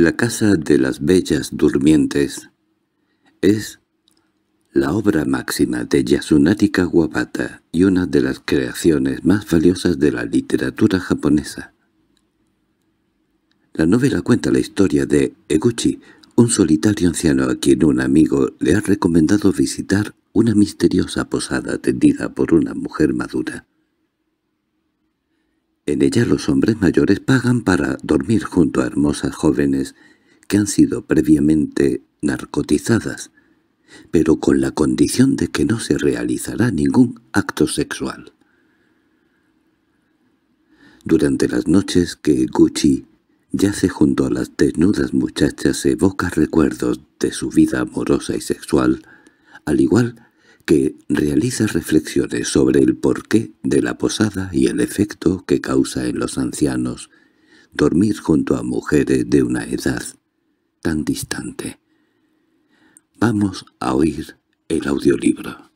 La Casa de las Bellas Durmientes es la obra máxima de Yasunari Kawabata y una de las creaciones más valiosas de la literatura japonesa. La novela cuenta la historia de Eguchi, un solitario anciano a quien un amigo le ha recomendado visitar una misteriosa posada atendida por una mujer madura. En ella los hombres mayores pagan para dormir junto a hermosas jóvenes que han sido previamente narcotizadas, pero con la condición de que no se realizará ningún acto sexual. Durante las noches que Gucci yace junto a las desnudas muchachas evoca recuerdos de su vida amorosa y sexual, al igual que realiza reflexiones sobre el porqué de la posada y el efecto que causa en los ancianos dormir junto a mujeres de una edad tan distante. Vamos a oír el audiolibro.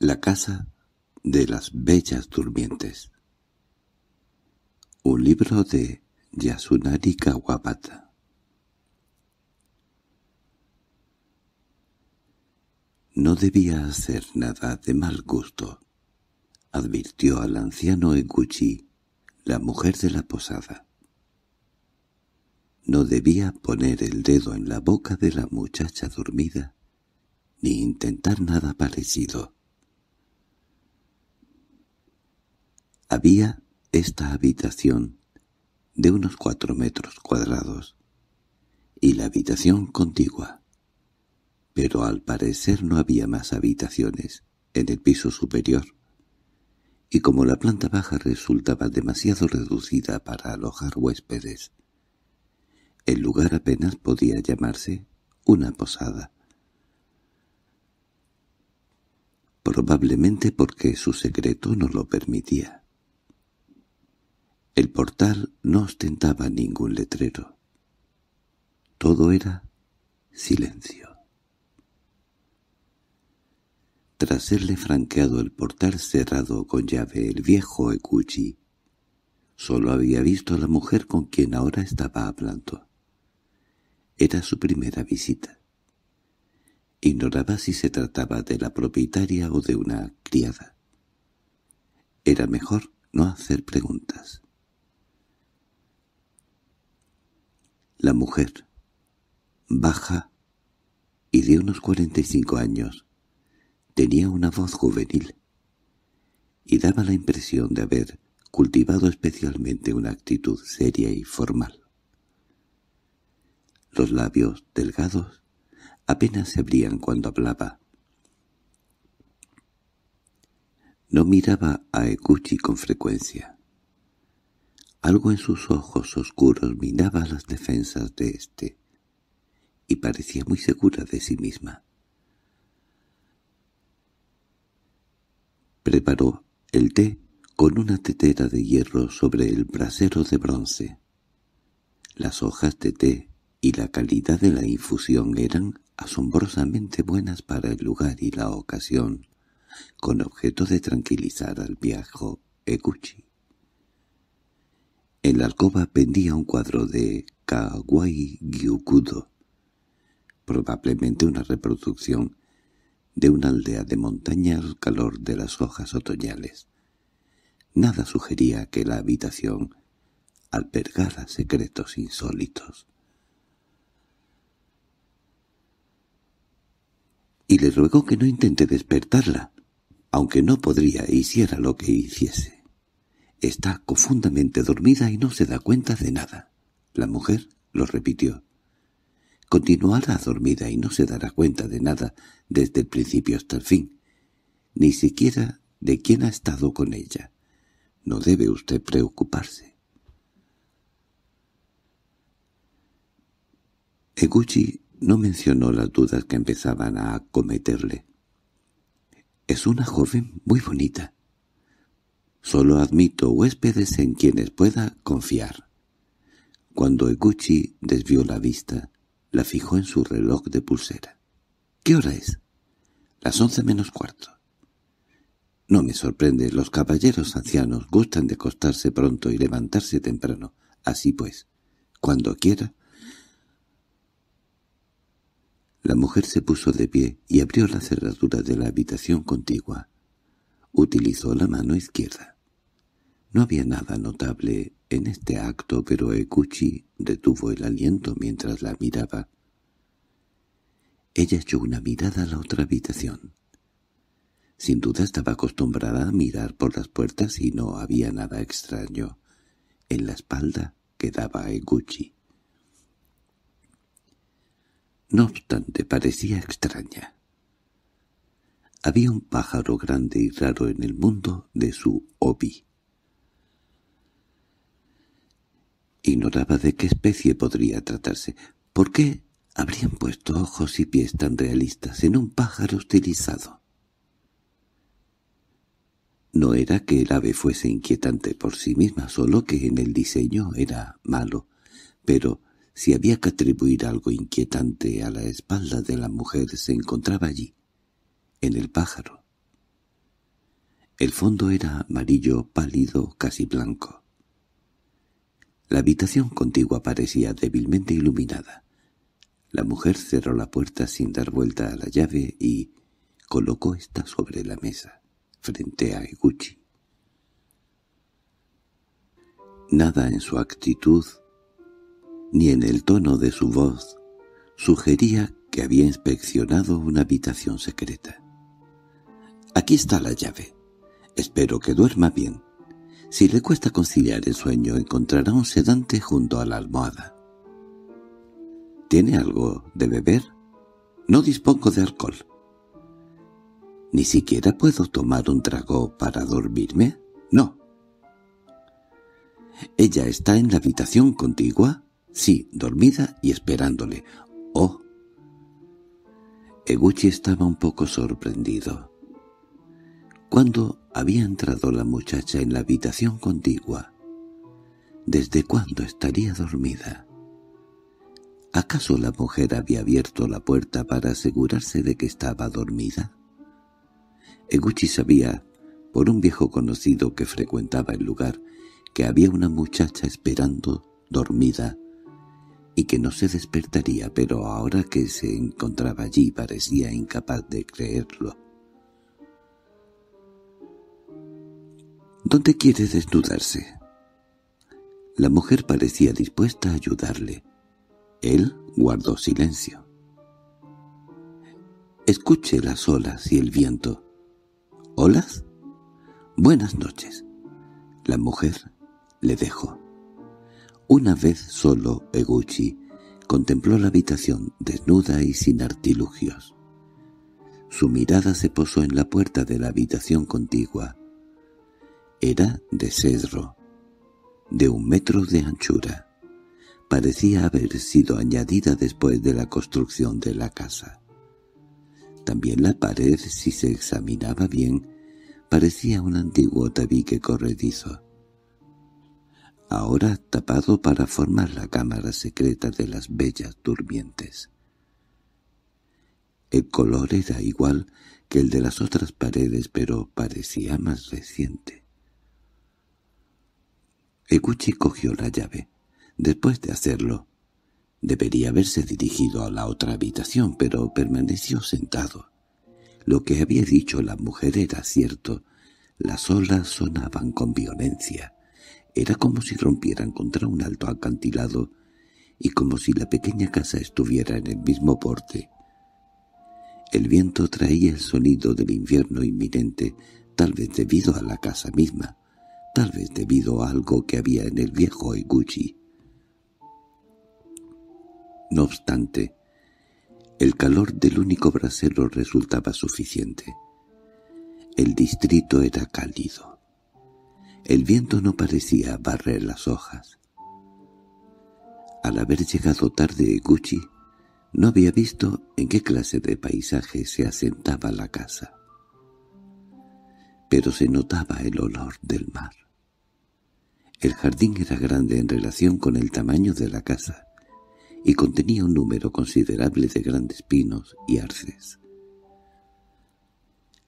La casa de las bellas durmientes Un libro de Yasunari Kawabata No debía hacer nada de mal gusto, advirtió al anciano Eguchi, la mujer de la posada. No debía poner el dedo en la boca de la muchacha dormida, ni intentar nada parecido. Había esta habitación de unos cuatro metros cuadrados y la habitación contigua pero al parecer no había más habitaciones en el piso superior, y como la planta baja resultaba demasiado reducida para alojar huéspedes, el lugar apenas podía llamarse una posada. Probablemente porque su secreto no lo permitía. El portal no ostentaba ningún letrero. Todo era silencio. Tras serle franqueado el portal cerrado con llave el viejo Ekuchi, solo había visto a la mujer con quien ahora estaba hablando. Era su primera visita. Ignoraba si se trataba de la propietaria o de una criada. Era mejor no hacer preguntas. La mujer, baja y de unos 45 años, Tenía una voz juvenil y daba la impresión de haber cultivado especialmente una actitud seria y formal. Los labios delgados apenas se abrían cuando hablaba. No miraba a Eguchi con frecuencia. Algo en sus ojos oscuros minaba las defensas de éste, y parecía muy segura de sí misma. Preparó el té con una tetera de hierro sobre el brasero de bronce. Las hojas de té y la calidad de la infusión eran asombrosamente buenas para el lugar y la ocasión, con objeto de tranquilizar al viejo Eguchi. En la alcoba pendía un cuadro de Kawai Gyukudo, probablemente una reproducción de una aldea de montaña al calor de las hojas otoñales. Nada sugería que la habitación albergara secretos insólitos. Y le ruego que no intente despertarla, aunque no podría hiciera lo que hiciese. Está profundamente dormida y no se da cuenta de nada. La mujer lo repitió. Continuará dormida y no se dará cuenta de nada desde el principio hasta el fin, ni siquiera de quién ha estado con ella. No debe usted preocuparse. Eguchi no mencionó las dudas que empezaban a acometerle. Es una joven muy bonita. Solo admito huéspedes en quienes pueda confiar. Cuando Eguchi desvió la vista, la fijó en su reloj de pulsera. —¿Qué hora es? —Las once menos cuarto. —No me sorprende, los caballeros ancianos gustan de acostarse pronto y levantarse temprano. Así pues, cuando quiera... La mujer se puso de pie y abrió la cerradura de la habitación contigua. Utilizó la mano izquierda. No había nada notable en este acto pero Eguchi detuvo el aliento mientras la miraba. Ella echó una mirada a la otra habitación. Sin duda estaba acostumbrada a mirar por las puertas y no había nada extraño en la espalda quedaba Eguchi. No obstante, parecía extraña. Había un pájaro grande y raro en el mundo de su obi. Ignoraba de qué especie podría tratarse. ¿Por qué habrían puesto ojos y pies tan realistas en un pájaro estilizado? No era que el ave fuese inquietante por sí misma, solo que en el diseño era malo, pero si había que atribuir algo inquietante a la espalda de la mujer se encontraba allí, en el pájaro. El fondo era amarillo pálido, casi blanco. La habitación contigua parecía débilmente iluminada. La mujer cerró la puerta sin dar vuelta a la llave y colocó esta sobre la mesa, frente a Eguchi. Nada en su actitud, ni en el tono de su voz, sugería que había inspeccionado una habitación secreta. «Aquí está la llave. Espero que duerma bien. Si le cuesta conciliar el sueño, encontrará un sedante junto a la almohada. ¿Tiene algo de beber? No dispongo de alcohol. ¿Ni siquiera puedo tomar un trago para dormirme? No. ¿Ella está en la habitación contigua? Sí, dormida y esperándole. Oh. Eguchi estaba un poco sorprendido. ¿Cuándo había entrado la muchacha en la habitación contigua? ¿Desde cuándo estaría dormida? ¿Acaso la mujer había abierto la puerta para asegurarse de que estaba dormida? Eguchi sabía, por un viejo conocido que frecuentaba el lugar, que había una muchacha esperando, dormida, y que no se despertaría, pero ahora que se encontraba allí parecía incapaz de creerlo. —¿Dónde quiere desnudarse? La mujer parecía dispuesta a ayudarle. Él guardó silencio. —Escuche las olas y el viento. —¿Olas? —Buenas noches. La mujer le dejó. Una vez solo, Eguchi contempló la habitación desnuda y sin artilugios. Su mirada se posó en la puerta de la habitación contigua. Era de cedro, de un metro de anchura. Parecía haber sido añadida después de la construcción de la casa. También la pared, si se examinaba bien, parecía un antiguo tabique corredizo. Ahora tapado para formar la cámara secreta de las bellas durmientes. El color era igual que el de las otras paredes, pero parecía más reciente. Eguchi cogió la llave. Después de hacerlo, debería haberse dirigido a la otra habitación, pero permaneció sentado. Lo que había dicho la mujer era cierto. Las olas sonaban con violencia. Era como si rompieran contra un alto acantilado y como si la pequeña casa estuviera en el mismo porte. El viento traía el sonido del invierno inminente, tal vez debido a la casa misma tal vez debido a algo que había en el viejo Eguchi. No obstante, el calor del único brasero resultaba suficiente. El distrito era cálido. El viento no parecía barrer las hojas. Al haber llegado tarde Eguchi, no había visto en qué clase de paisaje se asentaba la casa. Pero se notaba el olor del mar. El jardín era grande en relación con el tamaño de la casa y contenía un número considerable de grandes pinos y arces.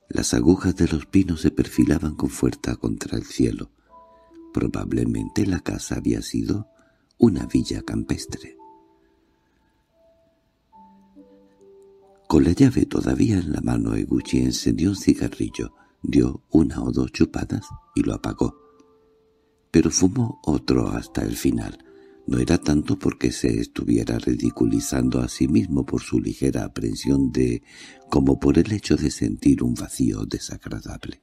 Las agujas de los pinos se perfilaban con fuerza contra el cielo. Probablemente la casa había sido una villa campestre. Con la llave todavía en la mano Eguchi encendió un cigarrillo, dio una o dos chupadas y lo apagó pero fumó otro hasta el final. No era tanto porque se estuviera ridiculizando a sí mismo por su ligera aprensión de como por el hecho de sentir un vacío desagradable.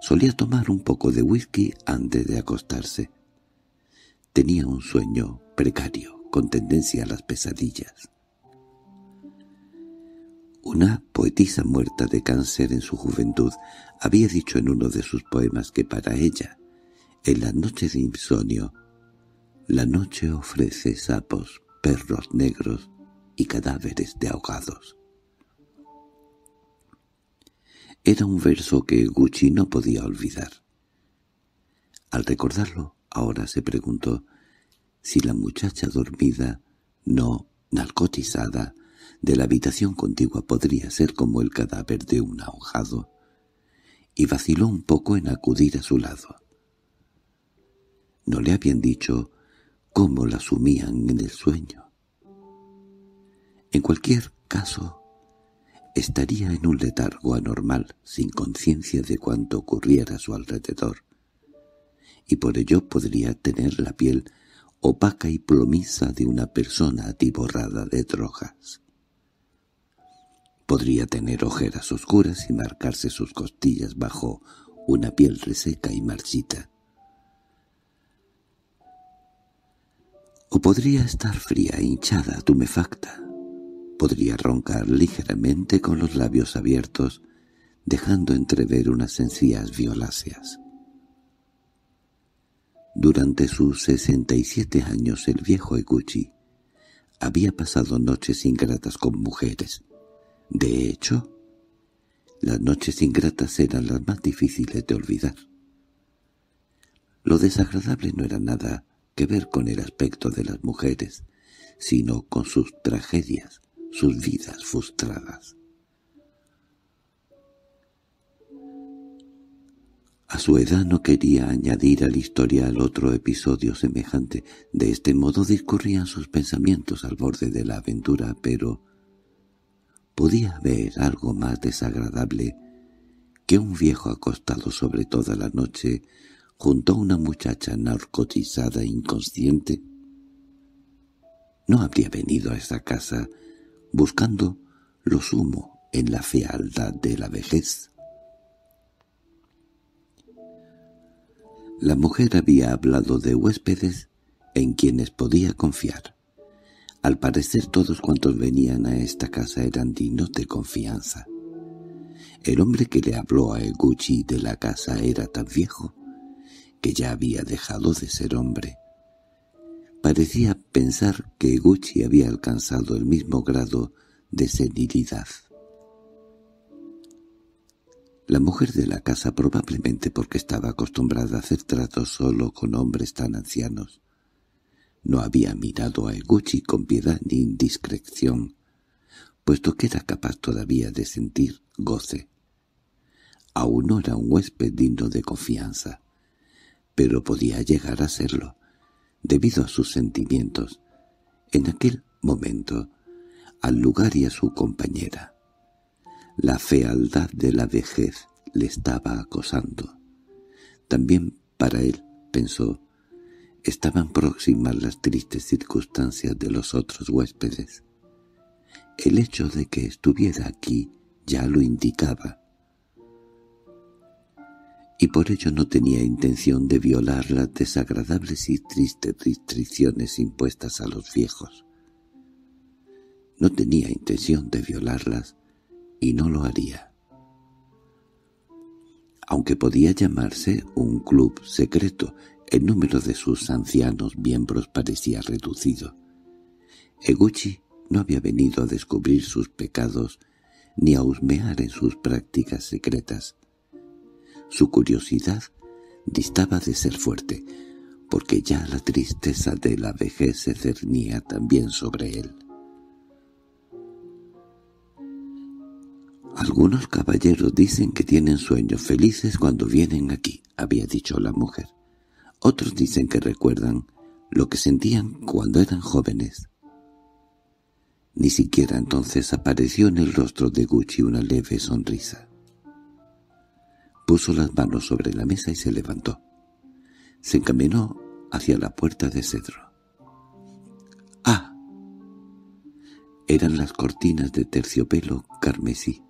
Solía tomar un poco de whisky antes de acostarse. Tenía un sueño precario, con tendencia a las pesadillas. Una poetisa muerta de cáncer en su juventud había dicho en uno de sus poemas que para ella, en la noche de insomnio, la noche ofrece sapos, perros negros y cadáveres de ahogados. Era un verso que Gucci no podía olvidar. Al recordarlo, ahora se preguntó si la muchacha dormida, no narcotizada, de la habitación contigua podría ser como el cadáver de un ahojado, y vaciló un poco en acudir a su lado. No le habían dicho cómo la sumían en el sueño. En cualquier caso, estaría en un letargo anormal, sin conciencia de cuanto ocurriera a su alrededor, y por ello podría tener la piel opaca y plomiza de una persona atiborrada de drogas. Podría tener ojeras oscuras y marcarse sus costillas bajo una piel reseca y marchita. O podría estar fría, hinchada, tumefacta. Podría roncar ligeramente con los labios abiertos, dejando entrever unas encías violáceas. Durante sus 67 años el viejo Eguchi había pasado noches ingratas con mujeres, de hecho, las noches ingratas eran las más difíciles de olvidar. Lo desagradable no era nada que ver con el aspecto de las mujeres, sino con sus tragedias, sus vidas frustradas. A su edad no quería añadir al historial otro episodio semejante. De este modo discurrían sus pensamientos al borde de la aventura, pero podía haber algo más desagradable que un viejo acostado sobre toda la noche junto a una muchacha narcotizada inconsciente? No habría venido a esta casa buscando lo sumo en la fealdad de la vejez. La mujer había hablado de huéspedes en quienes podía confiar. Al parecer todos cuantos venían a esta casa eran dignos de confianza. El hombre que le habló a Eguchi de la casa era tan viejo que ya había dejado de ser hombre. Parecía pensar que Eguchi había alcanzado el mismo grado de senilidad. La mujer de la casa, probablemente porque estaba acostumbrada a hacer tratos solo con hombres tan ancianos, no había mirado a Eguchi con piedad ni indiscreción, puesto que era capaz todavía de sentir goce. Aún no era un huésped digno de confianza, pero podía llegar a serlo, debido a sus sentimientos, en aquel momento, al lugar y a su compañera. La fealdad de la vejez le estaba acosando. También para él, pensó, Estaban próximas las tristes circunstancias de los otros huéspedes. El hecho de que estuviera aquí ya lo indicaba. Y por ello no tenía intención de violar las desagradables y tristes restricciones impuestas a los viejos. No tenía intención de violarlas y no lo haría. Aunque podía llamarse un club secreto el número de sus ancianos miembros parecía reducido. Eguchi no había venido a descubrir sus pecados ni a husmear en sus prácticas secretas. Su curiosidad distaba de ser fuerte, porque ya la tristeza de la vejez se cernía también sobre él. «Algunos caballeros dicen que tienen sueños felices cuando vienen aquí», había dicho la mujer. Otros dicen que recuerdan lo que sentían cuando eran jóvenes. Ni siquiera entonces apareció en el rostro de Gucci una leve sonrisa. Puso las manos sobre la mesa y se levantó. Se encaminó hacia la puerta de cedro. ¡Ah! Eran las cortinas de terciopelo carmesí.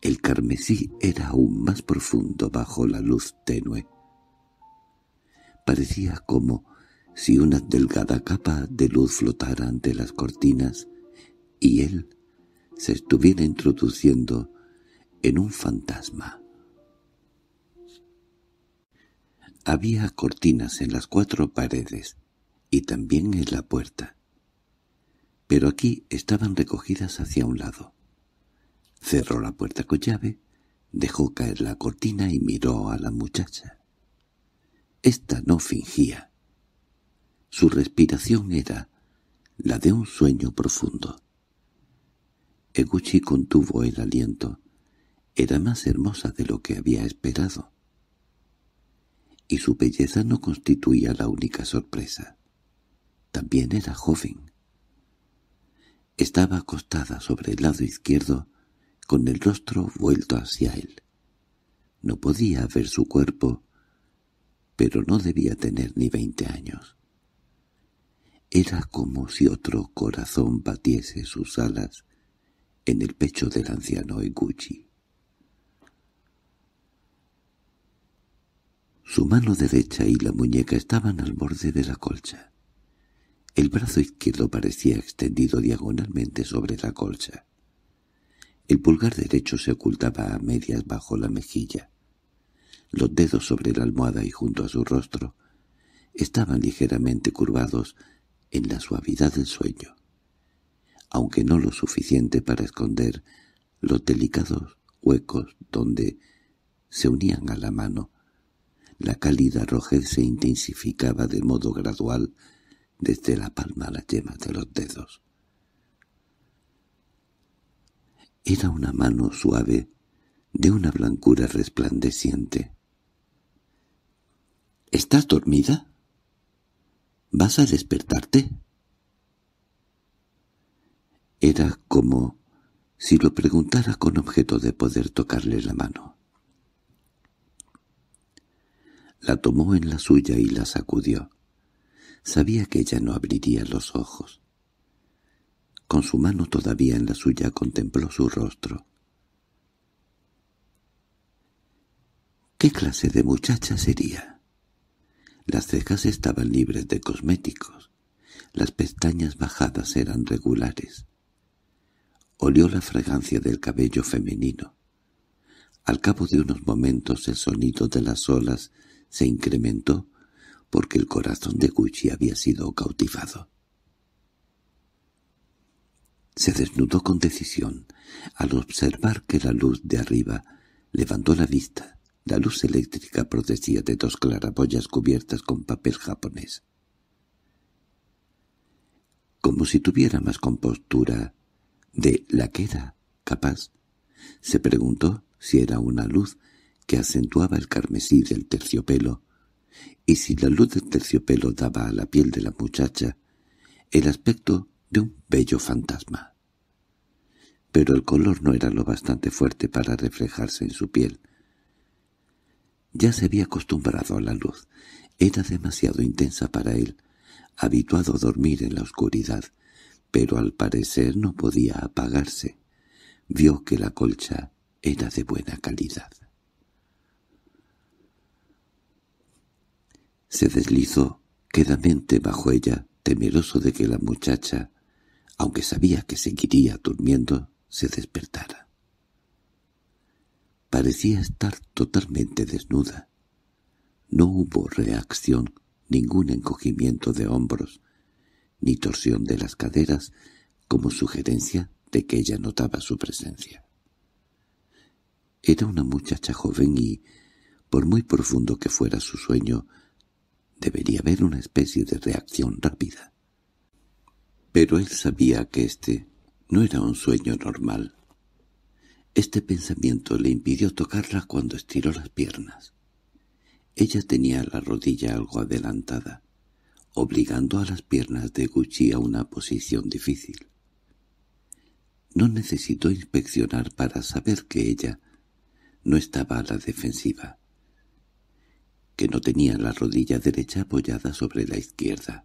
El carmesí era aún más profundo bajo la luz tenue. Parecía como si una delgada capa de luz flotara ante las cortinas y él se estuviera introduciendo en un fantasma. Había cortinas en las cuatro paredes y también en la puerta, pero aquí estaban recogidas hacia un lado. Cerró la puerta con llave, dejó caer la cortina y miró a la muchacha. Esta no fingía. Su respiración era la de un sueño profundo. Eguchi contuvo el aliento. Era más hermosa de lo que había esperado. Y su belleza no constituía la única sorpresa. También era joven. Estaba acostada sobre el lado izquierdo, con el rostro vuelto hacia él. No podía ver su cuerpo, pero no debía tener ni veinte años. Era como si otro corazón batiese sus alas en el pecho del anciano Eguchi. Su mano derecha y la muñeca estaban al borde de la colcha. El brazo izquierdo parecía extendido diagonalmente sobre la colcha. El pulgar derecho se ocultaba a medias bajo la mejilla los dedos sobre la almohada y junto a su rostro, estaban ligeramente curvados en la suavidad del sueño, aunque no lo suficiente para esconder los delicados huecos donde se unían a la mano. La cálida rojez se intensificaba de modo gradual desde la palma a las yemas de los dedos. Era una mano suave, de una blancura resplandeciente. —¿Estás dormida? —¿Vas a despertarte? Era como si lo preguntara con objeto de poder tocarle la mano. La tomó en la suya y la sacudió. Sabía que ella no abriría los ojos. Con su mano todavía en la suya contempló su rostro. ¿Qué clase de muchacha sería? Las cejas estaban libres de cosméticos. Las pestañas bajadas eran regulares. Olió la fragancia del cabello femenino. Al cabo de unos momentos el sonido de las olas se incrementó porque el corazón de Gucci había sido cautivado. Se desnudó con decisión al observar que la luz de arriba levantó la vista la luz eléctrica procedía de dos claraboyas cubiertas con papel japonés. Como si tuviera más compostura de la que era, capaz, se preguntó si era una luz que acentuaba el carmesí del terciopelo, y si la luz del terciopelo daba a la piel de la muchacha el aspecto de un bello fantasma. Pero el color no era lo bastante fuerte para reflejarse en su piel, ya se había acostumbrado a la luz. Era demasiado intensa para él, habituado a dormir en la oscuridad, pero al parecer no podía apagarse. Vio que la colcha era de buena calidad. Se deslizó quedamente bajo ella, temeroso de que la muchacha, aunque sabía que seguiría durmiendo, se despertara. Parecía estar totalmente desnuda. No hubo reacción, ningún encogimiento de hombros, ni torsión de las caderas como sugerencia de que ella notaba su presencia. Era una muchacha joven y, por muy profundo que fuera su sueño, debería haber una especie de reacción rápida. Pero él sabía que este no era un sueño normal. Este pensamiento le impidió tocarla cuando estiró las piernas. Ella tenía la rodilla algo adelantada, obligando a las piernas de Gucci a una posición difícil. No necesitó inspeccionar para saber que ella no estaba a la defensiva, que no tenía la rodilla derecha apoyada sobre la izquierda.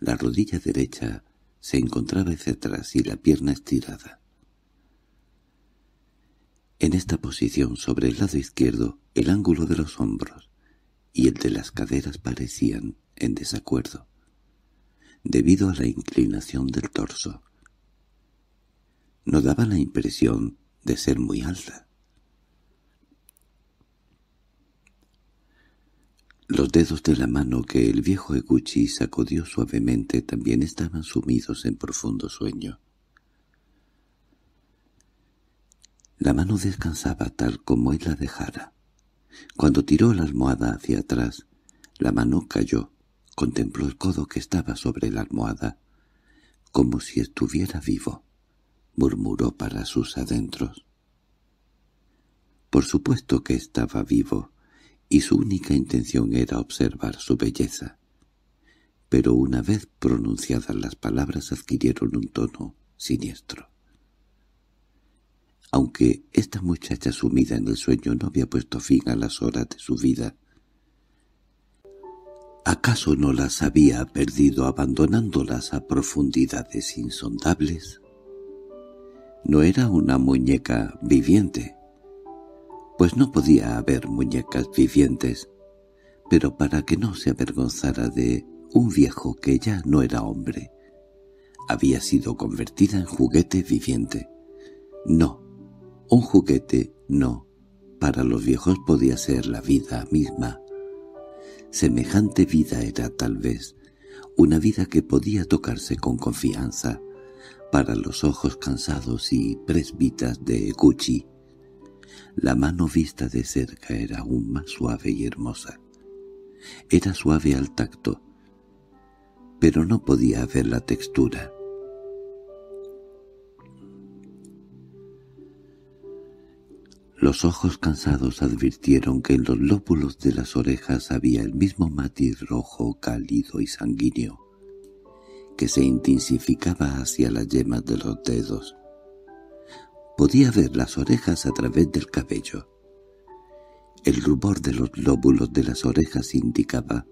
La rodilla derecha se encontraba hacia atrás y la pierna estirada. En esta posición, sobre el lado izquierdo, el ángulo de los hombros y el de las caderas parecían en desacuerdo, debido a la inclinación del torso. No daba la impresión de ser muy alta. Los dedos de la mano que el viejo Eguchi sacudió suavemente también estaban sumidos en profundo sueño. La mano descansaba tal como él la dejara. Cuando tiró la almohada hacia atrás, la mano cayó, contempló el codo que estaba sobre la almohada, como si estuviera vivo, murmuró para sus adentros. Por supuesto que estaba vivo, y su única intención era observar su belleza. Pero una vez pronunciadas las palabras adquirieron un tono siniestro aunque esta muchacha sumida en el sueño no había puesto fin a las horas de su vida. ¿Acaso no las había perdido abandonándolas a profundidades insondables? No era una muñeca viviente, pues no podía haber muñecas vivientes, pero para que no se avergonzara de un viejo que ya no era hombre. Había sido convertida en juguete viviente. No, un juguete, no. Para los viejos podía ser la vida misma. Semejante vida era tal vez, una vida que podía tocarse con confianza, para los ojos cansados y presbitas de Gucci. La mano vista de cerca era aún más suave y hermosa. Era suave al tacto, pero no podía ver la textura. Los ojos cansados advirtieron que en los lóbulos de las orejas había el mismo matiz rojo, cálido y sanguíneo, que se intensificaba hacia las yemas de los dedos. Podía ver las orejas a través del cabello. El rubor de los lóbulos de las orejas indicaba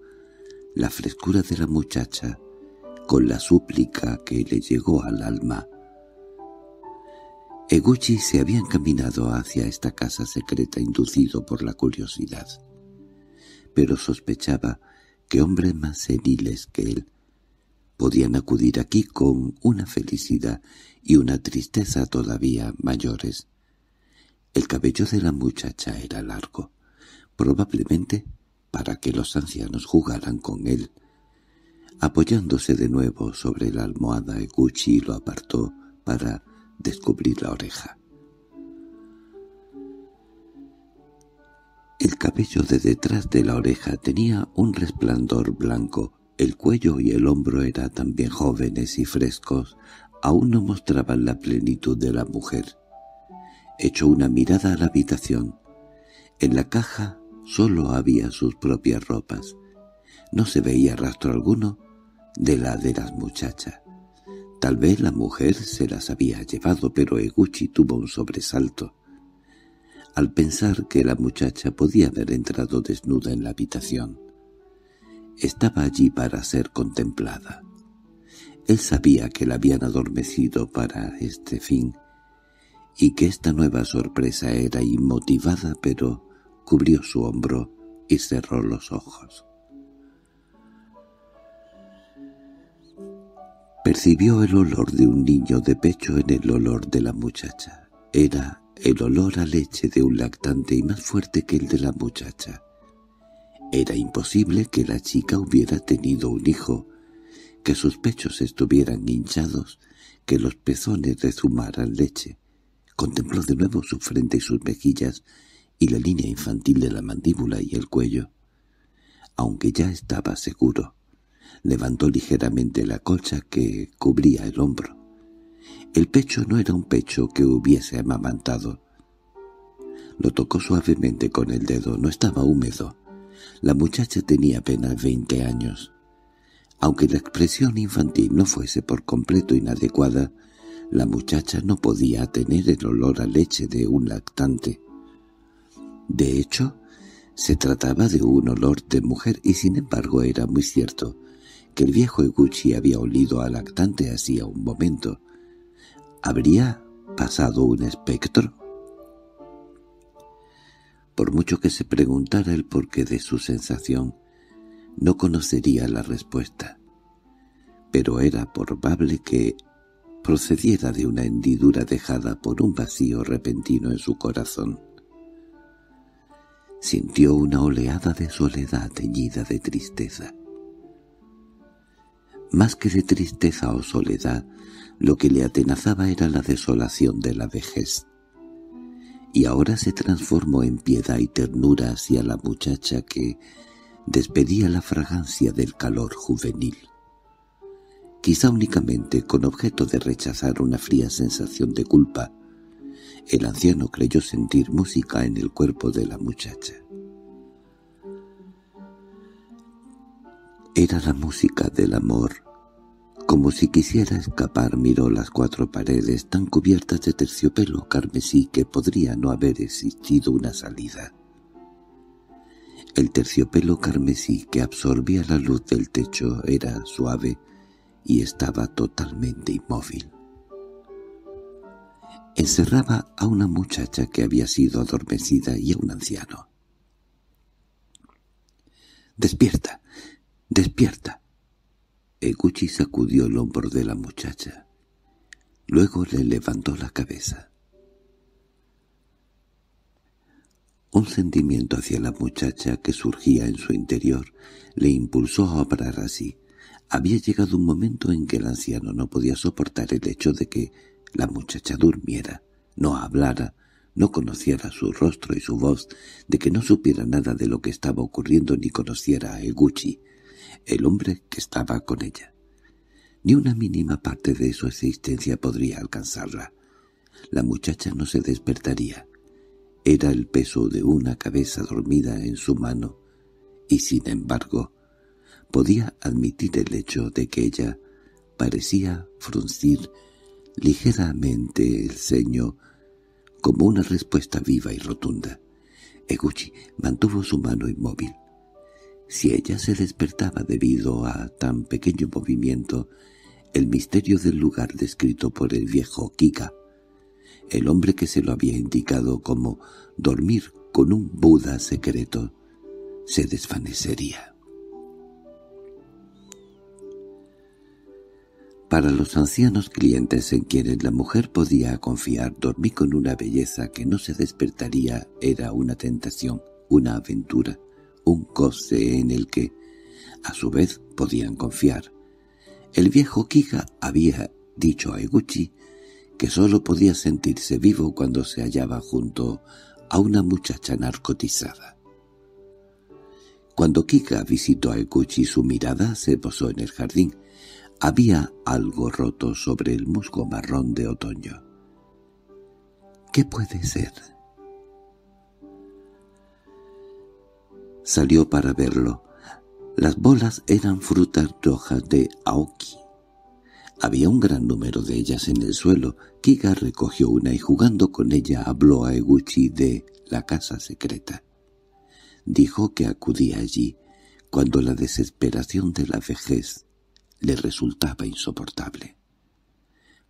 la frescura de la muchacha, con la súplica que le llegó al alma, Eguchi se había encaminado hacia esta casa secreta inducido por la curiosidad, pero sospechaba que hombres más seniles que él podían acudir aquí con una felicidad y una tristeza todavía mayores. El cabello de la muchacha era largo, probablemente para que los ancianos jugaran con él. Apoyándose de nuevo sobre la almohada, Eguchi lo apartó para Descubrir la oreja. El cabello de detrás de la oreja tenía un resplandor blanco, el cuello y el hombro eran también jóvenes y frescos, aún no mostraban la plenitud de la mujer. Echó una mirada a la habitación. En la caja solo había sus propias ropas. No se veía rastro alguno de la de las muchachas. Tal vez la mujer se las había llevado, pero Eguchi tuvo un sobresalto. Al pensar que la muchacha podía haber entrado desnuda en la habitación, estaba allí para ser contemplada. Él sabía que la habían adormecido para este fin y que esta nueva sorpresa era inmotivada, pero cubrió su hombro y cerró los ojos. Percibió el olor de un niño de pecho en el olor de la muchacha. Era el olor a leche de un lactante y más fuerte que el de la muchacha. Era imposible que la chica hubiera tenido un hijo, que sus pechos estuvieran hinchados, que los pezones rezumaran leche. Contempló de nuevo su frente y sus mejillas y la línea infantil de la mandíbula y el cuello, aunque ya estaba seguro. Levantó ligeramente la colcha que cubría el hombro. El pecho no era un pecho que hubiese amamantado. Lo tocó suavemente con el dedo, no estaba húmedo. La muchacha tenía apenas veinte años. Aunque la expresión infantil no fuese por completo inadecuada, la muchacha no podía tener el olor a leche de un lactante. De hecho, se trataba de un olor de mujer y sin embargo era muy cierto que el viejo Eguchi había olido al lactante hacía un momento. ¿Habría pasado un espectro? Por mucho que se preguntara el porqué de su sensación, no conocería la respuesta. Pero era probable que procediera de una hendidura dejada por un vacío repentino en su corazón. Sintió una oleada de soledad teñida de tristeza. Más que de tristeza o soledad, lo que le atenazaba era la desolación de la vejez. Y ahora se transformó en piedad y ternura hacia la muchacha que despedía la fragancia del calor juvenil. Quizá únicamente con objeto de rechazar una fría sensación de culpa, el anciano creyó sentir música en el cuerpo de la muchacha. Era la música del amor. Como si quisiera escapar miró las cuatro paredes tan cubiertas de terciopelo carmesí que podría no haber existido una salida. El terciopelo carmesí que absorbía la luz del techo era suave y estaba totalmente inmóvil. Encerraba a una muchacha que había sido adormecida y a un anciano. «¡Despierta! —¡Despierta! Eguchi sacudió el hombro de la muchacha. Luego le levantó la cabeza. Un sentimiento hacia la muchacha que surgía en su interior le impulsó a obrar así. Había llegado un momento en que el anciano no podía soportar el hecho de que la muchacha durmiera, no hablara, no conociera su rostro y su voz, de que no supiera nada de lo que estaba ocurriendo ni conociera a Eguchi el hombre que estaba con ella. Ni una mínima parte de su existencia podría alcanzarla. La muchacha no se despertaría. Era el peso de una cabeza dormida en su mano, y sin embargo, podía admitir el hecho de que ella parecía fruncir ligeramente el ceño como una respuesta viva y rotunda. Eguchi mantuvo su mano inmóvil. Si ella se despertaba debido a tan pequeño movimiento, el misterio del lugar descrito por el viejo Kika, el hombre que se lo había indicado como dormir con un Buda secreto, se desvanecería. Para los ancianos clientes en quienes la mujer podía confiar, dormir con una belleza que no se despertaría era una tentación, una aventura un goce en el que, a su vez, podían confiar. El viejo Kika había dicho a Eguchi que sólo podía sentirse vivo cuando se hallaba junto a una muchacha narcotizada. Cuando Kika visitó a Eguchi su mirada se posó en el jardín. Había algo roto sobre el musgo marrón de otoño. —¿Qué puede ser? Salió para verlo. Las bolas eran frutas rojas de aoki. Había un gran número de ellas en el suelo. Kiga recogió una y jugando con ella habló a Eguchi de la casa secreta. Dijo que acudía allí cuando la desesperación de la vejez le resultaba insoportable.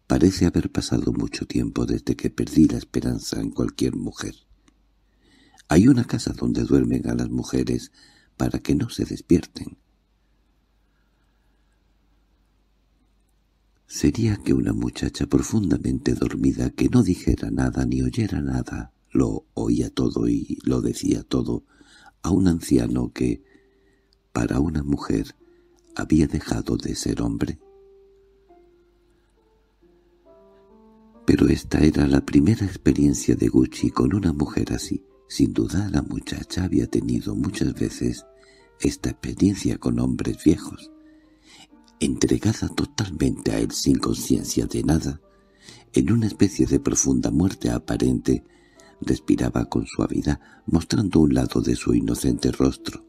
Parece haber pasado mucho tiempo desde que perdí la esperanza en cualquier mujer. Hay una casa donde duermen a las mujeres para que no se despierten. Sería que una muchacha profundamente dormida que no dijera nada ni oyera nada, lo oía todo y lo decía todo, a un anciano que, para una mujer, había dejado de ser hombre. Pero esta era la primera experiencia de Gucci con una mujer así. Sin duda la muchacha había tenido muchas veces esta experiencia con hombres viejos. Entregada totalmente a él sin conciencia de nada, en una especie de profunda muerte aparente, respiraba con suavidad, mostrando un lado de su inocente rostro.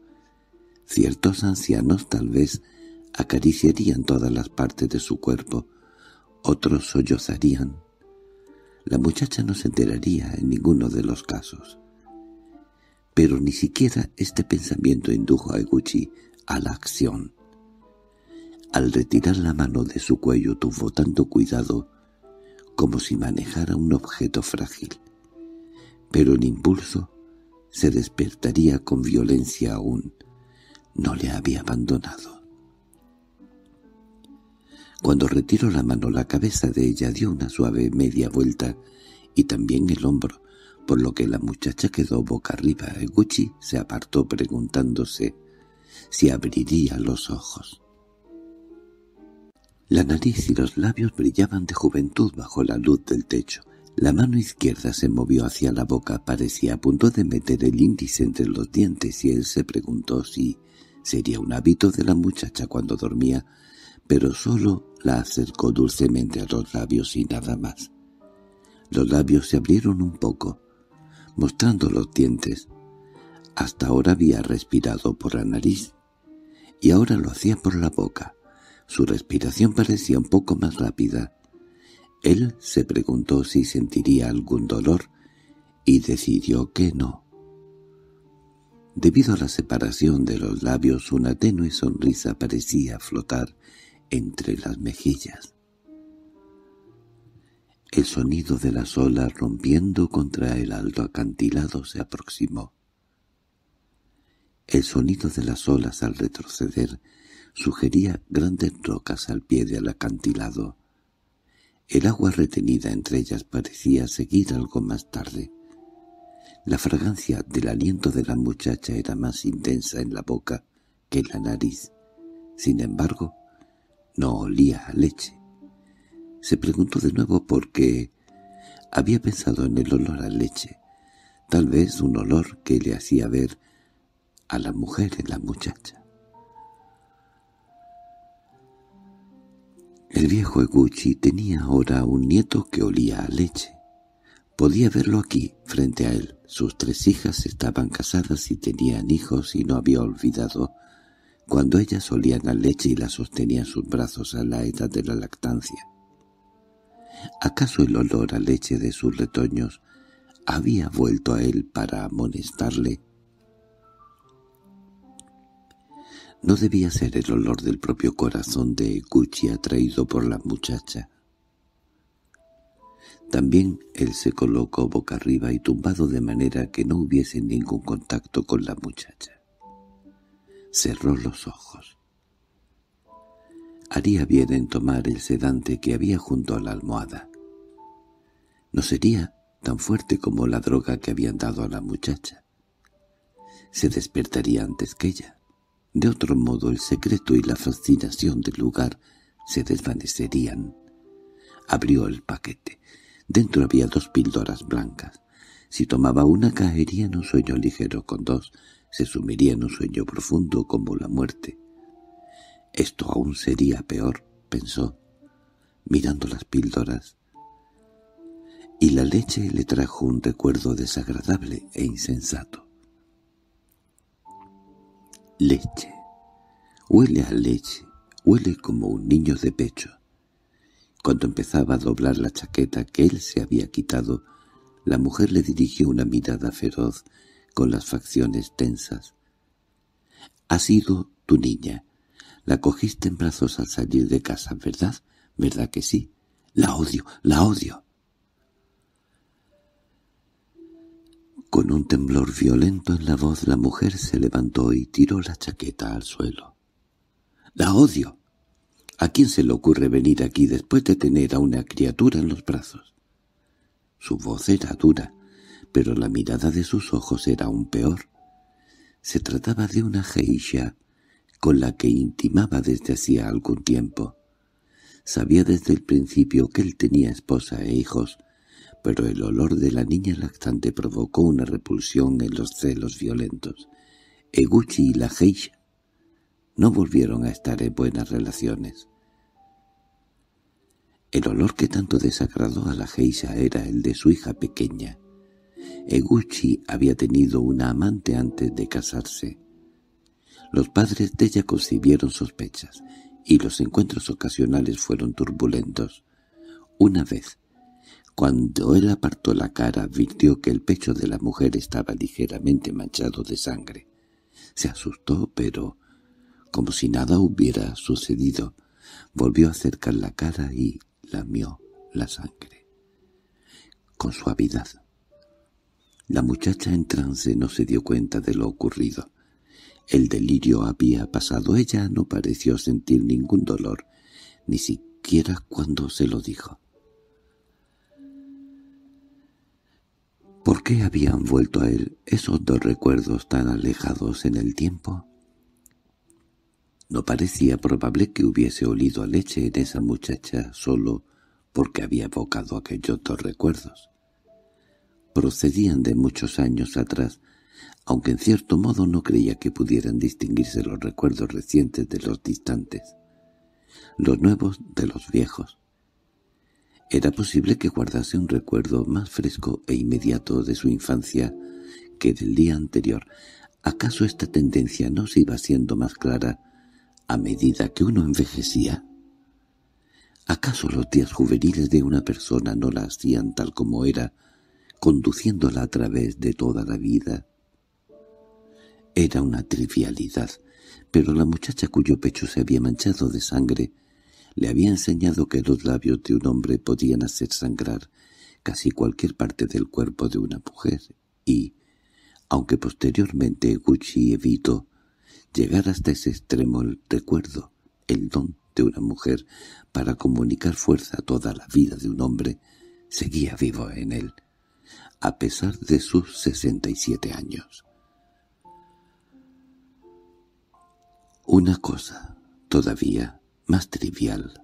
Ciertos ancianos tal vez acariciarían todas las partes de su cuerpo, otros sollozarían. La muchacha no se enteraría en ninguno de los casos. Pero ni siquiera este pensamiento indujo a Eguchi a la acción. Al retirar la mano de su cuello tuvo tanto cuidado como si manejara un objeto frágil. Pero el impulso se despertaría con violencia aún. No le había abandonado. Cuando retiró la mano la cabeza de ella dio una suave media vuelta y también el hombro, por lo que la muchacha quedó boca arriba. Gucci se apartó preguntándose si abriría los ojos. La nariz y los labios brillaban de juventud bajo la luz del techo. La mano izquierda se movió hacia la boca, parecía a punto de meter el índice entre los dientes y él se preguntó si sería un hábito de la muchacha cuando dormía, pero solo la acercó dulcemente a los labios y nada más. Los labios se abrieron un poco, mostrando los dientes. Hasta ahora había respirado por la nariz y ahora lo hacía por la boca. Su respiración parecía un poco más rápida. Él se preguntó si sentiría algún dolor y decidió que no. Debido a la separación de los labios, una tenue sonrisa parecía flotar entre las mejillas. El sonido de las olas rompiendo contra el alto acantilado se aproximó. El sonido de las olas al retroceder sugería grandes rocas al pie del acantilado. El agua retenida entre ellas parecía seguir algo más tarde. La fragancia del aliento de la muchacha era más intensa en la boca que en la nariz. Sin embargo, no olía a leche. Se preguntó de nuevo por qué había pensado en el olor a leche, tal vez un olor que le hacía ver a la mujer en la muchacha. El viejo Eguchi tenía ahora un nieto que olía a leche. Podía verlo aquí, frente a él. Sus tres hijas estaban casadas y tenían hijos y no había olvidado cuando ellas olían a leche y la sostenían sus brazos a la edad de la lactancia. ¿Acaso el olor a leche de sus retoños había vuelto a él para amonestarle? No debía ser el olor del propio corazón de Gucci atraído por la muchacha. También él se colocó boca arriba y tumbado de manera que no hubiese ningún contacto con la muchacha. Cerró los ojos haría bien en tomar el sedante que había junto a la almohada. No sería tan fuerte como la droga que habían dado a la muchacha. Se despertaría antes que ella. De otro modo el secreto y la fascinación del lugar se desvanecerían. Abrió el paquete. Dentro había dos píldoras blancas. Si tomaba una caería en un sueño ligero con dos, se sumiría en un sueño profundo como la muerte. Esto aún sería peor, pensó, mirando las píldoras. Y la leche le trajo un recuerdo desagradable e insensato. Leche. Huele a leche, huele como un niño de pecho. Cuando empezaba a doblar la chaqueta que él se había quitado, la mujer le dirigió una mirada feroz con las facciones tensas. «Ha sido tu niña, la cogiste en brazos al salir de casa, ¿verdad? ¿Verdad que sí? La odio, la odio. Con un temblor violento en la voz la mujer se levantó y tiró la chaqueta al suelo. —¡La odio! ¿A quién se le ocurre venir aquí después de tener a una criatura en los brazos? Su voz era dura, pero la mirada de sus ojos era aún peor. Se trataba de una geisha con la que intimaba desde hacía algún tiempo. Sabía desde el principio que él tenía esposa e hijos, pero el olor de la niña lactante provocó una repulsión en los celos violentos. Eguchi y la Geisha no volvieron a estar en buenas relaciones. El olor que tanto desagradó a la Geisha era el de su hija pequeña. Eguchi había tenido una amante antes de casarse. Los padres de ella concibieron sospechas, y los encuentros ocasionales fueron turbulentos. Una vez, cuando él apartó la cara, advirtió que el pecho de la mujer estaba ligeramente manchado de sangre. Se asustó, pero, como si nada hubiera sucedido, volvió a acercar la cara y lamió la sangre. Con suavidad. La muchacha en trance no se dio cuenta de lo ocurrido. El delirio había pasado. Ella no pareció sentir ningún dolor, ni siquiera cuando se lo dijo. ¿Por qué habían vuelto a él esos dos recuerdos tan alejados en el tiempo? No parecía probable que hubiese olido a leche en esa muchacha solo porque había evocado aquellos dos recuerdos. Procedían de muchos años atrás, aunque en cierto modo no creía que pudieran distinguirse los recuerdos recientes de los distantes, los nuevos de los viejos. Era posible que guardase un recuerdo más fresco e inmediato de su infancia que del día anterior. ¿Acaso esta tendencia no se iba siendo más clara a medida que uno envejecía? ¿Acaso los días juveniles de una persona no la hacían tal como era, conduciéndola a través de toda la vida? Era una trivialidad, pero la muchacha cuyo pecho se había manchado de sangre le había enseñado que los labios de un hombre podían hacer sangrar casi cualquier parte del cuerpo de una mujer, y, aunque posteriormente Gucci evitó llegar hasta ese extremo el recuerdo, el don de una mujer para comunicar fuerza a toda la vida de un hombre, seguía vivo en él, a pesar de sus 67 años. Una cosa todavía más trivial.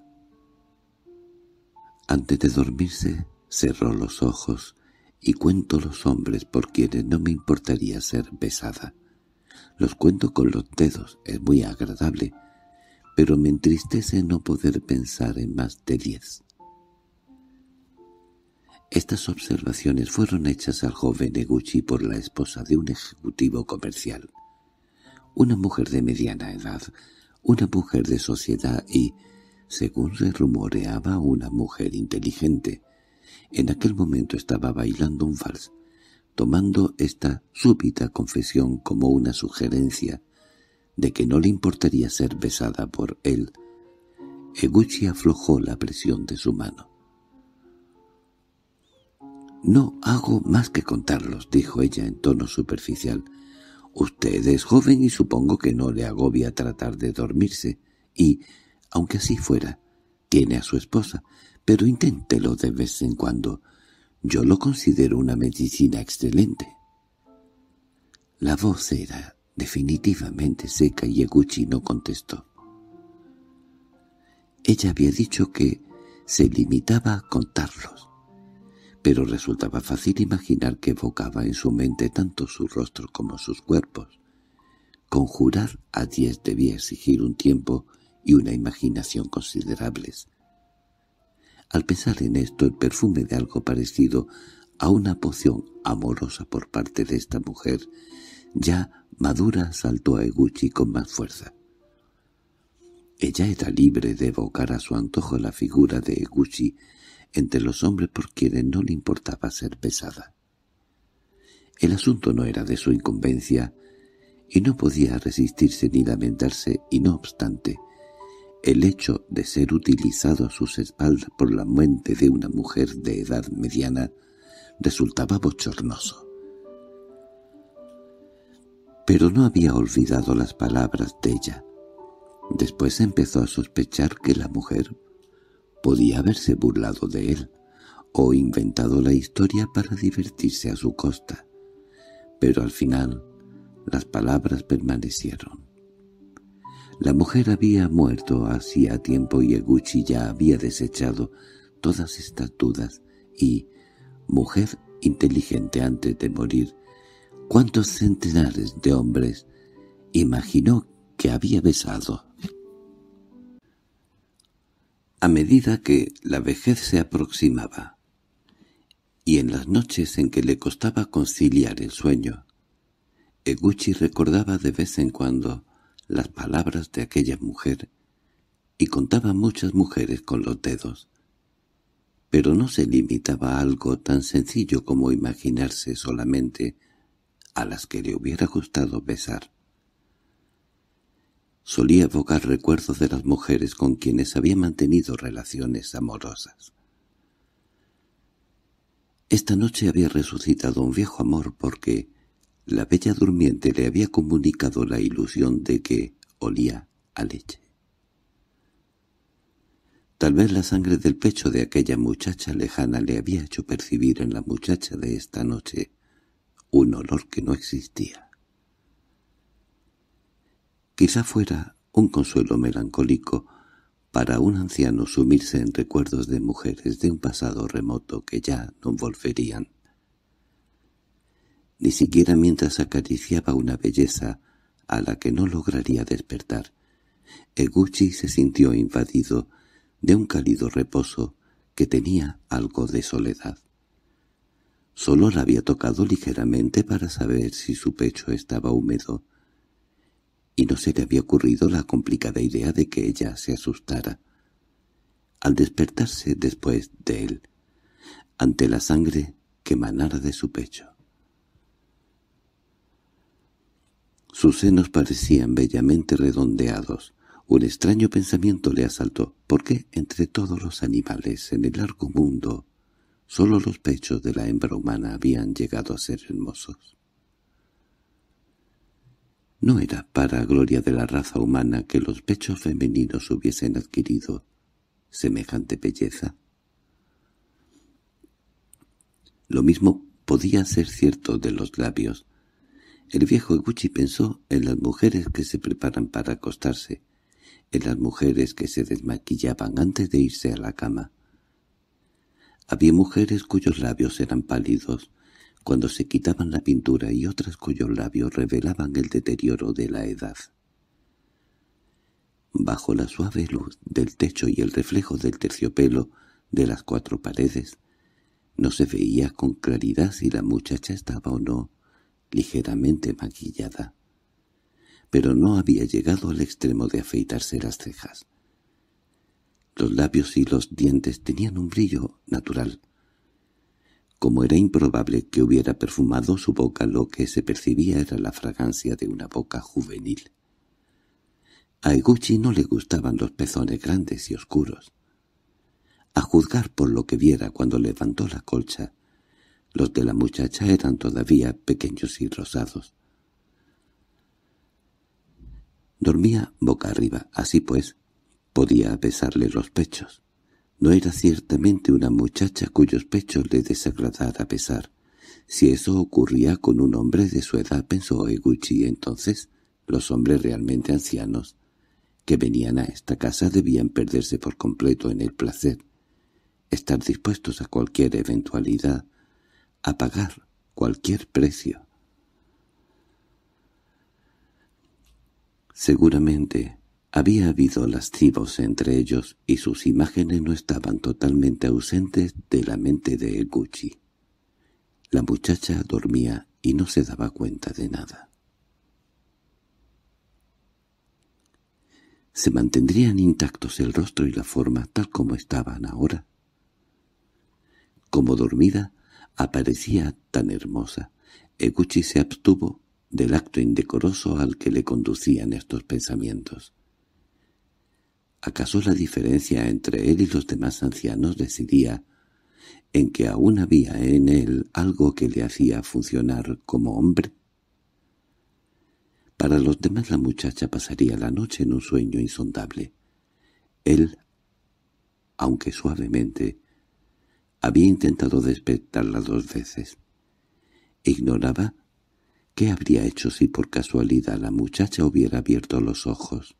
Antes de dormirse, cerró los ojos y cuento los hombres por quienes no me importaría ser besada. Los cuento con los dedos, es muy agradable, pero me entristece no poder pensar en más de diez. Estas observaciones fueron hechas al joven Eguchi por la esposa de un ejecutivo comercial una mujer de mediana edad, una mujer de sociedad y, según se rumoreaba, una mujer inteligente. En aquel momento estaba bailando un vals, tomando esta súbita confesión como una sugerencia de que no le importaría ser besada por él. Eguchi aflojó la presión de su mano. «No hago más que contarlos», dijo ella en tono superficial. Usted es joven y supongo que no le agobia tratar de dormirse, y, aunque así fuera, tiene a su esposa, pero inténtelo de vez en cuando. Yo lo considero una medicina excelente. La voz era definitivamente seca y Eguchi no contestó. Ella había dicho que se limitaba a contarlos pero resultaba fácil imaginar que evocaba en su mente tanto su rostro como sus cuerpos. Conjurar a diez debía exigir un tiempo y una imaginación considerables. Al pensar en esto, el perfume de algo parecido a una poción amorosa por parte de esta mujer, ya madura saltó a Eguchi con más fuerza. Ella era libre de evocar a su antojo la figura de Eguchi, entre los hombres por quienes no le importaba ser pesada. El asunto no era de su incumbencia, y no podía resistirse ni lamentarse, y no obstante, el hecho de ser utilizado a sus espaldas por la muerte de una mujer de edad mediana resultaba bochornoso. Pero no había olvidado las palabras de ella. Después empezó a sospechar que la mujer Podía haberse burlado de él o inventado la historia para divertirse a su costa, pero al final las palabras permanecieron. La mujer había muerto hacía tiempo y Eguchi ya había desechado todas estas dudas y, mujer inteligente antes de morir, ¿cuántos centenares de hombres imaginó que había besado? a medida que la vejez se aproximaba, y en las noches en que le costaba conciliar el sueño, Eguchi recordaba de vez en cuando las palabras de aquella mujer y contaba muchas mujeres con los dedos, pero no se limitaba a algo tan sencillo como imaginarse solamente a las que le hubiera gustado besar solía evocar recuerdos de las mujeres con quienes había mantenido relaciones amorosas. Esta noche había resucitado un viejo amor porque la bella durmiente le había comunicado la ilusión de que olía a leche. Tal vez la sangre del pecho de aquella muchacha lejana le había hecho percibir en la muchacha de esta noche un olor que no existía. Quizá fuera un consuelo melancólico para un anciano sumirse en recuerdos de mujeres de un pasado remoto que ya no volverían. Ni siquiera mientras acariciaba una belleza a la que no lograría despertar, Eguchi se sintió invadido de un cálido reposo que tenía algo de soledad. Solo la había tocado ligeramente para saber si su pecho estaba húmedo, y no se le había ocurrido la complicada idea de que ella se asustara. Al despertarse después de él, ante la sangre que manara de su pecho. Sus senos parecían bellamente redondeados. Un extraño pensamiento le asaltó. ¿Por qué entre todos los animales en el largo mundo solo los pechos de la hembra humana habían llegado a ser hermosos? No era para gloria de la raza humana que los pechos femeninos hubiesen adquirido semejante belleza. Lo mismo podía ser cierto de los labios. El viejo Gucci pensó en las mujeres que se preparan para acostarse, en las mujeres que se desmaquillaban antes de irse a la cama. Había mujeres cuyos labios eran pálidos, cuando se quitaban la pintura y otras cuyos labios revelaban el deterioro de la edad. Bajo la suave luz del techo y el reflejo del terciopelo de las cuatro paredes, no se veía con claridad si la muchacha estaba o no ligeramente maquillada. Pero no había llegado al extremo de afeitarse las cejas. Los labios y los dientes tenían un brillo natural, como era improbable que hubiera perfumado su boca, lo que se percibía era la fragancia de una boca juvenil. A Eguchi no le gustaban los pezones grandes y oscuros. A juzgar por lo que viera cuando levantó la colcha, los de la muchacha eran todavía pequeños y rosados. Dormía boca arriba, así pues, podía besarle los pechos. No era ciertamente una muchacha cuyos pechos le desagradara pesar. Si eso ocurría con un hombre de su edad, pensó Eguchi entonces, los hombres realmente ancianos que venían a esta casa debían perderse por completo en el placer, estar dispuestos a cualquier eventualidad, a pagar cualquier precio. Seguramente había habido lascivos entre ellos y sus imágenes no estaban totalmente ausentes de la mente de Eguchi. La muchacha dormía y no se daba cuenta de nada. ¿Se mantendrían intactos el rostro y la forma tal como estaban ahora? Como dormida, aparecía tan hermosa. Eguchi se abstuvo del acto indecoroso al que le conducían estos pensamientos. ¿Acaso la diferencia entre él y los demás ancianos residía en que aún había en él algo que le hacía funcionar como hombre? Para los demás la muchacha pasaría la noche en un sueño insondable. Él, aunque suavemente, había intentado despertarla dos veces. Ignoraba qué habría hecho si por casualidad la muchacha hubiera abierto los ojos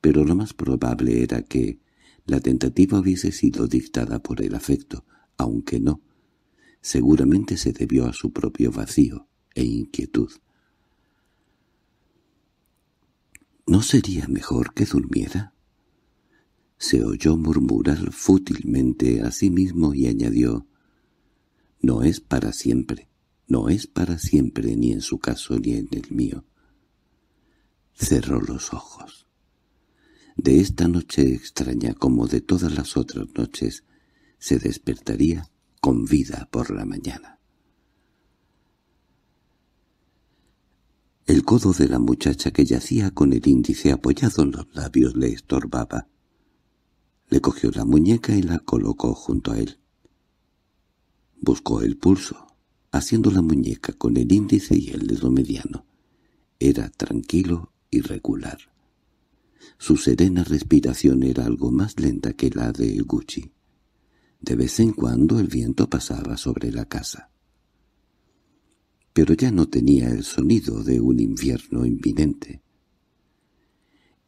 pero lo más probable era que la tentativa hubiese sido dictada por el afecto, aunque no. Seguramente se debió a su propio vacío e inquietud. ¿No sería mejor que durmiera? Se oyó murmurar fútilmente a sí mismo y añadió, «No es para siempre, no es para siempre ni en su caso ni en el mío». Cerró los ojos. De esta noche extraña como de todas las otras noches, se despertaría con vida por la mañana. El codo de la muchacha que yacía con el índice apoyado en los labios le estorbaba. Le cogió la muñeca y la colocó junto a él. Buscó el pulso, haciendo la muñeca con el índice y el dedo mediano. Era tranquilo y regular. Su serena respiración era algo más lenta que la de Gucci. De vez en cuando el viento pasaba sobre la casa. Pero ya no tenía el sonido de un invierno inminente.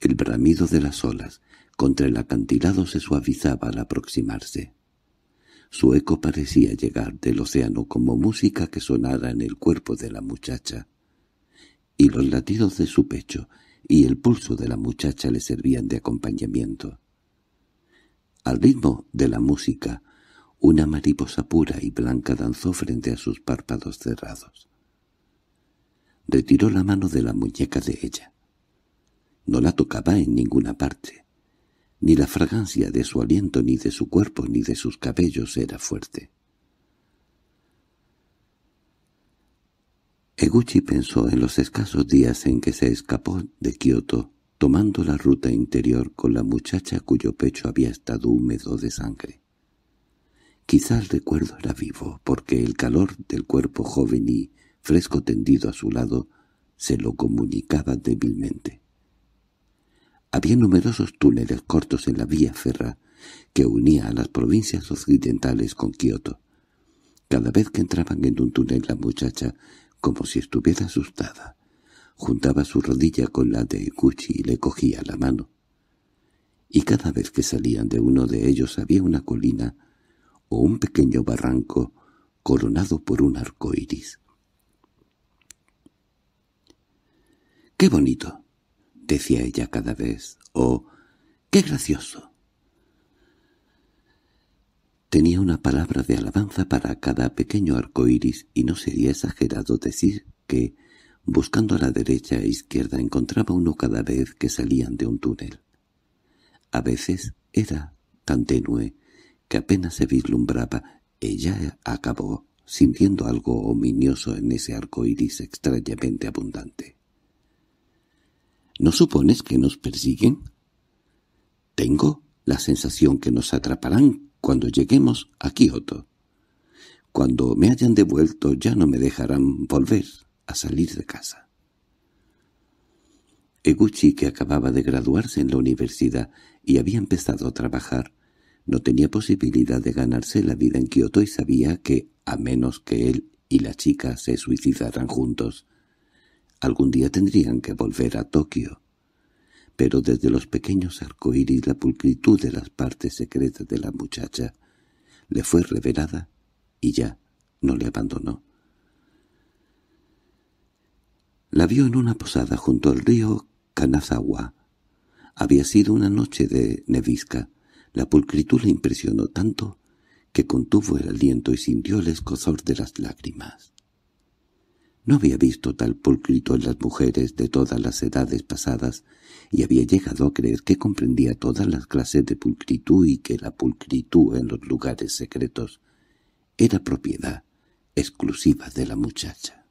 El bramido de las olas contra el acantilado se suavizaba al aproximarse. Su eco parecía llegar del océano como música que sonara en el cuerpo de la muchacha, y los latidos de su pecho y el pulso de la muchacha le servían de acompañamiento. Al ritmo de la música, una mariposa pura y blanca danzó frente a sus párpados cerrados. Retiró la mano de la muñeca de ella. No la tocaba en ninguna parte. Ni la fragancia de su aliento, ni de su cuerpo, ni de sus cabellos era fuerte. Eguchi pensó en los escasos días en que se escapó de Kioto, tomando la ruta interior con la muchacha cuyo pecho había estado húmedo de sangre. Quizá el recuerdo era vivo, porque el calor del cuerpo joven y fresco tendido a su lado se lo comunicaba débilmente. Había numerosos túneles cortos en la vía ferra que unía a las provincias occidentales con Kioto. Cada vez que entraban en un túnel la muchacha como si estuviera asustada. Juntaba su rodilla con la de Gucci y le cogía la mano. Y cada vez que salían de uno de ellos había una colina o un pequeño barranco coronado por un arco iris. —¡Qué bonito! —decía ella cada vez. —¡Oh, qué gracioso! Tenía una palabra de alabanza para cada pequeño arco iris y no sería exagerado decir que, buscando a la derecha e izquierda, encontraba uno cada vez que salían de un túnel. A veces era tan tenue que apenas se vislumbraba. Ella acabó sintiendo algo ominioso en ese arco iris extrañamente abundante. ¿No supones que nos persiguen? Tengo la sensación que nos atraparán cuando lleguemos a Kioto. Cuando me hayan devuelto ya no me dejarán volver a salir de casa. Eguchi, que acababa de graduarse en la universidad y había empezado a trabajar, no tenía posibilidad de ganarse la vida en Kioto y sabía que, a menos que él y la chica se suicidaran juntos, algún día tendrían que volver a Tokio pero desde los pequeños arcoíris la pulcritud de las partes secretas de la muchacha le fue revelada y ya no le abandonó. La vio en una posada junto al río Kanazawa. Había sido una noche de nevisca. La pulcritud le impresionó tanto que contuvo el aliento y sintió el escozor de las lágrimas. No había visto tal pulcrito en las mujeres de todas las edades pasadas, y había llegado a creer que comprendía todas las clases de pulcritud y que la pulcritud en los lugares secretos era propiedad exclusiva de la muchacha.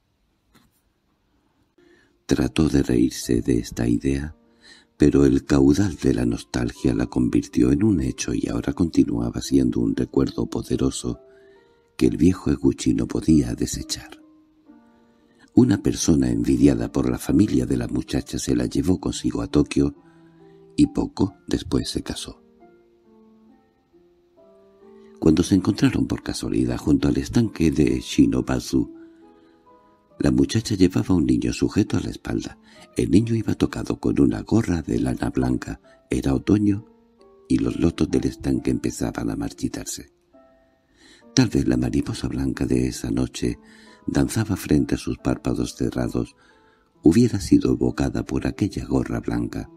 Trató de reírse de esta idea, pero el caudal de la nostalgia la convirtió en un hecho y ahora continuaba siendo un recuerdo poderoso que el viejo Eguchi no podía desechar. Una persona envidiada por la familia de la muchacha se la llevó consigo a Tokio y poco después se casó. Cuando se encontraron por casualidad junto al estanque de Shinobazu, la muchacha llevaba un niño sujeto a la espalda. El niño iba tocado con una gorra de lana blanca. Era otoño y los lotos del estanque empezaban a marchitarse. Tal vez la mariposa blanca de esa noche danzaba frente a sus párpados cerrados, hubiera sido evocada por aquella gorra blanca.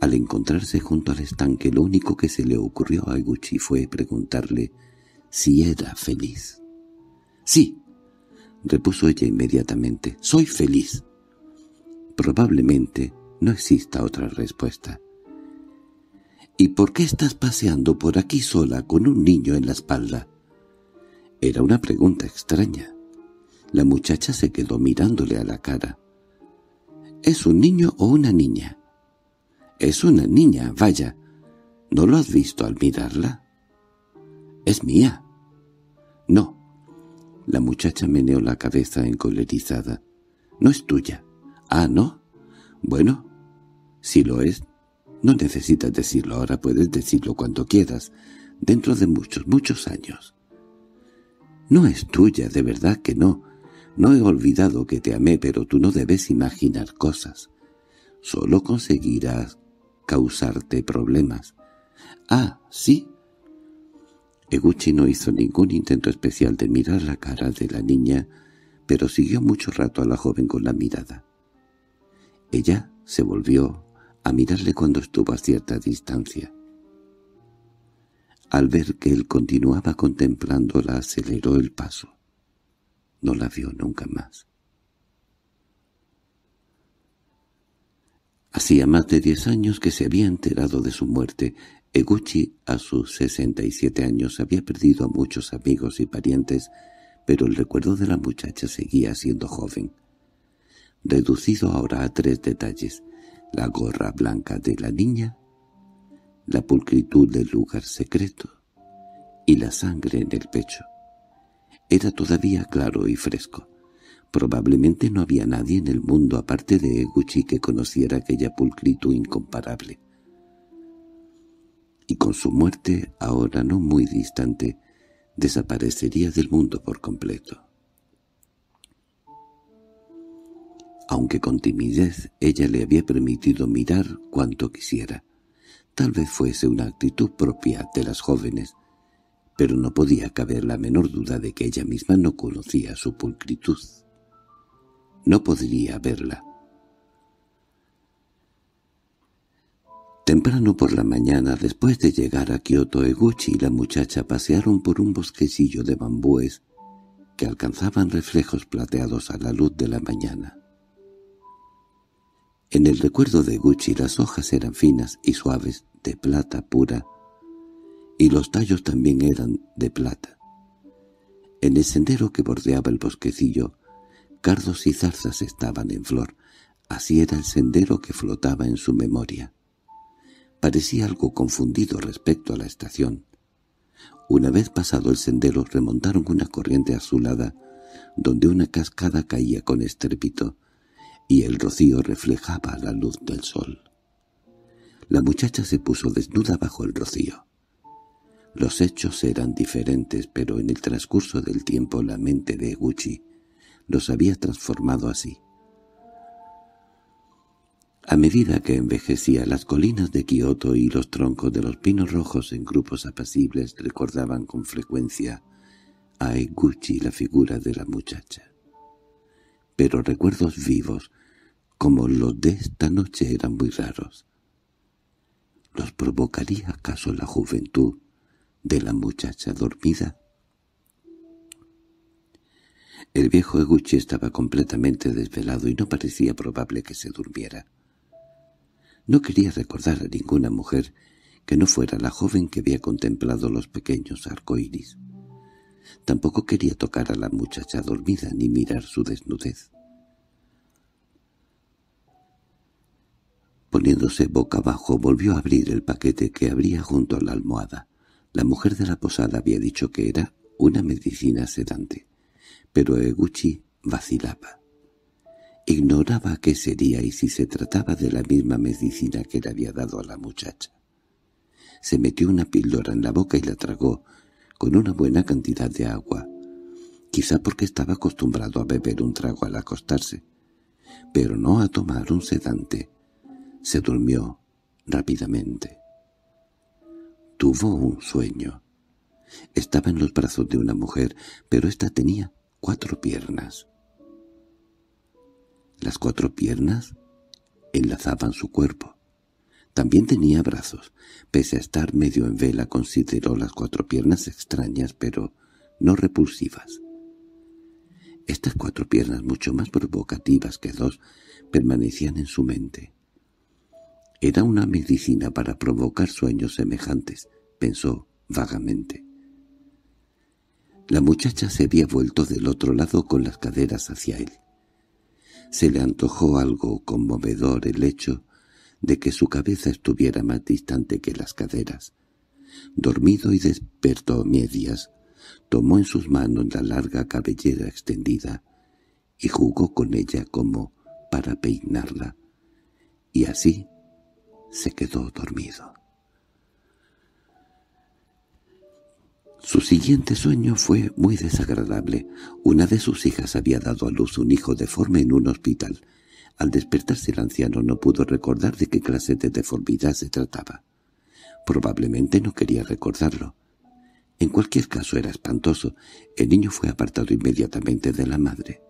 Al encontrarse junto al estanque lo único que se le ocurrió a Gucci fue preguntarle si era feliz. —Sí —repuso ella inmediatamente—, soy feliz. Probablemente no exista otra respuesta. —¿Y por qué estás paseando por aquí sola con un niño en la espalda? Era una pregunta extraña. La muchacha se quedó mirándole a la cara. —¿Es un niño o una niña? —Es una niña, vaya. ¿No lo has visto al mirarla? —Es mía. —No. La muchacha meneó la cabeza encolerizada. —No es tuya. —Ah, ¿no? Bueno, si lo es, no necesitas decirlo ahora, puedes decirlo cuando quieras, dentro de muchos, muchos años. No es tuya, de verdad que no. No he olvidado que te amé, pero tú no debes imaginar cosas. Solo conseguirás causarte problemas. Ah, ¿sí? Eguchi no hizo ningún intento especial de mirar la cara de la niña, pero siguió mucho rato a la joven con la mirada. Ella se volvió a mirarle cuando estuvo a cierta distancia. Al ver que él continuaba contemplándola aceleró el paso. No la vio nunca más. Hacía más de diez años que se había enterado de su muerte. Eguchi, a sus sesenta y siete años, había perdido a muchos amigos y parientes, pero el recuerdo de la muchacha seguía siendo joven. Reducido ahora a tres detalles, la gorra blanca de la niña la pulcritud del lugar secreto y la sangre en el pecho. Era todavía claro y fresco. Probablemente no había nadie en el mundo aparte de Eguchi que conociera aquella pulcritud incomparable. Y con su muerte, ahora no muy distante, desaparecería del mundo por completo. Aunque con timidez ella le había permitido mirar cuanto quisiera, Tal vez fuese una actitud propia de las jóvenes, pero no podía caber la menor duda de que ella misma no conocía su pulcritud. No podría verla. Temprano por la mañana, después de llegar a Kioto, Eguchi y la muchacha pasearon por un bosquecillo de bambúes que alcanzaban reflejos plateados a la luz de la mañana. En el recuerdo de Gucci las hojas eran finas y suaves, de plata pura, y los tallos también eran de plata. En el sendero que bordeaba el bosquecillo, cardos y zarzas estaban en flor, así era el sendero que flotaba en su memoria. Parecía algo confundido respecto a la estación. Una vez pasado el sendero remontaron una corriente azulada, donde una cascada caía con estrépito, y el rocío reflejaba la luz del sol. La muchacha se puso desnuda bajo el rocío. Los hechos eran diferentes, pero en el transcurso del tiempo la mente de Eguchi los había transformado así. A medida que envejecía, las colinas de Kioto y los troncos de los pinos rojos en grupos apacibles recordaban con frecuencia a Eguchi la figura de la muchacha. Pero recuerdos vivos, como los de esta noche eran muy raros. ¿Los provocaría acaso la juventud de la muchacha dormida? El viejo Eguchi estaba completamente desvelado y no parecía probable que se durmiera. No quería recordar a ninguna mujer que no fuera la joven que había contemplado los pequeños arcoíris. Tampoco quería tocar a la muchacha dormida ni mirar su desnudez. Poniéndose boca abajo volvió a abrir el paquete que abría junto a la almohada. La mujer de la posada había dicho que era una medicina sedante, pero Eguchi vacilaba. Ignoraba qué sería y si se trataba de la misma medicina que le había dado a la muchacha. Se metió una píldora en la boca y la tragó, con una buena cantidad de agua, quizá porque estaba acostumbrado a beber un trago al acostarse, pero no a tomar un sedante. Se durmió rápidamente. Tuvo un sueño. Estaba en los brazos de una mujer, pero ésta tenía cuatro piernas. Las cuatro piernas enlazaban su cuerpo. También tenía brazos. Pese a estar medio en vela, consideró las cuatro piernas extrañas, pero no repulsivas. Estas cuatro piernas, mucho más provocativas que dos, permanecían en su mente. Era una medicina para provocar sueños semejantes, pensó vagamente. La muchacha se había vuelto del otro lado con las caderas hacia él. Se le antojó algo conmovedor el hecho de que su cabeza estuviera más distante que las caderas. Dormido y despertó medias, tomó en sus manos la larga cabellera extendida y jugó con ella como para peinarla. Y así se quedó dormido. Su siguiente sueño fue muy desagradable. Una de sus hijas había dado a luz un hijo deforme en un hospital. Al despertarse el anciano no pudo recordar de qué clase de deformidad se trataba. Probablemente no quería recordarlo. En cualquier caso era espantoso. El niño fue apartado inmediatamente de la madre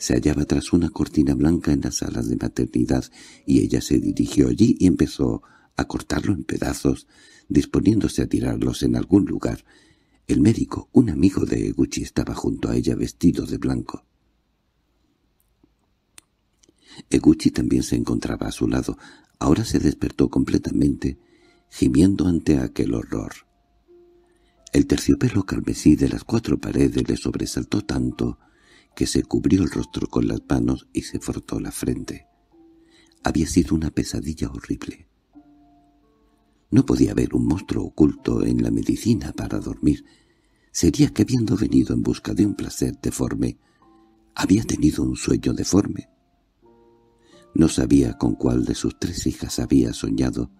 se hallaba tras una cortina blanca en las salas de maternidad, y ella se dirigió allí y empezó a cortarlo en pedazos, disponiéndose a tirarlos en algún lugar. El médico, un amigo de Eguchi, estaba junto a ella vestido de blanco. Eguchi también se encontraba a su lado. Ahora se despertó completamente, gimiendo ante aquel horror. El terciopelo carmesí de las cuatro paredes le sobresaltó tanto que se cubrió el rostro con las manos y se frotó la frente. Había sido una pesadilla horrible. No podía haber un monstruo oculto en la medicina para dormir. Sería que habiendo venido en busca de un placer deforme, había tenido un sueño deforme. No sabía con cuál de sus tres hijas había soñado,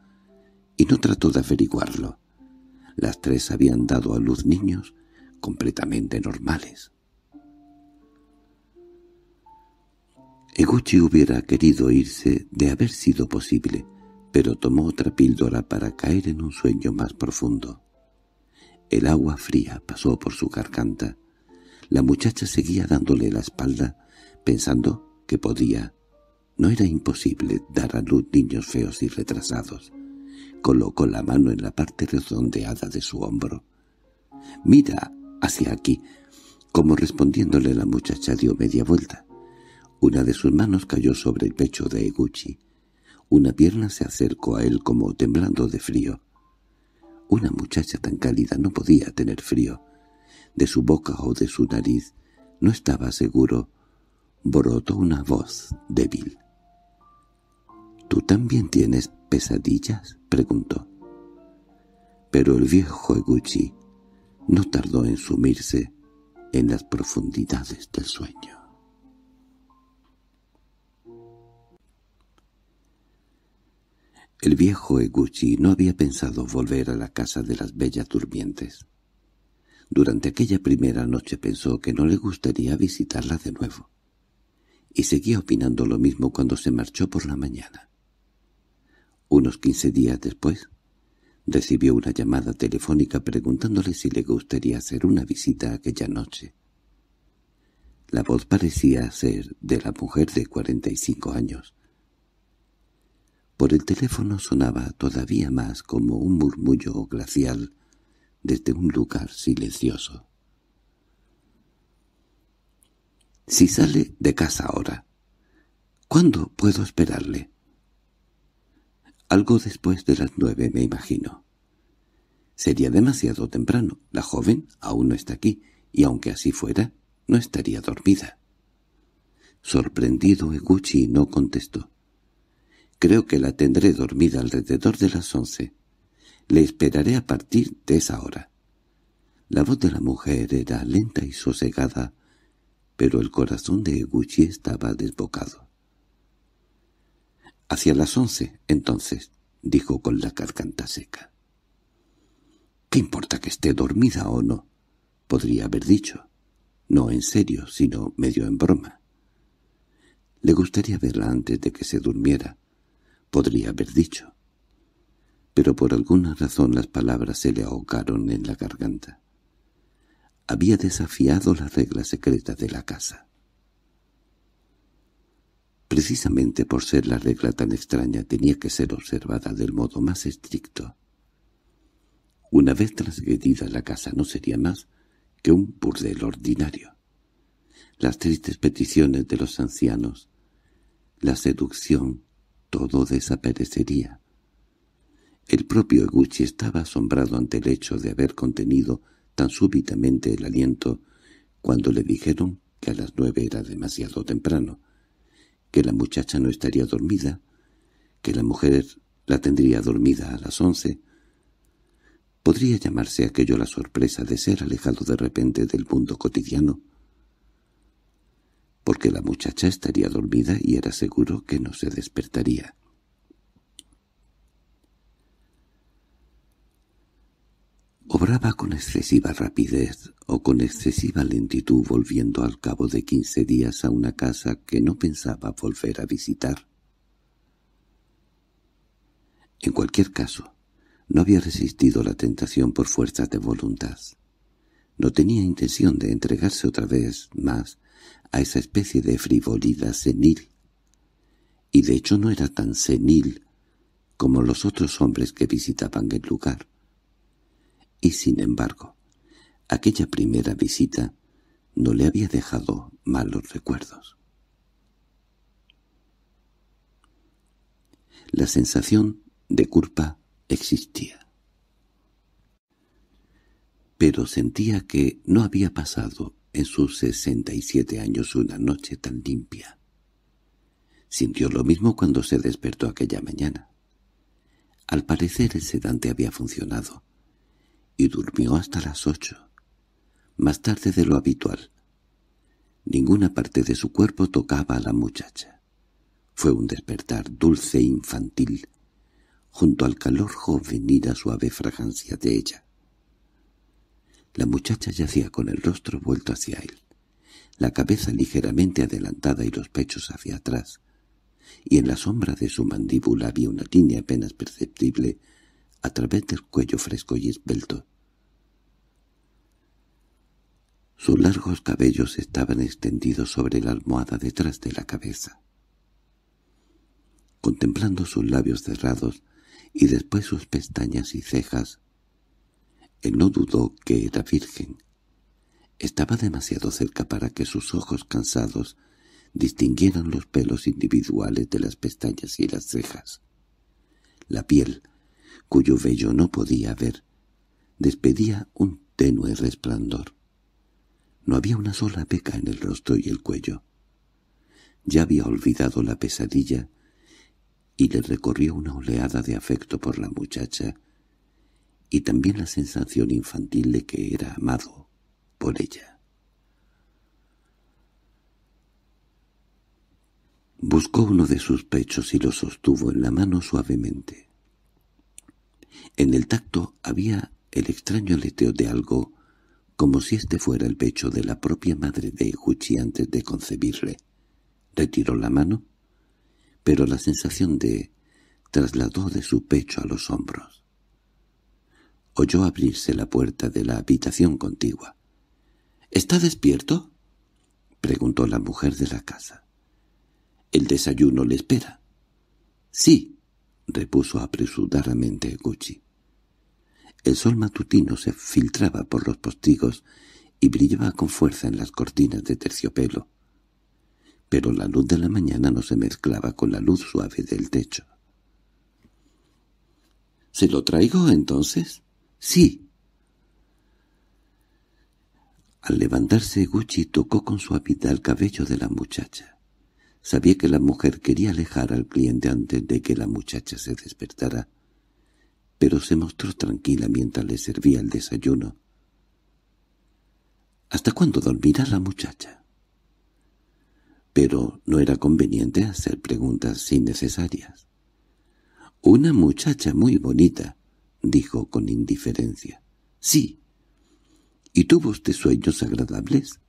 y no trató de averiguarlo. Las tres habían dado a luz niños completamente normales. Eguchi hubiera querido irse de haber sido posible, pero tomó otra píldora para caer en un sueño más profundo. El agua fría pasó por su garganta. La muchacha seguía dándole la espalda, pensando que podía. No era imposible dar a luz niños feos y retrasados. Colocó la mano en la parte redondeada de su hombro. «¡Mira hacia aquí!» Como respondiéndole la muchacha dio media vuelta. Una de sus manos cayó sobre el pecho de Eguchi. Una pierna se acercó a él como temblando de frío. Una muchacha tan cálida no podía tener frío. De su boca o de su nariz, no estaba seguro, brotó una voz débil. —¿Tú también tienes pesadillas? —preguntó. Pero el viejo Eguchi no tardó en sumirse en las profundidades del sueño. El viejo Eguchi no había pensado volver a la casa de las bellas durmientes. Durante aquella primera noche pensó que no le gustaría visitarla de nuevo, y seguía opinando lo mismo cuando se marchó por la mañana. Unos quince días después, recibió una llamada telefónica preguntándole si le gustaría hacer una visita aquella noche. La voz parecía ser de la mujer de cuarenta y cinco años, por el teléfono sonaba todavía más como un murmullo glacial desde un lugar silencioso. —Si sale de casa ahora, ¿cuándo puedo esperarle? —Algo después de las nueve, me imagino. Sería demasiado temprano. La joven aún no está aquí, y aunque así fuera, no estaría dormida. Sorprendido, Eguchi no contestó. Creo que la tendré dormida alrededor de las once. Le esperaré a partir de esa hora. La voz de la mujer era lenta y sosegada, pero el corazón de Eguchi estaba desbocado. —Hacia las once, entonces —dijo con la garganta seca. —¿Qué importa que esté dormida o no? Podría haber dicho. No en serio, sino medio en broma. Le gustaría verla antes de que se durmiera, podría haber dicho. Pero por alguna razón las palabras se le ahogaron en la garganta. Había desafiado la regla secreta de la casa. Precisamente por ser la regla tan extraña tenía que ser observada del modo más estricto. Una vez transgredida la casa no sería más que un burdel ordinario. Las tristes peticiones de los ancianos, la seducción, todo desaparecería. El propio Eguchi estaba asombrado ante el hecho de haber contenido tan súbitamente el aliento cuando le dijeron que a las nueve era demasiado temprano, que la muchacha no estaría dormida, que la mujer la tendría dormida a las once. ¿Podría llamarse aquello la sorpresa de ser alejado de repente del mundo cotidiano? porque la muchacha estaría dormida y era seguro que no se despertaría. Obraba con excesiva rapidez o con excesiva lentitud volviendo al cabo de quince días a una casa que no pensaba volver a visitar. En cualquier caso, no había resistido la tentación por fuerzas de voluntad. No tenía intención de entregarse otra vez más a esa especie de frivolidad senil. Y de hecho no era tan senil como los otros hombres que visitaban el lugar. Y sin embargo, aquella primera visita no le había dejado malos recuerdos. La sensación de culpa existía. Pero sentía que no había pasado en sus sesenta y siete años una noche tan limpia. Sintió lo mismo cuando se despertó aquella mañana. Al parecer el sedante había funcionado, y durmió hasta las ocho, más tarde de lo habitual. Ninguna parte de su cuerpo tocaba a la muchacha. Fue un despertar dulce e infantil, junto al calor joven y la suave fragancia de ella. La muchacha yacía con el rostro vuelto hacia él, la cabeza ligeramente adelantada y los pechos hacia atrás, y en la sombra de su mandíbula había una línea apenas perceptible a través del cuello fresco y esbelto. Sus largos cabellos estaban extendidos sobre la almohada detrás de la cabeza. Contemplando sus labios cerrados y después sus pestañas y cejas, él no dudó que era virgen. Estaba demasiado cerca para que sus ojos cansados distinguieran los pelos individuales de las pestañas y las cejas. La piel, cuyo vello no podía ver, despedía un tenue resplandor. No había una sola peca en el rostro y el cuello. Ya había olvidado la pesadilla y le recorrió una oleada de afecto por la muchacha y también la sensación infantil de que era amado por ella. Buscó uno de sus pechos y lo sostuvo en la mano suavemente. En el tacto había el extraño aleteo de algo, como si este fuera el pecho de la propia madre de Eguchi antes de concebirle. Retiró la mano, pero la sensación de trasladó de su pecho a los hombros oyó abrirse la puerta de la habitación contigua. —¿Está despierto? —preguntó la mujer de la casa. —¿El desayuno le espera? —Sí —repuso apresuradamente Gucci. El sol matutino se filtraba por los postigos y brillaba con fuerza en las cortinas de terciopelo. Pero la luz de la mañana no se mezclaba con la luz suave del techo. —¿Se lo traigo, entonces? —¡Sí! Al levantarse Gucci tocó con suavidad el cabello de la muchacha. Sabía que la mujer quería alejar al cliente antes de que la muchacha se despertara, pero se mostró tranquila mientras le servía el desayuno. ¿Hasta cuándo dormirá la muchacha? Pero no era conveniente hacer preguntas innecesarias. Una muchacha muy bonita, —dijo con indiferencia. —Sí. —¿Y tuvo usted sueños agradables?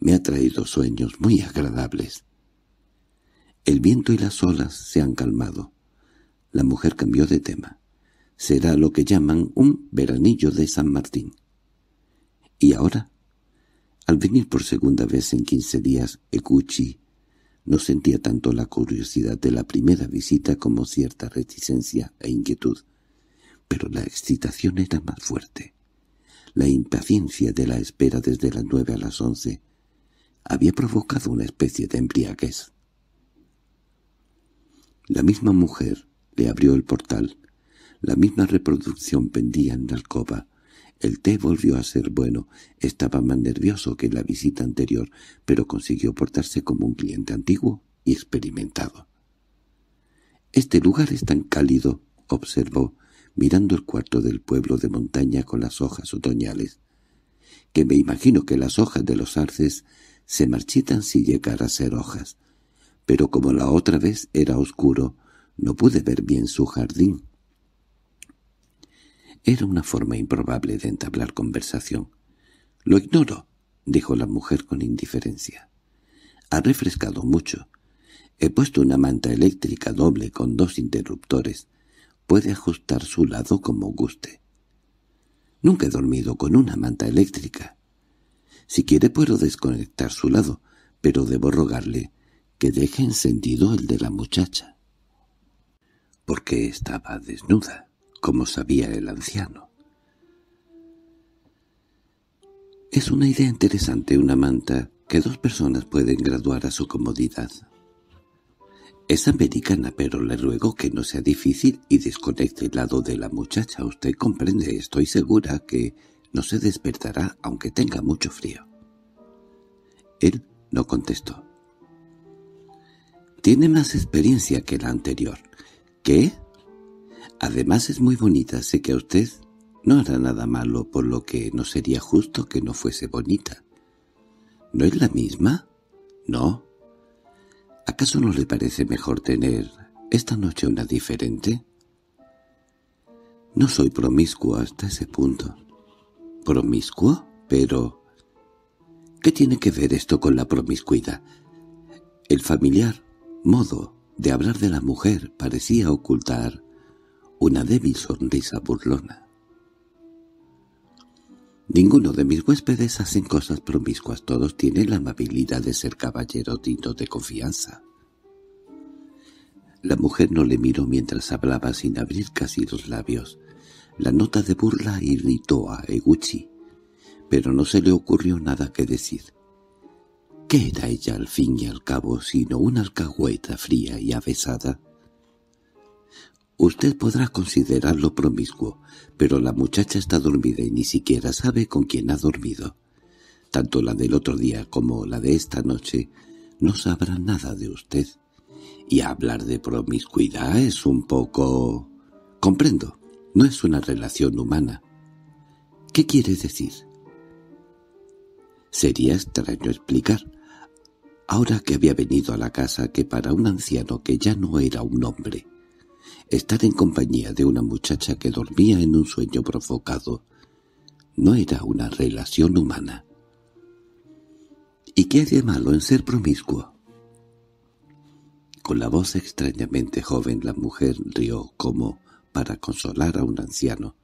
—Me ha traído sueños muy agradables. El viento y las olas se han calmado. La mujer cambió de tema. Será lo que llaman un veranillo de San Martín. —¿Y ahora? Al venir por segunda vez en quince días, Eguchi no sentía tanto la curiosidad de la primera visita como cierta reticencia e inquietud pero la excitación era más fuerte. La impaciencia de la espera desde las nueve a las once había provocado una especie de embriaguez. La misma mujer le abrió el portal. La misma reproducción pendía en la alcoba. El té volvió a ser bueno. Estaba más nervioso que en la visita anterior, pero consiguió portarse como un cliente antiguo y experimentado. «Este lugar es tan cálido», observó, mirando el cuarto del pueblo de montaña con las hojas otoñales, que me imagino que las hojas de los arces se marchitan si llegara a ser hojas, pero como la otra vez era oscuro, no pude ver bien su jardín. Era una forma improbable de entablar conversación. —Lo ignoro —dijo la mujer con indiferencia. —Ha refrescado mucho. He puesto una manta eléctrica doble con dos interruptores puede ajustar su lado como guste. Nunca he dormido con una manta eléctrica. Si quiere puedo desconectar su lado, pero debo rogarle que deje encendido el de la muchacha. Porque estaba desnuda, como sabía el anciano. Es una idea interesante una manta que dos personas pueden graduar a su comodidad, es americana, pero le ruego que no sea difícil y desconecte el lado de la muchacha. Usted comprende, estoy segura que no se despertará aunque tenga mucho frío. Él no contestó. Tiene más experiencia que la anterior. ¿Qué? Además es muy bonita, sé que a usted no hará nada malo, por lo que no sería justo que no fuese bonita. ¿No es la misma? No, ¿Acaso no le parece mejor tener esta noche una diferente? No soy promiscuo hasta ese punto. ¿Promiscuo? Pero... ¿Qué tiene que ver esto con la promiscuidad? El familiar modo de hablar de la mujer parecía ocultar una débil sonrisa burlona. Ninguno de mis huéspedes hacen cosas promiscuas, todos tienen la amabilidad de ser caballeros dignos de confianza. La mujer no le miró mientras hablaba sin abrir casi los labios. La nota de burla irritó a Eguchi, pero no se le ocurrió nada que decir. ¿Qué era ella al fin y al cabo sino una alcahueta fría y avesada? Usted podrá considerarlo promiscuo, pero la muchacha está dormida y ni siquiera sabe con quién ha dormido. Tanto la del otro día como la de esta noche no sabrá nada de usted. Y hablar de promiscuidad es un poco... Comprendo, no es una relación humana. ¿Qué quiere decir? Sería extraño explicar, ahora que había venido a la casa, que para un anciano que ya no era un hombre, Estar en compañía de una muchacha que dormía en un sueño provocado no era una relación humana. ¿Y qué hay malo en ser promiscuo? Con la voz extrañamente joven la mujer rió como para consolar a un anciano.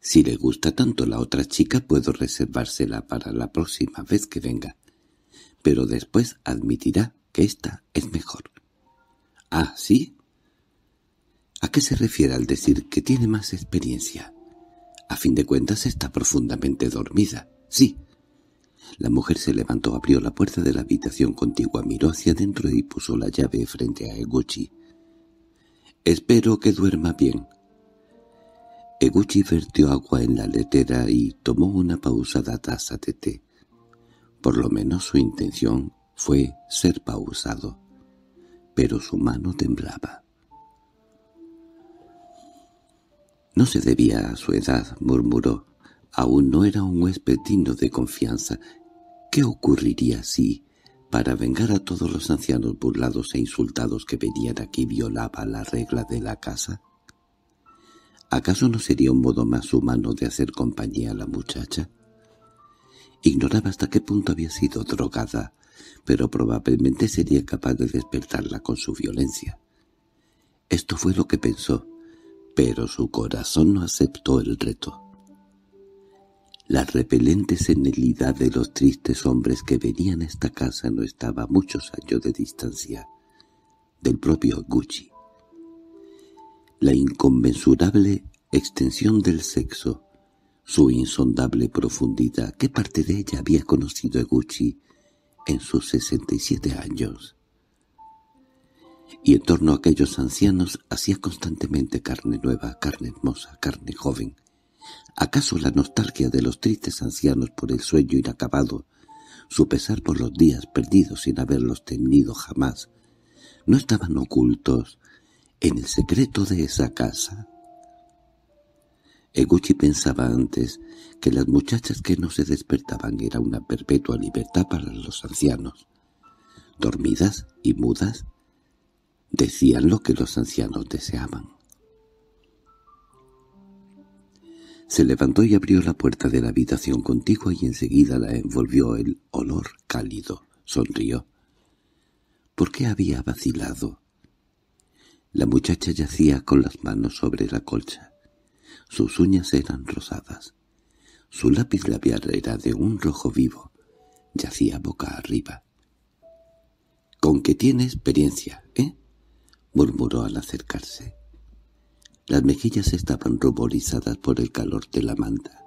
Si le gusta tanto la otra chica puedo reservársela para la próxima vez que venga, pero después admitirá que esta es mejor. —¿Ah, sí? ¿A qué se refiere al decir que tiene más experiencia? A fin de cuentas está profundamente dormida. Sí. La mujer se levantó, abrió la puerta de la habitación contigua, miró hacia adentro y puso la llave frente a Eguchi. —Espero que duerma bien. Eguchi vertió agua en la letera y tomó una pausada taza de té. Por lo menos su intención fue ser pausado, pero su mano temblaba. No se debía a su edad, murmuró. Aún no era un huésped digno de confianza. ¿Qué ocurriría si, para vengar a todos los ancianos burlados e insultados que venían aquí, violaba la regla de la casa? ¿Acaso no sería un modo más humano de hacer compañía a la muchacha? Ignoraba hasta qué punto había sido drogada, pero probablemente sería capaz de despertarla con su violencia. Esto fue lo que pensó, pero su corazón no aceptó el reto. La repelente senilidad de los tristes hombres que venían a esta casa no estaba a muchos años de distancia del propio Gucci. La inconmensurable extensión del sexo, su insondable profundidad, ¿qué parte de ella había conocido Gucci en sus 67 años? y en torno a aquellos ancianos hacía constantemente carne nueva, carne hermosa, carne joven. ¿Acaso la nostalgia de los tristes ancianos por el sueño inacabado, su pesar por los días perdidos sin haberlos tenido jamás, no estaban ocultos en el secreto de esa casa? Eguchi pensaba antes que las muchachas que no se despertaban era una perpetua libertad para los ancianos. Dormidas y mudas, decían lo que los ancianos deseaban. Se levantó y abrió la puerta de la habitación contigua y enseguida la envolvió el olor cálido. Sonrió. ¿Por qué había vacilado? La muchacha yacía con las manos sobre la colcha. Sus uñas eran rosadas. Su lápiz labial era de un rojo vivo. Yacía boca arriba. —Con que tiene experiencia murmuró al acercarse. Las mejillas estaban ruborizadas por el calor de la manta.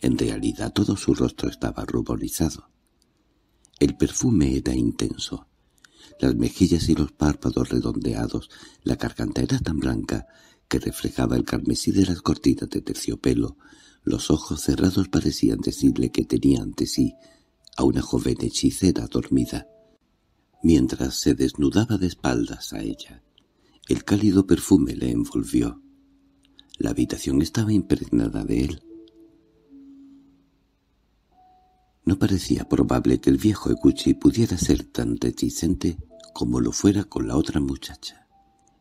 En realidad todo su rostro estaba ruborizado. El perfume era intenso. Las mejillas y los párpados redondeados, la garganta era tan blanca que reflejaba el carmesí de las cortinas de terciopelo. Los ojos cerrados parecían decirle que tenía ante sí a una joven hechicera dormida, mientras se desnudaba de espaldas a ella. El cálido perfume le envolvió. La habitación estaba impregnada de él. No parecía probable que el viejo Eguchi pudiera ser tan reticente como lo fuera con la otra muchacha.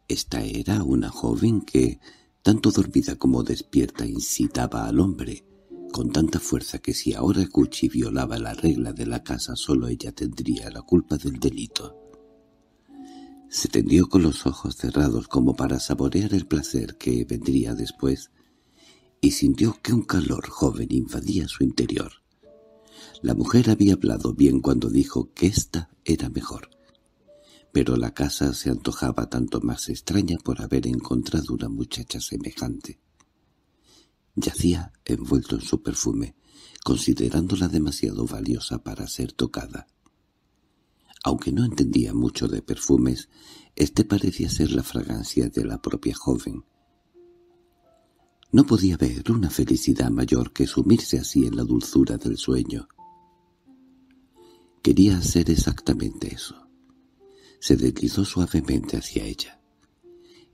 Esta era una joven que, tanto dormida como despierta, incitaba al hombre, con tanta fuerza que si ahora Eguchi violaba la regla de la casa solo ella tendría la culpa del delito. Se tendió con los ojos cerrados como para saborear el placer que vendría después y sintió que un calor joven invadía su interior. La mujer había hablado bien cuando dijo que ésta era mejor, pero la casa se antojaba tanto más extraña por haber encontrado una muchacha semejante. Yacía envuelto en su perfume, considerándola demasiado valiosa para ser tocada. Aunque no entendía mucho de perfumes, este parecía ser la fragancia de la propia joven. No podía ver una felicidad mayor que sumirse así en la dulzura del sueño. Quería hacer exactamente eso. Se deslizó suavemente hacia ella,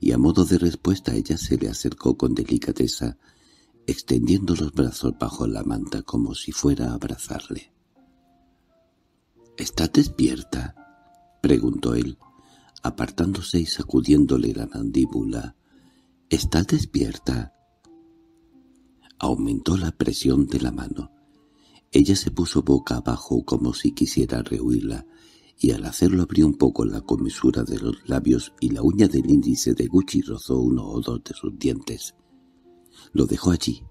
y a modo de respuesta ella se le acercó con delicadeza, extendiendo los brazos bajo la manta como si fuera a abrazarle. «¿Está despierta? —preguntó él, apartándose y sacudiéndole la mandíbula. «¿Está despierta? Aumentó la presión de la mano. Ella se puso boca abajo como si quisiera rehuirla, y al hacerlo abrió un poco la comisura de los labios y la uña del índice de Gucci rozó uno o dos de sus dientes. Lo dejó allí.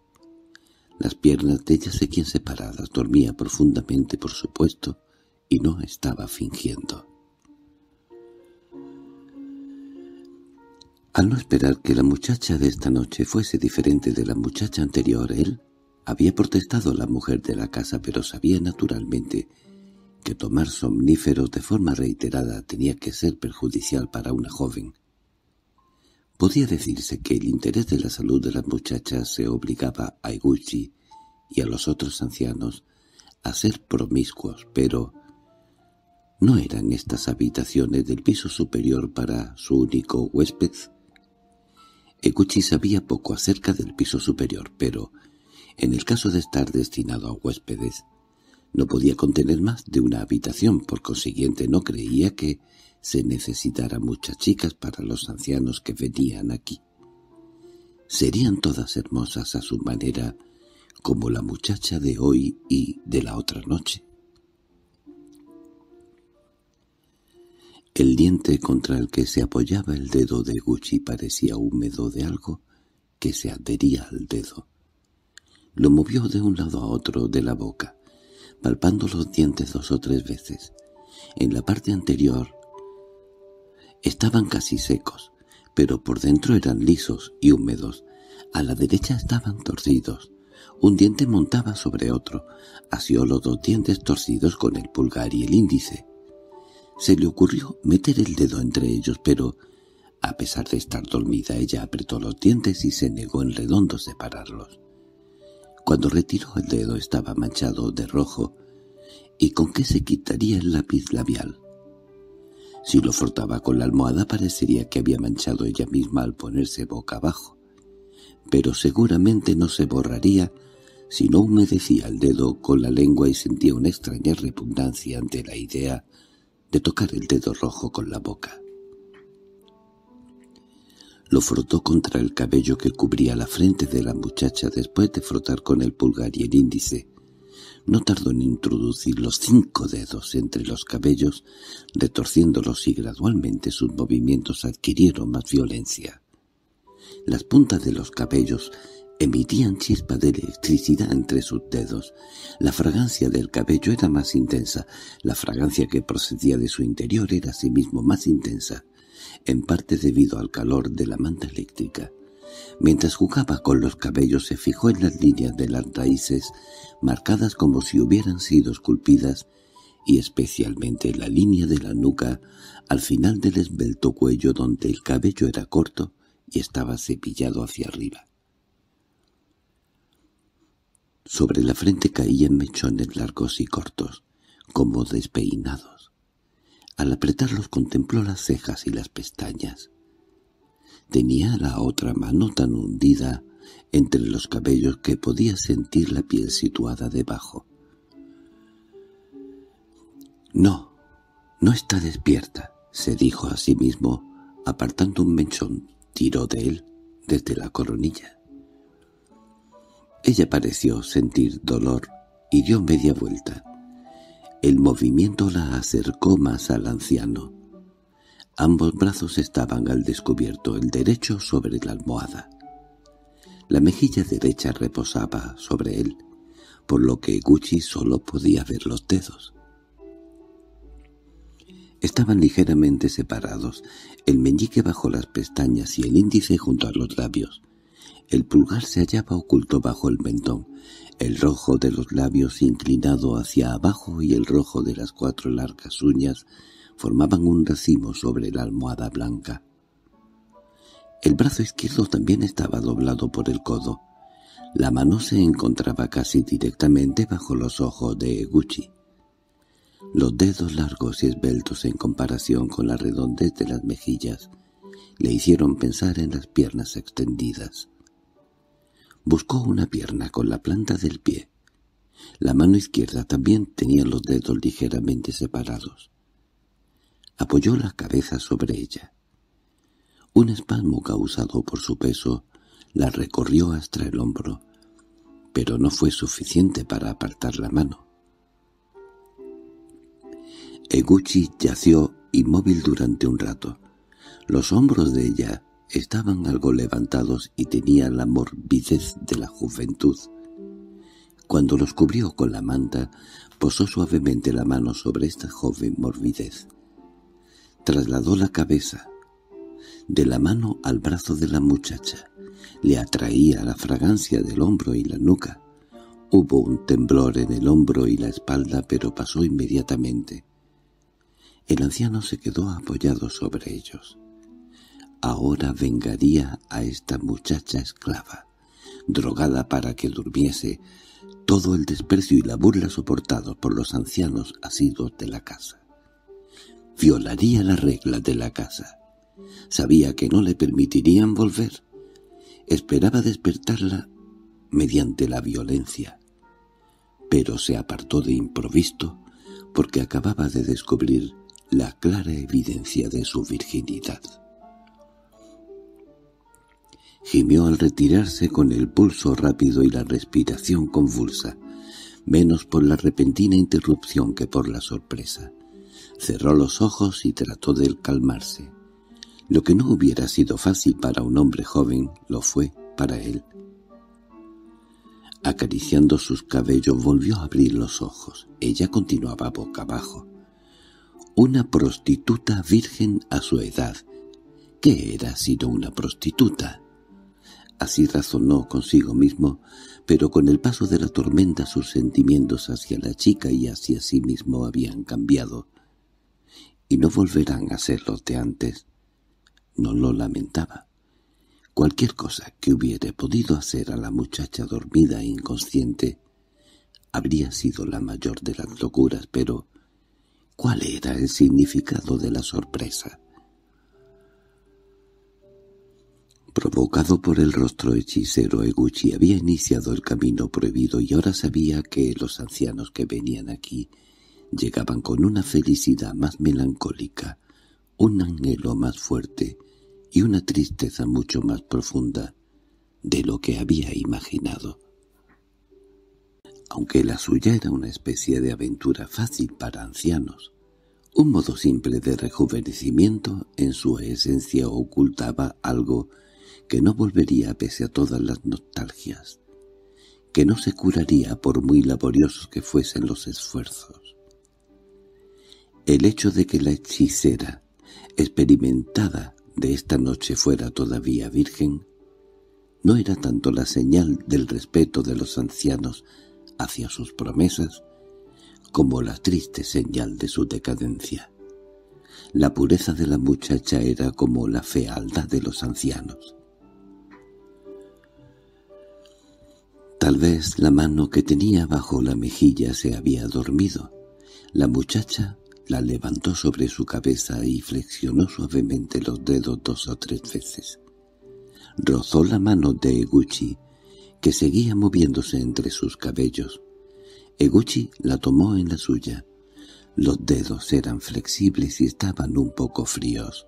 Las piernas de ella seguían separadas, dormía profundamente, por supuesto, y no estaba fingiendo. Al no esperar que la muchacha de esta noche fuese diferente de la muchacha anterior, él había protestado a la mujer de la casa, pero sabía naturalmente que tomar somníferos de forma reiterada tenía que ser perjudicial para una joven. Podía decirse que el interés de la salud de las muchachas se obligaba a Iguchi y a los otros ancianos a ser promiscuos, pero ¿No eran estas habitaciones del piso superior para su único huésped? Eguchi sabía poco acerca del piso superior, pero, en el caso de estar destinado a huéspedes, no podía contener más de una habitación, por consiguiente no creía que se necesitara muchas chicas para los ancianos que venían aquí. Serían todas hermosas a su manera, como la muchacha de hoy y de la otra noche. El diente contra el que se apoyaba el dedo de Gucci parecía húmedo de algo que se adhería al dedo. Lo movió de un lado a otro de la boca, palpando los dientes dos o tres veces. En la parte anterior estaban casi secos, pero por dentro eran lisos y húmedos. A la derecha estaban torcidos. Un diente montaba sobre otro. Asió los dos dientes torcidos con el pulgar y el índice. Se le ocurrió meter el dedo entre ellos, pero, a pesar de estar dormida, ella apretó los dientes y se negó en redondo separarlos. Cuando retiró el dedo estaba manchado de rojo. ¿Y con qué se quitaría el lápiz labial? Si lo frotaba con la almohada parecería que había manchado ella misma al ponerse boca abajo, pero seguramente no se borraría si no humedecía el dedo con la lengua y sentía una extraña repugnancia ante la idea de tocar el dedo rojo con la boca. Lo frotó contra el cabello que cubría la frente de la muchacha después de frotar con el pulgar y el índice. No tardó en introducir los cinco dedos entre los cabellos, retorciéndolos y gradualmente sus movimientos adquirieron más violencia. Las puntas de los cabellos Emitían chispa de electricidad entre sus dedos. La fragancia del cabello era más intensa. La fragancia que procedía de su interior era asimismo más intensa, en parte debido al calor de la manta eléctrica. Mientras jugaba con los cabellos se fijó en las líneas de las raíces, marcadas como si hubieran sido esculpidas, y especialmente la línea de la nuca, al final del esbelto cuello donde el cabello era corto y estaba cepillado hacia arriba. Sobre la frente caían mechones largos y cortos, como despeinados. Al apretarlos contempló las cejas y las pestañas. Tenía la otra mano tan hundida entre los cabellos que podía sentir la piel situada debajo. —No, no está despierta —se dijo a sí mismo, apartando un mechón. Tiró de él desde la coronilla. Ella pareció sentir dolor y dio media vuelta. El movimiento la acercó más al anciano. Ambos brazos estaban al descubierto, el derecho sobre la almohada. La mejilla derecha reposaba sobre él, por lo que Gucci solo podía ver los dedos. Estaban ligeramente separados, el meñique bajo las pestañas y el índice junto a los labios. El pulgar se hallaba oculto bajo el mentón, el rojo de los labios inclinado hacia abajo y el rojo de las cuatro largas uñas formaban un racimo sobre la almohada blanca. El brazo izquierdo también estaba doblado por el codo. La mano se encontraba casi directamente bajo los ojos de Eguchi. Los dedos largos y esbeltos en comparación con la redondez de las mejillas le hicieron pensar en las piernas extendidas. Buscó una pierna con la planta del pie. La mano izquierda también tenía los dedos ligeramente separados. Apoyó la cabeza sobre ella. Un espasmo causado por su peso la recorrió hasta el hombro, pero no fue suficiente para apartar la mano. Eguchi yació inmóvil durante un rato. Los hombros de ella Estaban algo levantados y tenían la morbidez de la juventud. Cuando los cubrió con la manta, posó suavemente la mano sobre esta joven morbidez. Trasladó la cabeza de la mano al brazo de la muchacha. Le atraía la fragancia del hombro y la nuca. Hubo un temblor en el hombro y la espalda, pero pasó inmediatamente. El anciano se quedó apoyado sobre ellos ahora vengaría a esta muchacha esclava, drogada para que durmiese, todo el desprecio y la burla soportados por los ancianos asidos de la casa. Violaría la regla de la casa. Sabía que no le permitirían volver. Esperaba despertarla mediante la violencia. Pero se apartó de improviso porque acababa de descubrir la clara evidencia de su virginidad. Gimió al retirarse con el pulso rápido y la respiración convulsa, menos por la repentina interrupción que por la sorpresa. Cerró los ojos y trató de calmarse. Lo que no hubiera sido fácil para un hombre joven, lo fue para él. Acariciando sus cabellos volvió a abrir los ojos. Ella continuaba boca abajo. Una prostituta virgen a su edad. ¿Qué era sino una prostituta? Así razonó consigo mismo, pero con el paso de la tormenta sus sentimientos hacia la chica y hacia sí mismo habían cambiado, y no volverán a ser los de antes. No lo lamentaba. Cualquier cosa que hubiera podido hacer a la muchacha dormida e inconsciente habría sido la mayor de las locuras, pero ¿cuál era el significado de la sorpresa? Provocado por el rostro hechicero, Eguchi había iniciado el camino prohibido y ahora sabía que los ancianos que venían aquí llegaban con una felicidad más melancólica, un anhelo más fuerte y una tristeza mucho más profunda de lo que había imaginado. Aunque la suya era una especie de aventura fácil para ancianos, un modo simple de rejuvenecimiento en su esencia ocultaba algo que no volvería pese a todas las nostalgias, que no se curaría por muy laboriosos que fuesen los esfuerzos. El hecho de que la hechicera, experimentada de esta noche fuera todavía virgen, no era tanto la señal del respeto de los ancianos hacia sus promesas, como la triste señal de su decadencia. La pureza de la muchacha era como la fealdad de los ancianos. Tal vez la mano que tenía bajo la mejilla se había dormido. La muchacha la levantó sobre su cabeza y flexionó suavemente los dedos dos o tres veces. Rozó la mano de Eguchi, que seguía moviéndose entre sus cabellos. Eguchi la tomó en la suya. Los dedos eran flexibles y estaban un poco fríos.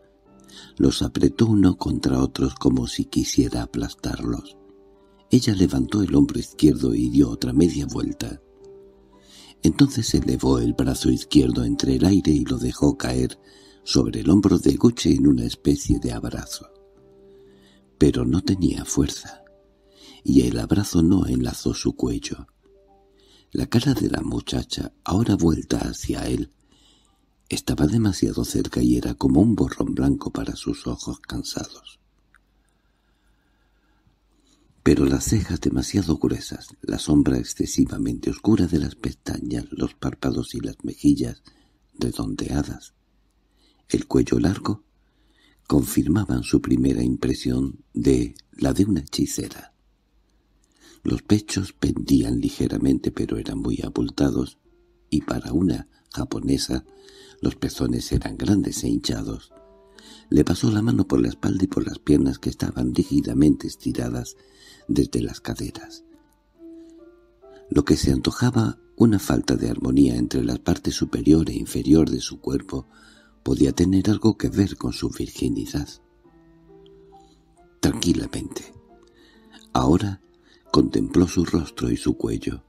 Los apretó uno contra otros como si quisiera aplastarlos. Ella levantó el hombro izquierdo y dio otra media vuelta. Entonces elevó el brazo izquierdo entre el aire y lo dejó caer sobre el hombro de coche en una especie de abrazo. Pero no tenía fuerza, y el abrazo no enlazó su cuello. La cara de la muchacha, ahora vuelta hacia él, estaba demasiado cerca y era como un borrón blanco para sus ojos cansados pero las cejas demasiado gruesas, la sombra excesivamente oscura de las pestañas, los párpados y las mejillas redondeadas, el cuello largo, confirmaban su primera impresión de la de una hechicera. Los pechos pendían ligeramente pero eran muy abultados, y para una japonesa los pezones eran grandes e hinchados. Le pasó la mano por la espalda y por las piernas que estaban rígidamente estiradas desde las caderas. Lo que se antojaba una falta de armonía entre la parte superior e inferior de su cuerpo podía tener algo que ver con su virginidad. Tranquilamente. Ahora contempló su rostro y su cuello.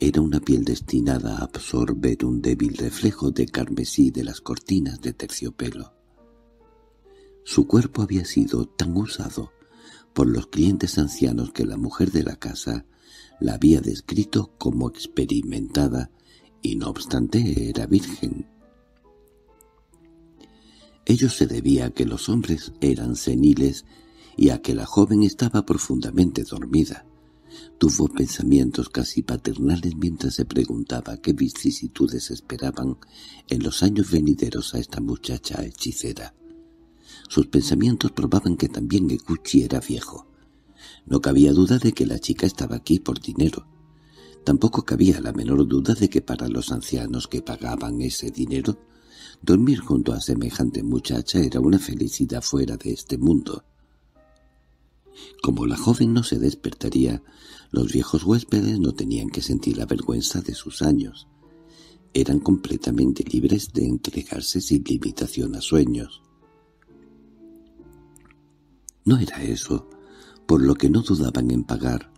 Era una piel destinada a absorber un débil reflejo de carmesí de las cortinas de terciopelo. Su cuerpo había sido tan usado por los clientes ancianos que la mujer de la casa la había descrito como experimentada y no obstante era virgen. Ello se debía a que los hombres eran seniles y a que la joven estaba profundamente dormida. Tuvo pensamientos casi paternales mientras se preguntaba qué vicisitudes esperaban en los años venideros a esta muchacha hechicera. Sus pensamientos probaban que también Eguchi era viejo. No cabía duda de que la chica estaba aquí por dinero. Tampoco cabía la menor duda de que para los ancianos que pagaban ese dinero, dormir junto a semejante muchacha era una felicidad fuera de este mundo. Como la joven no se despertaría, los viejos huéspedes no tenían que sentir la vergüenza de sus años. Eran completamente libres de entregarse sin limitación a sueños. No era eso, por lo que no dudaban en pagar,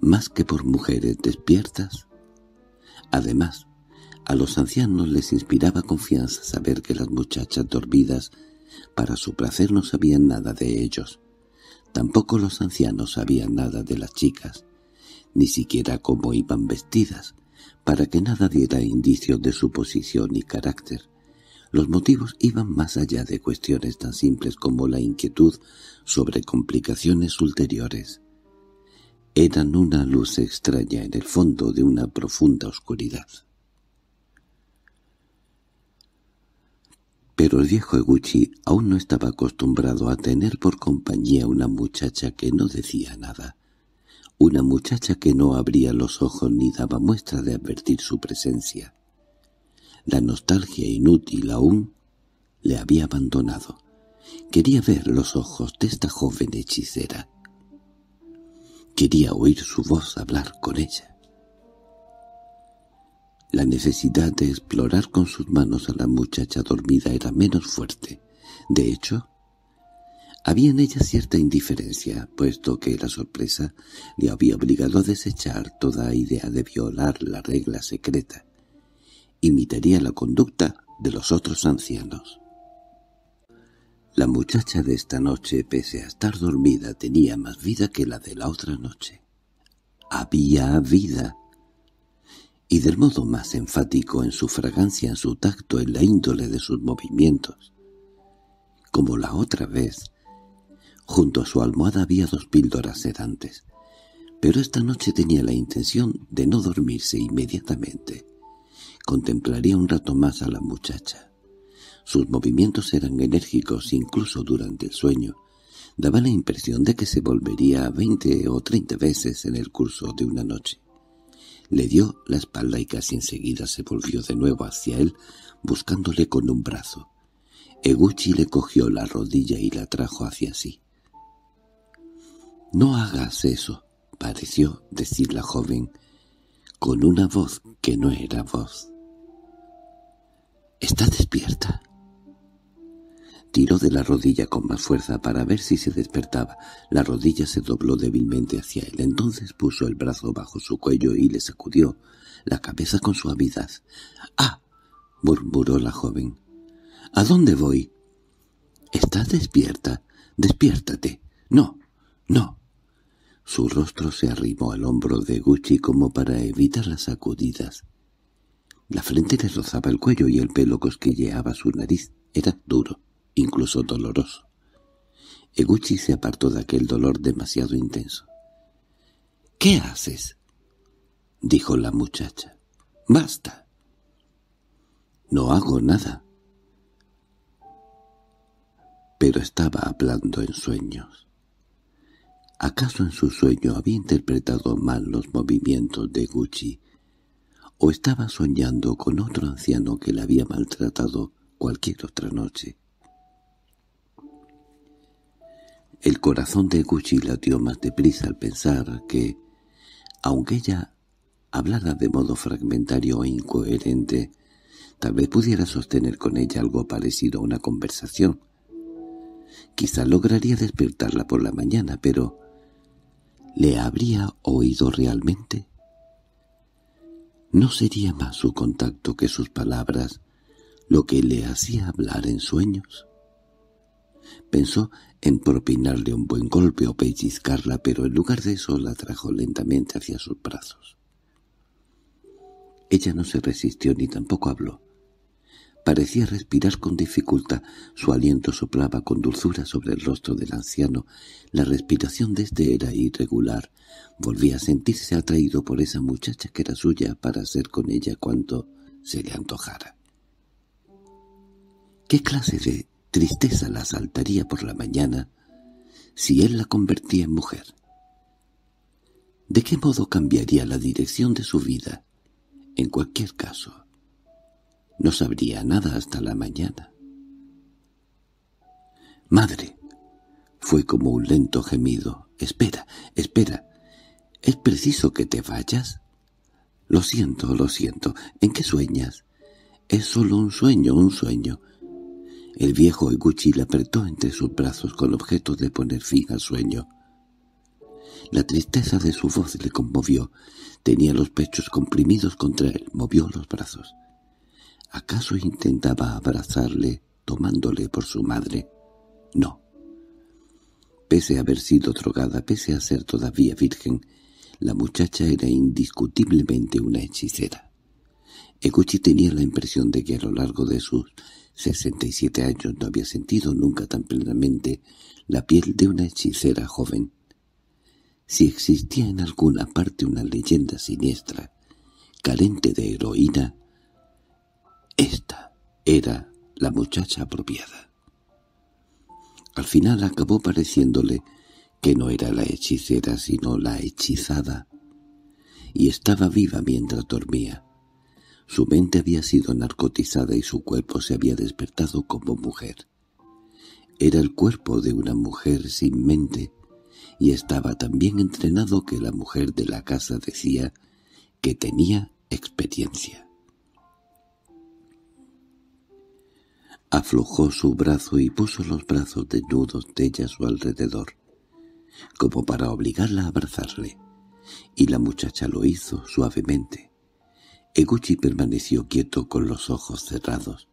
más que por mujeres despiertas. Además, a los ancianos les inspiraba confianza saber que las muchachas dormidas para su placer no sabían nada de ellos. Tampoco los ancianos sabían nada de las chicas, ni siquiera cómo iban vestidas, para que nada diera indicio de su posición y carácter. Los motivos iban más allá de cuestiones tan simples como la inquietud sobre complicaciones ulteriores. Eran una luz extraña en el fondo de una profunda oscuridad. Pero el viejo Eguchi aún no estaba acostumbrado a tener por compañía una muchacha que no decía nada, una muchacha que no abría los ojos ni daba muestra de advertir su presencia. La nostalgia inútil aún le había abandonado. Quería ver los ojos de esta joven hechicera. Quería oír su voz hablar con ella. La necesidad de explorar con sus manos a la muchacha dormida era menos fuerte. De hecho, había en ella cierta indiferencia, puesto que la sorpresa le había obligado a desechar toda idea de violar la regla secreta imitaría la conducta de los otros ancianos. La muchacha de esta noche, pese a estar dormida, tenía más vida que la de la otra noche. Había vida. Y del modo más enfático en su fragancia, en su tacto, en la índole de sus movimientos. Como la otra vez, junto a su almohada había dos píldoras sedantes. Pero esta noche tenía la intención de no dormirse inmediatamente. Contemplaría un rato más a la muchacha. Sus movimientos eran enérgicos incluso durante el sueño. Daba la impresión de que se volvería veinte o treinta veces en el curso de una noche. Le dio la espalda y casi enseguida se volvió de nuevo hacia él, buscándole con un brazo. Eguchi le cogió la rodilla y la trajo hacia sí. «No hagas eso», pareció decir la joven, con una voz que no era voz. —¿Está despierta? Tiró de la rodilla con más fuerza para ver si se despertaba. La rodilla se dobló débilmente hacia él. Entonces puso el brazo bajo su cuello y le sacudió la cabeza con suavidad. —¡Ah! —murmuró la joven. —¿A dónde voy? —Estás despierta. Despiértate. —No, no. Su rostro se arrimó al hombro de Gucci como para evitar las sacudidas. La frente le rozaba el cuello y el pelo cosquilleaba su nariz. Era duro, incluso doloroso. Eguchi se apartó de aquel dolor demasiado intenso. —¿Qué haces? —dijo la muchacha. —¡Basta! —No hago nada. Pero estaba hablando en sueños. ¿Acaso en su sueño había interpretado mal los movimientos de Gucci o estaba soñando con otro anciano que la había maltratado cualquier otra noche. El corazón de Gucci dio más deprisa al pensar que, aunque ella hablara de modo fragmentario e incoherente, tal vez pudiera sostener con ella algo parecido a una conversación. Quizá lograría despertarla por la mañana, pero ¿le habría oído realmente? No sería más su contacto que sus palabras lo que le hacía hablar en sueños. Pensó en propinarle un buen golpe o pellizcarla, pero en lugar de eso la trajo lentamente hacia sus brazos. Ella no se resistió ni tampoco habló. Parecía respirar con dificultad, su aliento soplaba con dulzura sobre el rostro del anciano, la respiración de este era irregular, volvía a sentirse atraído por esa muchacha que era suya para hacer con ella cuanto se le antojara. ¿Qué clase de tristeza la asaltaría por la mañana si él la convertía en mujer? ¿De qué modo cambiaría la dirección de su vida? En cualquier caso, no sabría nada hasta la mañana. —¡Madre! Fue como un lento gemido. —Espera, espera. ¿Es preciso que te vayas? —Lo siento, lo siento. ¿En qué sueñas? —Es solo un sueño, un sueño. El viejo Iguchi le apretó entre sus brazos con objeto de poner fin al sueño. La tristeza de su voz le conmovió. Tenía los pechos comprimidos contra él. Movió los brazos. ¿Acaso intentaba abrazarle tomándole por su madre? No. Pese a haber sido drogada, pese a ser todavía virgen, la muchacha era indiscutiblemente una hechicera. Eguchi tenía la impresión de que a lo largo de sus 67 años no había sentido nunca tan plenamente la piel de una hechicera joven. Si existía en alguna parte una leyenda siniestra, carente de heroína, esta era la muchacha apropiada. Al final acabó pareciéndole que no era la hechicera sino la hechizada, y estaba viva mientras dormía. Su mente había sido narcotizada y su cuerpo se había despertado como mujer. Era el cuerpo de una mujer sin mente, y estaba tan bien entrenado que la mujer de la casa decía que tenía experiencia. Aflojó su brazo y puso los brazos desnudos de ella a su alrededor, como para obligarla a abrazarle, y la muchacha lo hizo suavemente. Eguchi permaneció quieto con los ojos cerrados.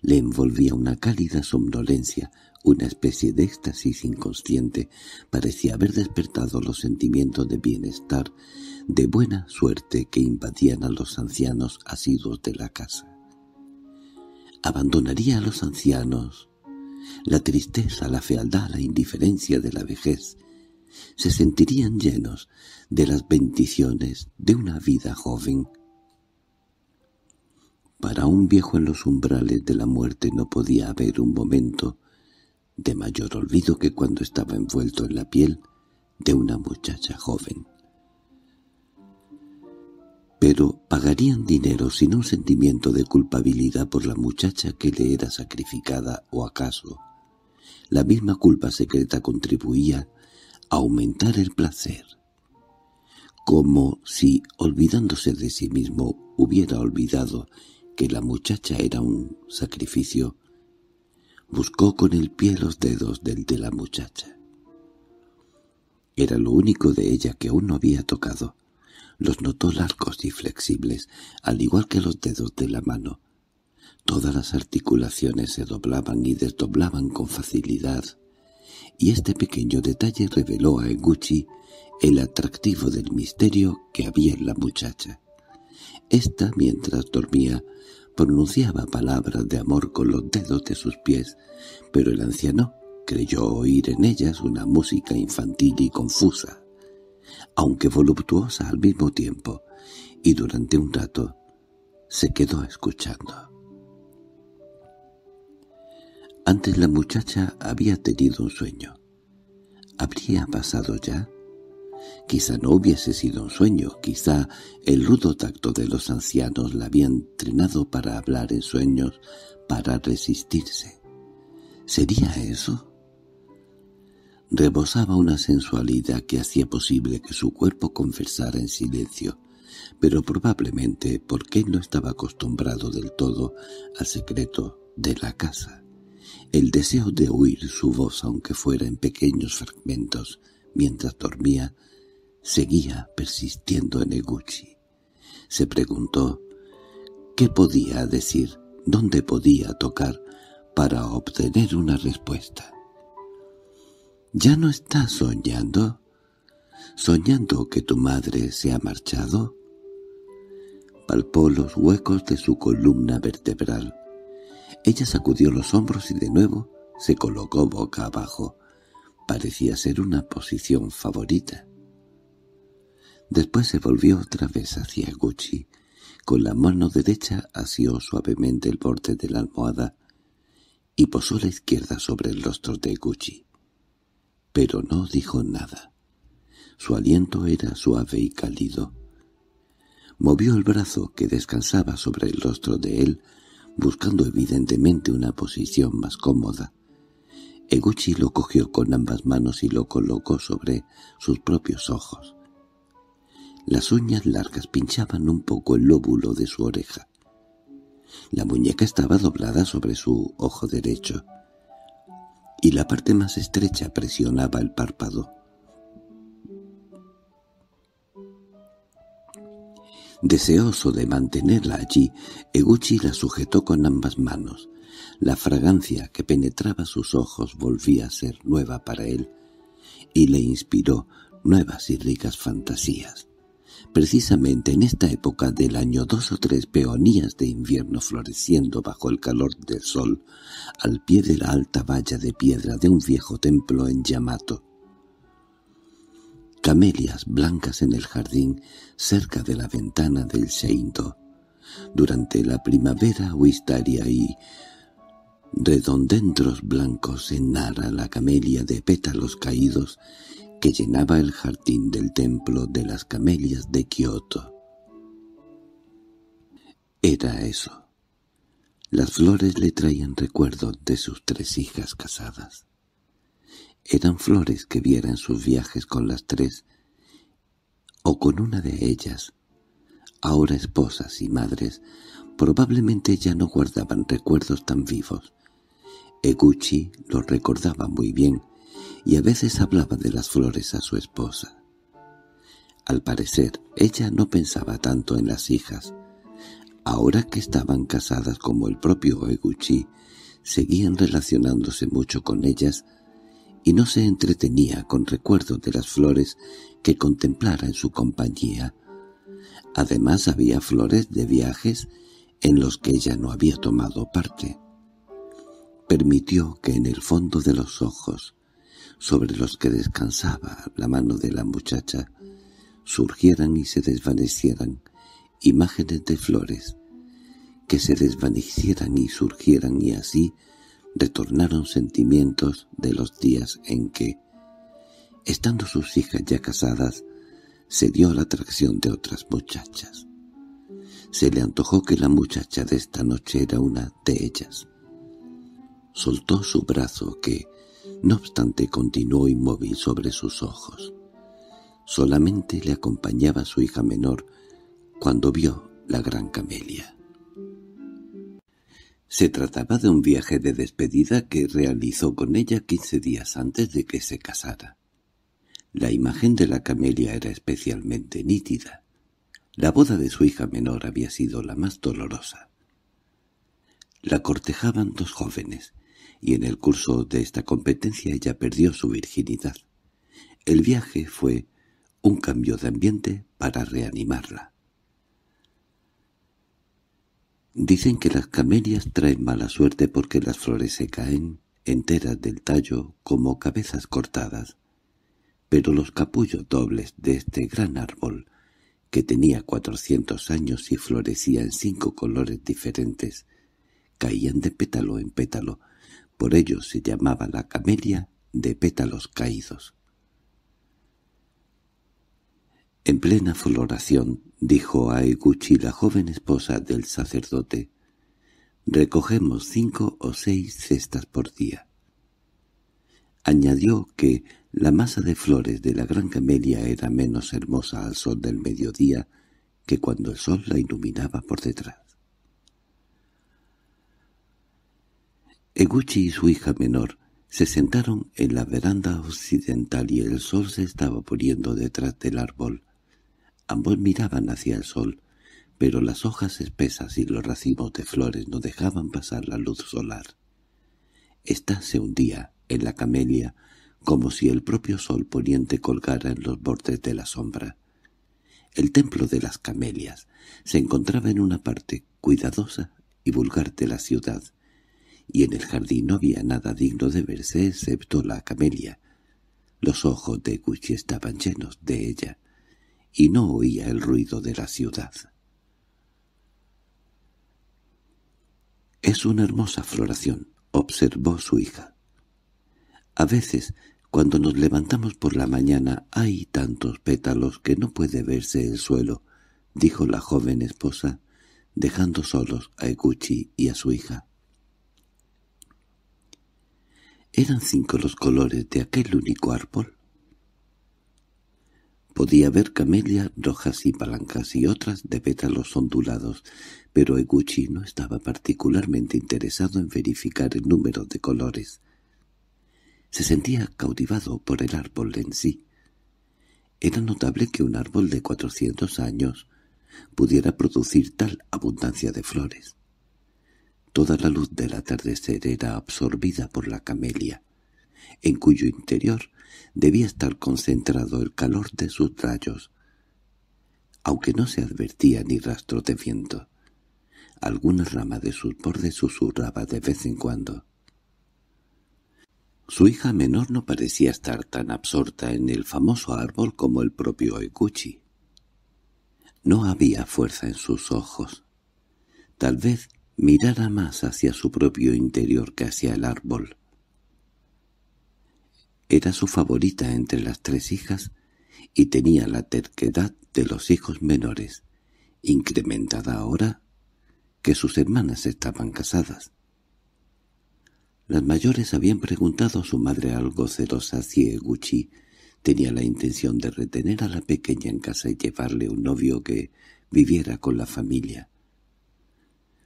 Le envolvía una cálida somnolencia, una especie de éxtasis inconsciente. Parecía haber despertado los sentimientos de bienestar, de buena suerte que invadían a los ancianos asiduos de la casa abandonaría a los ancianos. La tristeza, la fealdad, la indiferencia de la vejez se sentirían llenos de las bendiciones de una vida joven. Para un viejo en los umbrales de la muerte no podía haber un momento de mayor olvido que cuando estaba envuelto en la piel de una muchacha joven pero pagarían dinero sin un sentimiento de culpabilidad por la muchacha que le era sacrificada o acaso. La misma culpa secreta contribuía a aumentar el placer, como si, olvidándose de sí mismo, hubiera olvidado que la muchacha era un sacrificio, buscó con el pie los dedos del de la muchacha. Era lo único de ella que aún no había tocado, los notó largos y flexibles, al igual que los dedos de la mano. Todas las articulaciones se doblaban y desdoblaban con facilidad, y este pequeño detalle reveló a Eguchi el atractivo del misterio que había en la muchacha. Esta, mientras dormía, pronunciaba palabras de amor con los dedos de sus pies, pero el anciano creyó oír en ellas una música infantil y confusa aunque voluptuosa al mismo tiempo, y durante un rato se quedó escuchando. Antes la muchacha había tenido un sueño. ¿Habría pasado ya? Quizá no hubiese sido un sueño, quizá el rudo tacto de los ancianos la había entrenado para hablar en sueños, para resistirse. ¿Sería eso? rebosaba una sensualidad que hacía posible que su cuerpo conversara en silencio, pero probablemente porque no estaba acostumbrado del todo al secreto de la casa. El deseo de oír su voz, aunque fuera en pequeños fragmentos, mientras dormía, seguía persistiendo en Eguchi. Se preguntó qué podía decir, dónde podía tocar para obtener una respuesta. Ya no estás soñando. Soñando que tu madre se ha marchado. Palpó los huecos de su columna vertebral. Ella sacudió los hombros y de nuevo se colocó boca abajo. Parecía ser una posición favorita. Después se volvió otra vez hacia Gucci. Con la mano derecha asió suavemente el borde de la almohada y posó la izquierda sobre el rostro de Gucci pero no dijo nada. Su aliento era suave y cálido. Movió el brazo que descansaba sobre el rostro de él, buscando evidentemente una posición más cómoda. Eguchi lo cogió con ambas manos y lo colocó sobre sus propios ojos. Las uñas largas pinchaban un poco el lóbulo de su oreja. La muñeca estaba doblada sobre su ojo derecho y la parte más estrecha presionaba el párpado. Deseoso de mantenerla allí, Eguchi la sujetó con ambas manos. La fragancia que penetraba sus ojos volvía a ser nueva para él y le inspiró nuevas y ricas fantasías. Precisamente en esta época del año dos o tres peonías de invierno floreciendo bajo el calor del sol al pie de la alta valla de piedra de un viejo templo en Yamato. Camelias blancas en el jardín cerca de la ventana del Seinto. Durante la primavera huistaria y redondentros blancos en Nara la camelia de pétalos caídos que llenaba el jardín del templo de las camelias de Kioto. Era eso. Las flores le traían recuerdos de sus tres hijas casadas. Eran flores que viera en sus viajes con las tres, o con una de ellas, ahora esposas y madres, probablemente ya no guardaban recuerdos tan vivos. Eguchi lo recordaba muy bien, y a veces hablaba de las flores a su esposa. Al parecer, ella no pensaba tanto en las hijas. Ahora que estaban casadas como el propio Eguchi, seguían relacionándose mucho con ellas y no se entretenía con recuerdos de las flores que contemplara en su compañía. Además había flores de viajes en los que ella no había tomado parte. Permitió que en el fondo de los ojos sobre los que descansaba la mano de la muchacha, surgieran y se desvanecieran imágenes de flores, que se desvanecieran y surgieran y así retornaron sentimientos de los días en que, estando sus hijas ya casadas, se dio la atracción de otras muchachas. Se le antojó que la muchacha de esta noche era una de ellas. Soltó su brazo que, no obstante continuó inmóvil sobre sus ojos. Solamente le acompañaba su hija menor cuando vio la gran camelia. Se trataba de un viaje de despedida que realizó con ella quince días antes de que se casara. La imagen de la camelia era especialmente nítida. La boda de su hija menor había sido la más dolorosa. La cortejaban dos jóvenes, y en el curso de esta competencia ella perdió su virginidad. El viaje fue un cambio de ambiente para reanimarla. Dicen que las camelias traen mala suerte porque las flores se caen enteras del tallo como cabezas cortadas, pero los capullos dobles de este gran árbol, que tenía cuatrocientos años y florecía en cinco colores diferentes, caían de pétalo en pétalo, por ello se llamaba la camelia de pétalos caídos. En plena floración, dijo a Eguchi la joven esposa del sacerdote, recogemos cinco o seis cestas por día. Añadió que la masa de flores de la gran camelia era menos hermosa al sol del mediodía que cuando el sol la iluminaba por detrás. Eguchi y su hija menor se sentaron en la veranda occidental y el sol se estaba poniendo detrás del árbol. Ambos miraban hacia el sol, pero las hojas espesas y los racimos de flores no dejaban pasar la luz solar. Estase se hundía en la camelia, como si el propio sol poniente colgara en los bordes de la sombra. El templo de las camelias se encontraba en una parte cuidadosa y vulgar de la ciudad, y en el jardín no había nada digno de verse excepto la camelia. Los ojos de Gucci estaban llenos de ella, y no oía el ruido de la ciudad. —Es una hermosa floración —observó su hija. —A veces, cuando nos levantamos por la mañana, hay tantos pétalos que no puede verse el suelo —dijo la joven esposa, dejando solos a Eguchi y a su hija. Eran cinco los colores de aquel único árbol. Podía ver camelias rojas y palancas y otras de pétalos ondulados, pero Eguchi no estaba particularmente interesado en verificar el número de colores. Se sentía cautivado por el árbol en sí. Era notable que un árbol de cuatrocientos años pudiera producir tal abundancia de flores. Toda la luz del atardecer era absorbida por la camelia, en cuyo interior debía estar concentrado el calor de sus rayos, aunque no se advertía ni rastro de viento. Alguna rama de sus bordes susurraba de vez en cuando. Su hija menor no parecía estar tan absorta en el famoso árbol como el propio Oiguchi. No había fuerza en sus ojos. Tal vez mirara más hacia su propio interior que hacia el árbol. Era su favorita entre las tres hijas y tenía la terquedad de los hijos menores, incrementada ahora que sus hermanas estaban casadas. Las mayores habían preguntado a su madre algo celosa si Eguchi tenía la intención de retener a la pequeña en casa y llevarle un novio que viviera con la familia.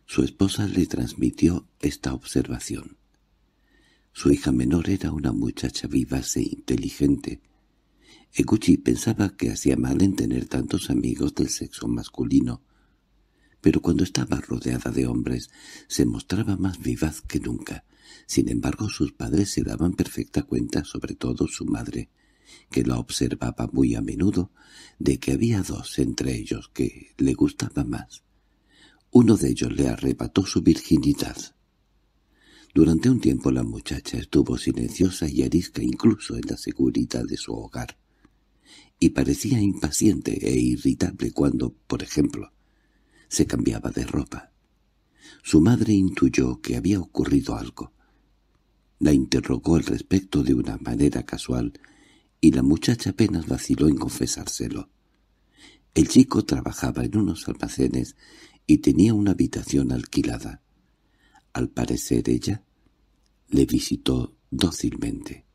Su esposa le transmitió esta observación. Su hija menor era una muchacha vivaz e inteligente. Eguchi pensaba que hacía mal en tener tantos amigos del sexo masculino, pero cuando estaba rodeada de hombres se mostraba más vivaz que nunca. Sin embargo, sus padres se daban perfecta cuenta, sobre todo su madre, que la observaba muy a menudo, de que había dos entre ellos que le gustaba más. Uno de ellos le arrebató su virginidad. Durante un tiempo la muchacha estuvo silenciosa y arisca incluso en la seguridad de su hogar, y parecía impaciente e irritable cuando, por ejemplo, se cambiaba de ropa. Su madre intuyó que había ocurrido algo. La interrogó al respecto de una manera casual, y la muchacha apenas vaciló en confesárselo. El chico trabajaba en unos almacenes y tenía una habitación alquilada. Al parecer ella le visitó dócilmente.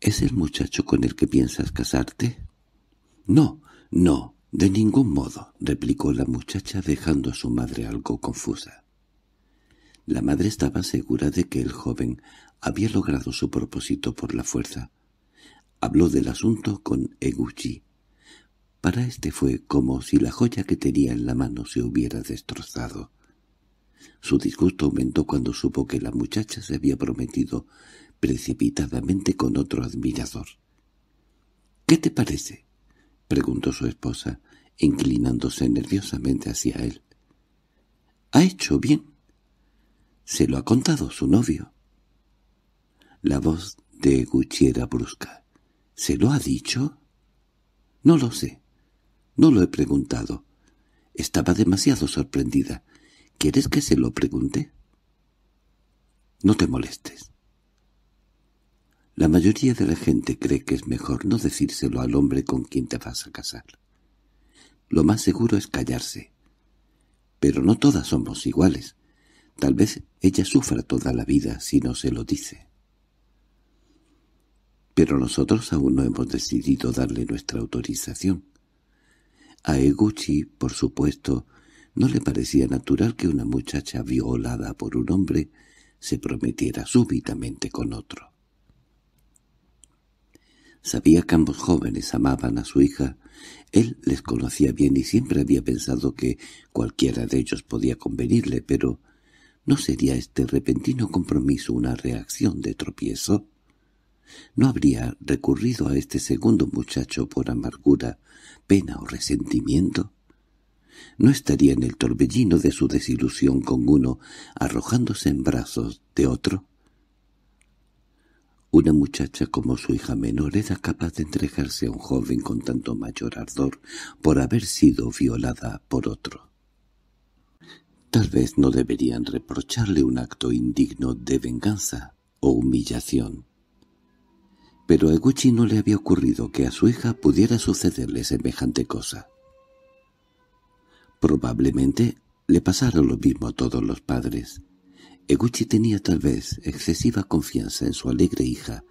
¿Es el muchacho con el que piensas casarte? No, no, de ningún modo, replicó la muchacha dejando a su madre algo confusa. La madre estaba segura de que el joven había logrado su propósito por la fuerza. Habló del asunto con Eguchi para este fue como si la joya que tenía en la mano se hubiera destrozado. Su disgusto aumentó cuando supo que la muchacha se había prometido precipitadamente con otro admirador. —¿Qué te parece? —preguntó su esposa, inclinándose nerviosamente hacia él. —Ha hecho bien. Se lo ha contado su novio. La voz de Gucci brusca. —¿Se lo ha dicho? —No lo sé. No lo he preguntado. Estaba demasiado sorprendida. ¿Quieres que se lo pregunte? No te molestes. La mayoría de la gente cree que es mejor no decírselo al hombre con quien te vas a casar. Lo más seguro es callarse. Pero no todas somos iguales. Tal vez ella sufra toda la vida si no se lo dice. Pero nosotros aún no hemos decidido darle nuestra autorización. A Eguchi, por supuesto, no le parecía natural que una muchacha violada por un hombre se prometiera súbitamente con otro. Sabía que ambos jóvenes amaban a su hija, él les conocía bien y siempre había pensado que cualquiera de ellos podía convenirle, pero ¿no sería este repentino compromiso una reacción de tropiezo? no habría recurrido a este segundo muchacho por amargura, pena o resentimiento? ¿No estaría en el torbellino de su desilusión con uno arrojándose en brazos de otro? Una muchacha como su hija menor era capaz de entregarse a un joven con tanto mayor ardor por haber sido violada por otro. Tal vez no deberían reprocharle un acto indigno de venganza o humillación pero a Eguchi no le había ocurrido que a su hija pudiera sucederle semejante cosa. Probablemente le pasara lo mismo a todos los padres. Eguchi tenía tal vez excesiva confianza en su alegre hija,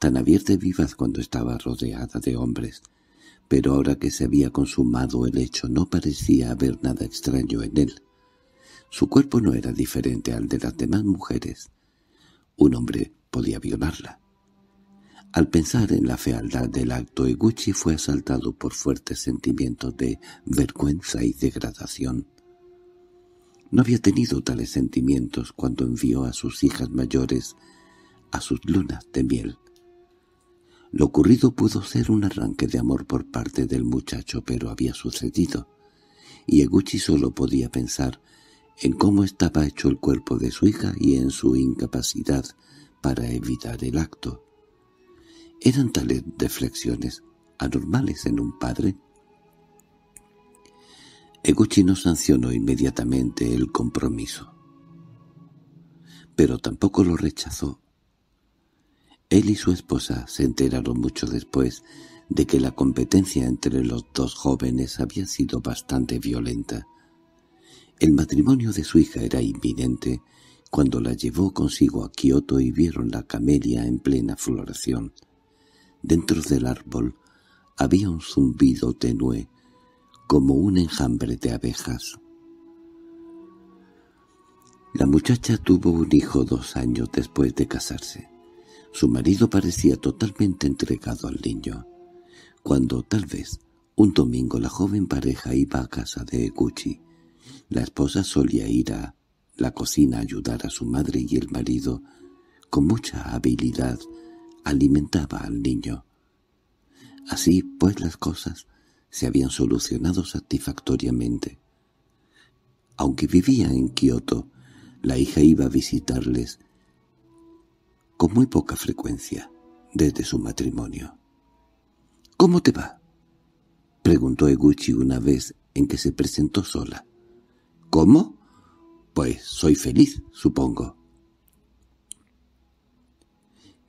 tan abierta y vivaz cuando estaba rodeada de hombres, pero ahora que se había consumado el hecho no parecía haber nada extraño en él. Su cuerpo no era diferente al de las demás mujeres. Un hombre podía violarla. Al pensar en la fealdad del acto, Eguchi fue asaltado por fuertes sentimientos de vergüenza y degradación. No había tenido tales sentimientos cuando envió a sus hijas mayores a sus lunas de miel. Lo ocurrido pudo ser un arranque de amor por parte del muchacho, pero había sucedido, y Eguchi solo podía pensar en cómo estaba hecho el cuerpo de su hija y en su incapacidad para evitar el acto. ¿Eran tales reflexiones anormales en un padre? Eguchi no sancionó inmediatamente el compromiso, pero tampoco lo rechazó. Él y su esposa se enteraron mucho después de que la competencia entre los dos jóvenes había sido bastante violenta. El matrimonio de su hija era inminente cuando la llevó consigo a Kioto y vieron la camelia en plena floración. Dentro del árbol había un zumbido tenue, como un enjambre de abejas. La muchacha tuvo un hijo dos años después de casarse. Su marido parecía totalmente entregado al niño. Cuando, tal vez, un domingo la joven pareja iba a casa de Eguchi, la esposa solía ir a la cocina a ayudar a su madre y el marido, con mucha habilidad, alimentaba al niño. Así, pues, las cosas se habían solucionado satisfactoriamente. Aunque vivía en Kioto, la hija iba a visitarles con muy poca frecuencia desde su matrimonio. —¿Cómo te va? —preguntó Eguchi una vez en que se presentó sola. —¿Cómo? —Pues soy feliz, supongo.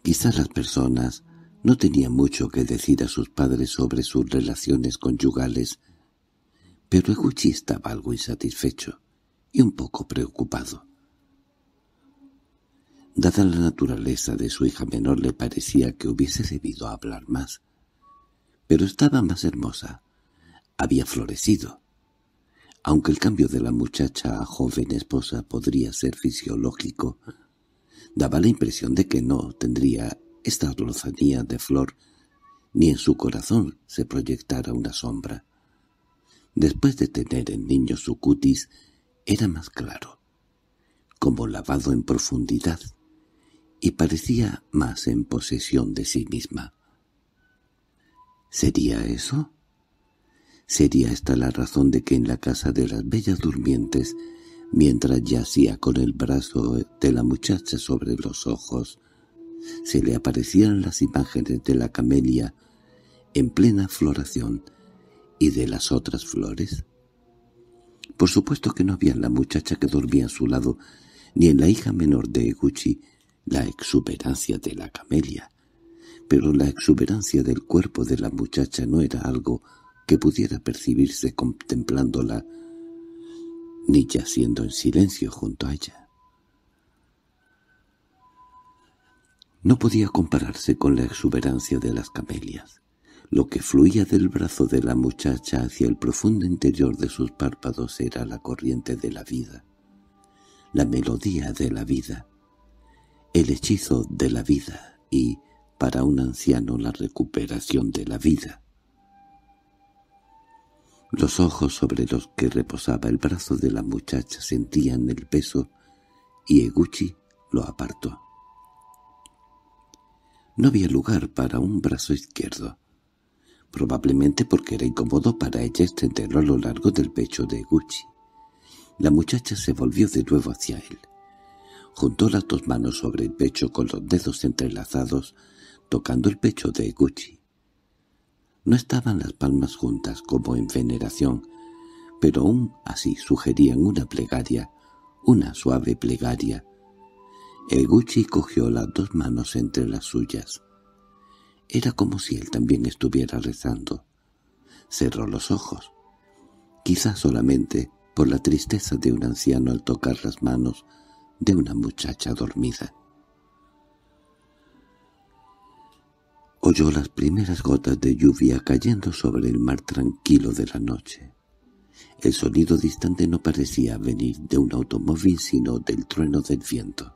Quizás las personas no tenían mucho que decir a sus padres sobre sus relaciones conyugales, pero Eguchi estaba algo insatisfecho y un poco preocupado. Dada la naturaleza de su hija menor le parecía que hubiese debido hablar más, pero estaba más hermosa, había florecido. Aunque el cambio de la muchacha a joven esposa podría ser fisiológico, daba la impresión de que no tendría esta lozanía de flor, ni en su corazón se proyectara una sombra. Después de tener el niño su cutis, era más claro, como lavado en profundidad, y parecía más en posesión de sí misma. ¿Sería eso? ¿Sería esta la razón de que en la casa de las bellas durmientes mientras yacía con el brazo de la muchacha sobre los ojos, se le aparecían las imágenes de la camelia en plena floración y de las otras flores. Por supuesto que no había en la muchacha que dormía a su lado, ni en la hija menor de Eguchi, la exuberancia de la camelia, pero la exuberancia del cuerpo de la muchacha no era algo que pudiera percibirse contemplándola ni yaciendo en silencio junto a ella. No podía compararse con la exuberancia de las camelias. Lo que fluía del brazo de la muchacha hacia el profundo interior de sus párpados era la corriente de la vida, la melodía de la vida, el hechizo de la vida y, para un anciano, la recuperación de la vida. Los ojos sobre los que reposaba el brazo de la muchacha sentían el peso y Eguchi lo apartó. No había lugar para un brazo izquierdo, probablemente porque era incómodo para ella extenderlo a lo largo del pecho de Eguchi. La muchacha se volvió de nuevo hacia él. Juntó las dos manos sobre el pecho con los dedos entrelazados, tocando el pecho de Eguchi. No estaban las palmas juntas como en veneración, pero aún así sugerían una plegaria, una suave plegaria. El Gucci cogió las dos manos entre las suyas. Era como si él también estuviera rezando. Cerró los ojos. Quizás solamente por la tristeza de un anciano al tocar las manos de una muchacha dormida. oyó las primeras gotas de lluvia cayendo sobre el mar tranquilo de la noche. El sonido distante no parecía venir de un automóvil sino del trueno del viento.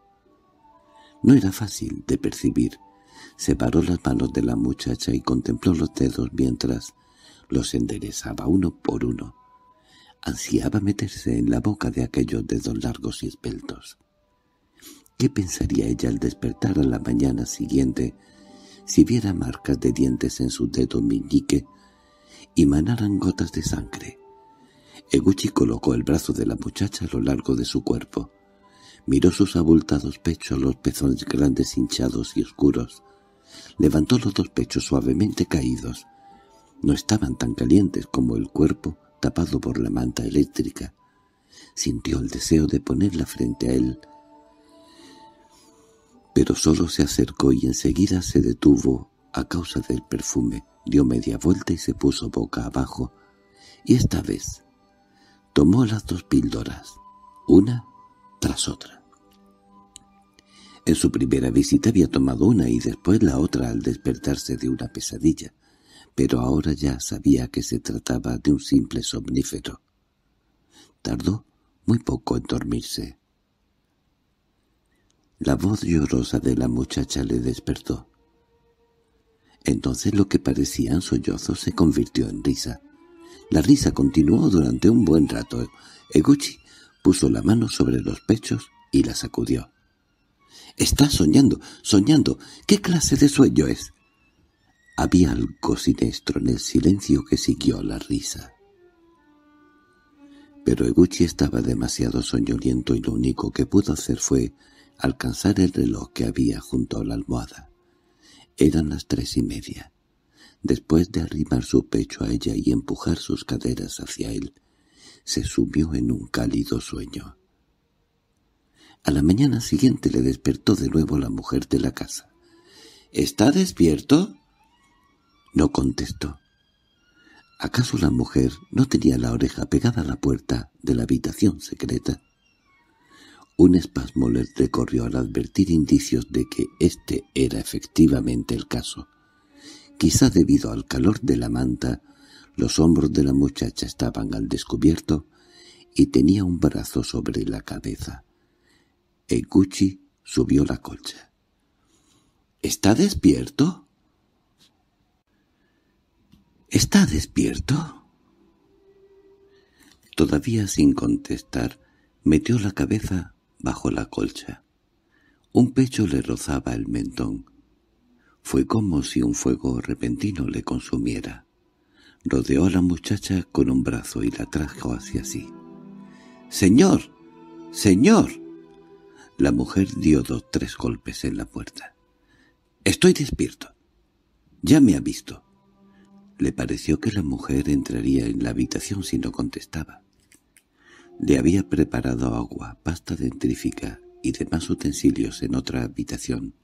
No era fácil de percibir. Separó las manos de la muchacha y contempló los dedos mientras los enderezaba uno por uno. Ansiaba meterse en la boca de aquellos dedos largos y esbeltos. ¿Qué pensaría ella al despertar a la mañana siguiente si viera marcas de dientes en su dedo meñique y manaran gotas de sangre. Eguchi colocó el brazo de la muchacha a lo largo de su cuerpo. Miró sus abultados pechos, los pezones grandes hinchados y oscuros. Levantó los dos pechos suavemente caídos. No estaban tan calientes como el cuerpo tapado por la manta eléctrica. Sintió el deseo de ponerla frente a él, pero solo se acercó y enseguida se detuvo a causa del perfume, dio media vuelta y se puso boca abajo, y esta vez tomó las dos píldoras, una tras otra. En su primera visita había tomado una y después la otra al despertarse de una pesadilla, pero ahora ya sabía que se trataba de un simple somnífero. Tardó muy poco en dormirse. La voz llorosa de la muchacha le despertó. Entonces lo que parecían sollozos se convirtió en risa. La risa continuó durante un buen rato. Eguchi puso la mano sobre los pechos y la sacudió. —¡Estás soñando, soñando! ¿Qué clase de sueño es? Había algo siniestro en el silencio que siguió la risa. Pero Eguchi estaba demasiado soñoliento y lo único que pudo hacer fue alcanzar el reloj que había junto a la almohada. Eran las tres y media. Después de arrimar su pecho a ella y empujar sus caderas hacia él, se sumió en un cálido sueño. A la mañana siguiente le despertó de nuevo la mujer de la casa. —¿Está despierto? No contestó. ¿Acaso la mujer no tenía la oreja pegada a la puerta de la habitación secreta? Un espasmo les recorrió al advertir indicios de que este era efectivamente el caso. Quizá debido al calor de la manta, los hombros de la muchacha estaban al descubierto y tenía un brazo sobre la cabeza. Eguchi subió la colcha. —¿Está despierto? —¿Está despierto? Todavía sin contestar, metió la cabeza bajo la colcha. Un pecho le rozaba el mentón. Fue como si un fuego repentino le consumiera. Rodeó a la muchacha con un brazo y la trajo hacia sí. —¡Señor! ¡Señor! La mujer dio dos tres golpes en la puerta. —Estoy despierto. Ya me ha visto. Le pareció que la mujer entraría en la habitación si no contestaba. Le había preparado agua, pasta dentrífica y demás utensilios en otra habitación.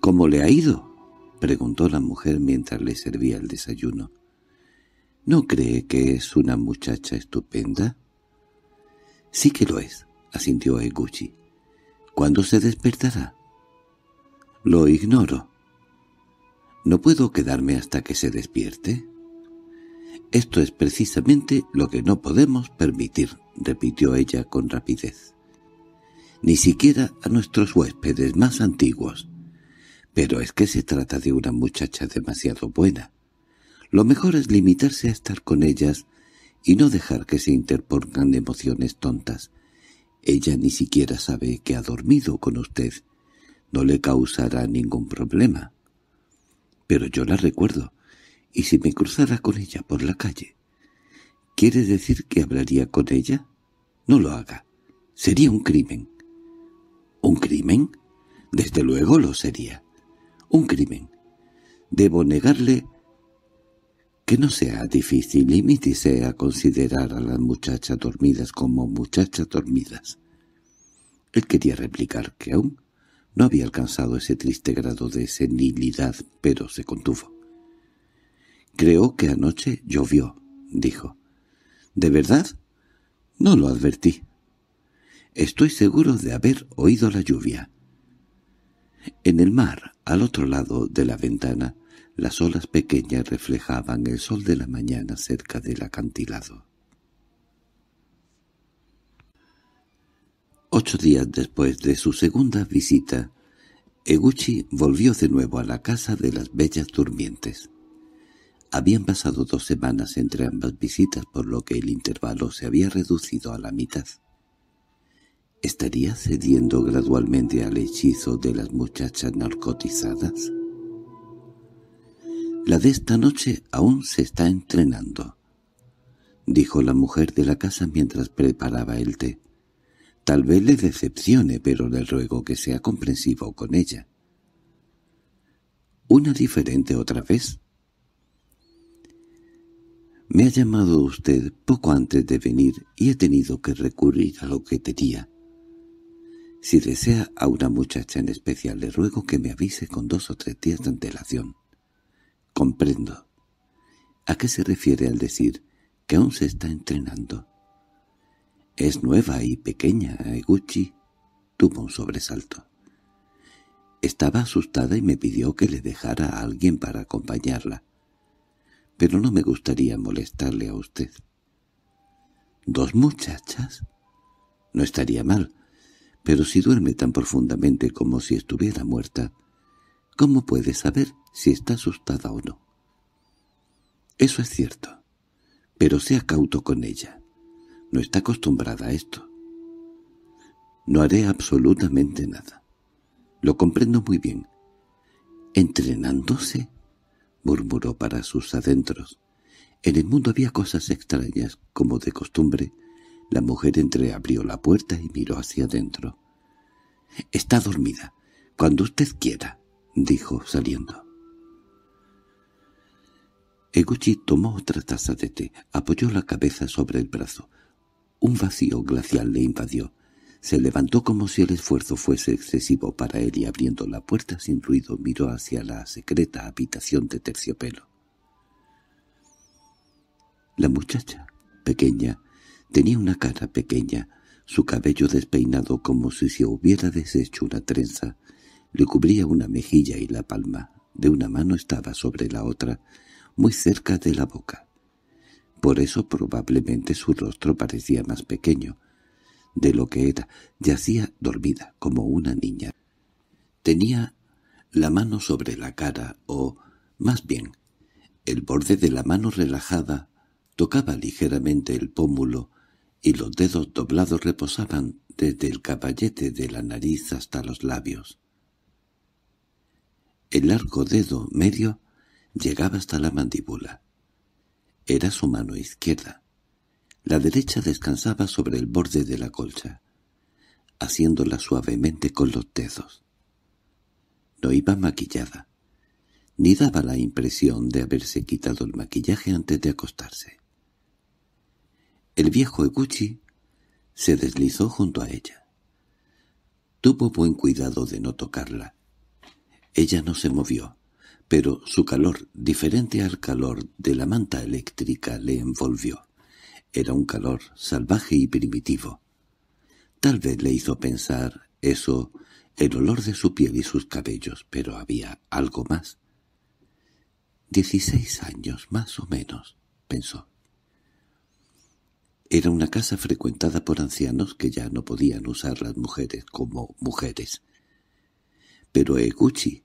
—¿Cómo le ha ido? —preguntó la mujer mientras le servía el desayuno. —¿No cree que es una muchacha estupenda? —Sí que lo es —asintió Eguchi. —¿Cuándo se despertará? —Lo ignoro. —¿No puedo quedarme hasta que se despierte? Esto es precisamente lo que no podemos permitir, repitió ella con rapidez. Ni siquiera a nuestros huéspedes más antiguos. Pero es que se trata de una muchacha demasiado buena. Lo mejor es limitarse a estar con ellas y no dejar que se interpongan emociones tontas. Ella ni siquiera sabe que ha dormido con usted. No le causará ningún problema. Pero yo la recuerdo. ¿Y si me cruzara con ella por la calle? ¿Quiere decir que hablaría con ella? No lo haga. Sería un crimen. ¿Un crimen? Desde luego lo sería. Un crimen. Debo negarle que no sea difícil, limítese a considerar a las muchachas dormidas como muchachas dormidas. Él quería replicar que aún no había alcanzado ese triste grado de senilidad, pero se contuvo. Creo que anoche llovió, dijo. ¿De verdad? No lo advertí. Estoy seguro de haber oído la lluvia. En el mar, al otro lado de la ventana, las olas pequeñas reflejaban el sol de la mañana cerca del acantilado. Ocho días después de su segunda visita, Eguchi volvió de nuevo a la casa de las bellas durmientes. Habían pasado dos semanas entre ambas visitas, por lo que el intervalo se había reducido a la mitad. ¿Estaría cediendo gradualmente al hechizo de las muchachas narcotizadas? La de esta noche aún se está entrenando, dijo la mujer de la casa mientras preparaba el té. Tal vez le decepcione, pero le ruego que sea comprensivo con ella. —¿Una diferente otra vez? Me ha llamado usted poco antes de venir y he tenido que recurrir a lo que tenía. Si desea a una muchacha en especial, le ruego que me avise con dos o tres días de antelación. Comprendo. ¿A qué se refiere al decir que aún se está entrenando? Es nueva y pequeña, Eguchi. ¿eh, Tuvo un sobresalto. Estaba asustada y me pidió que le dejara a alguien para acompañarla pero no me gustaría molestarle a usted. —¿Dos muchachas? No estaría mal, pero si duerme tan profundamente como si estuviera muerta, ¿cómo puede saber si está asustada o no? —Eso es cierto, pero sea cauto con ella. No está acostumbrada a esto. No haré absolutamente nada. Lo comprendo muy bien. Entrenándose murmuró para sus adentros. En el mundo había cosas extrañas, como de costumbre. La mujer entreabrió la puerta y miró hacia adentro. —Está dormida. Cuando usted quiera —dijo, saliendo. Eguchi tomó otra taza de té, apoyó la cabeza sobre el brazo. Un vacío glacial le invadió. Se levantó como si el esfuerzo fuese excesivo para él y abriendo la puerta sin ruido miró hacia la secreta habitación de terciopelo. La muchacha, pequeña, tenía una cara pequeña, su cabello despeinado como si se hubiera deshecho una trenza, le cubría una mejilla y la palma, de una mano estaba sobre la otra, muy cerca de la boca. Por eso probablemente su rostro parecía más pequeño, de lo que era, yacía dormida como una niña. Tenía la mano sobre la cara, o, más bien, el borde de la mano relajada tocaba ligeramente el pómulo y los dedos doblados reposaban desde el caballete de la nariz hasta los labios. El largo dedo medio llegaba hasta la mandíbula. Era su mano izquierda. La derecha descansaba sobre el borde de la colcha, haciéndola suavemente con los dedos. No iba maquillada, ni daba la impresión de haberse quitado el maquillaje antes de acostarse. El viejo Eguchi se deslizó junto a ella. Tuvo buen cuidado de no tocarla. Ella no se movió, pero su calor, diferente al calor de la manta eléctrica, le envolvió. Era un calor salvaje y primitivo. Tal vez le hizo pensar eso el olor de su piel y sus cabellos, pero había algo más. Dieciséis años, más o menos, pensó. Era una casa frecuentada por ancianos que ya no podían usar las mujeres como mujeres. Pero Eguchi,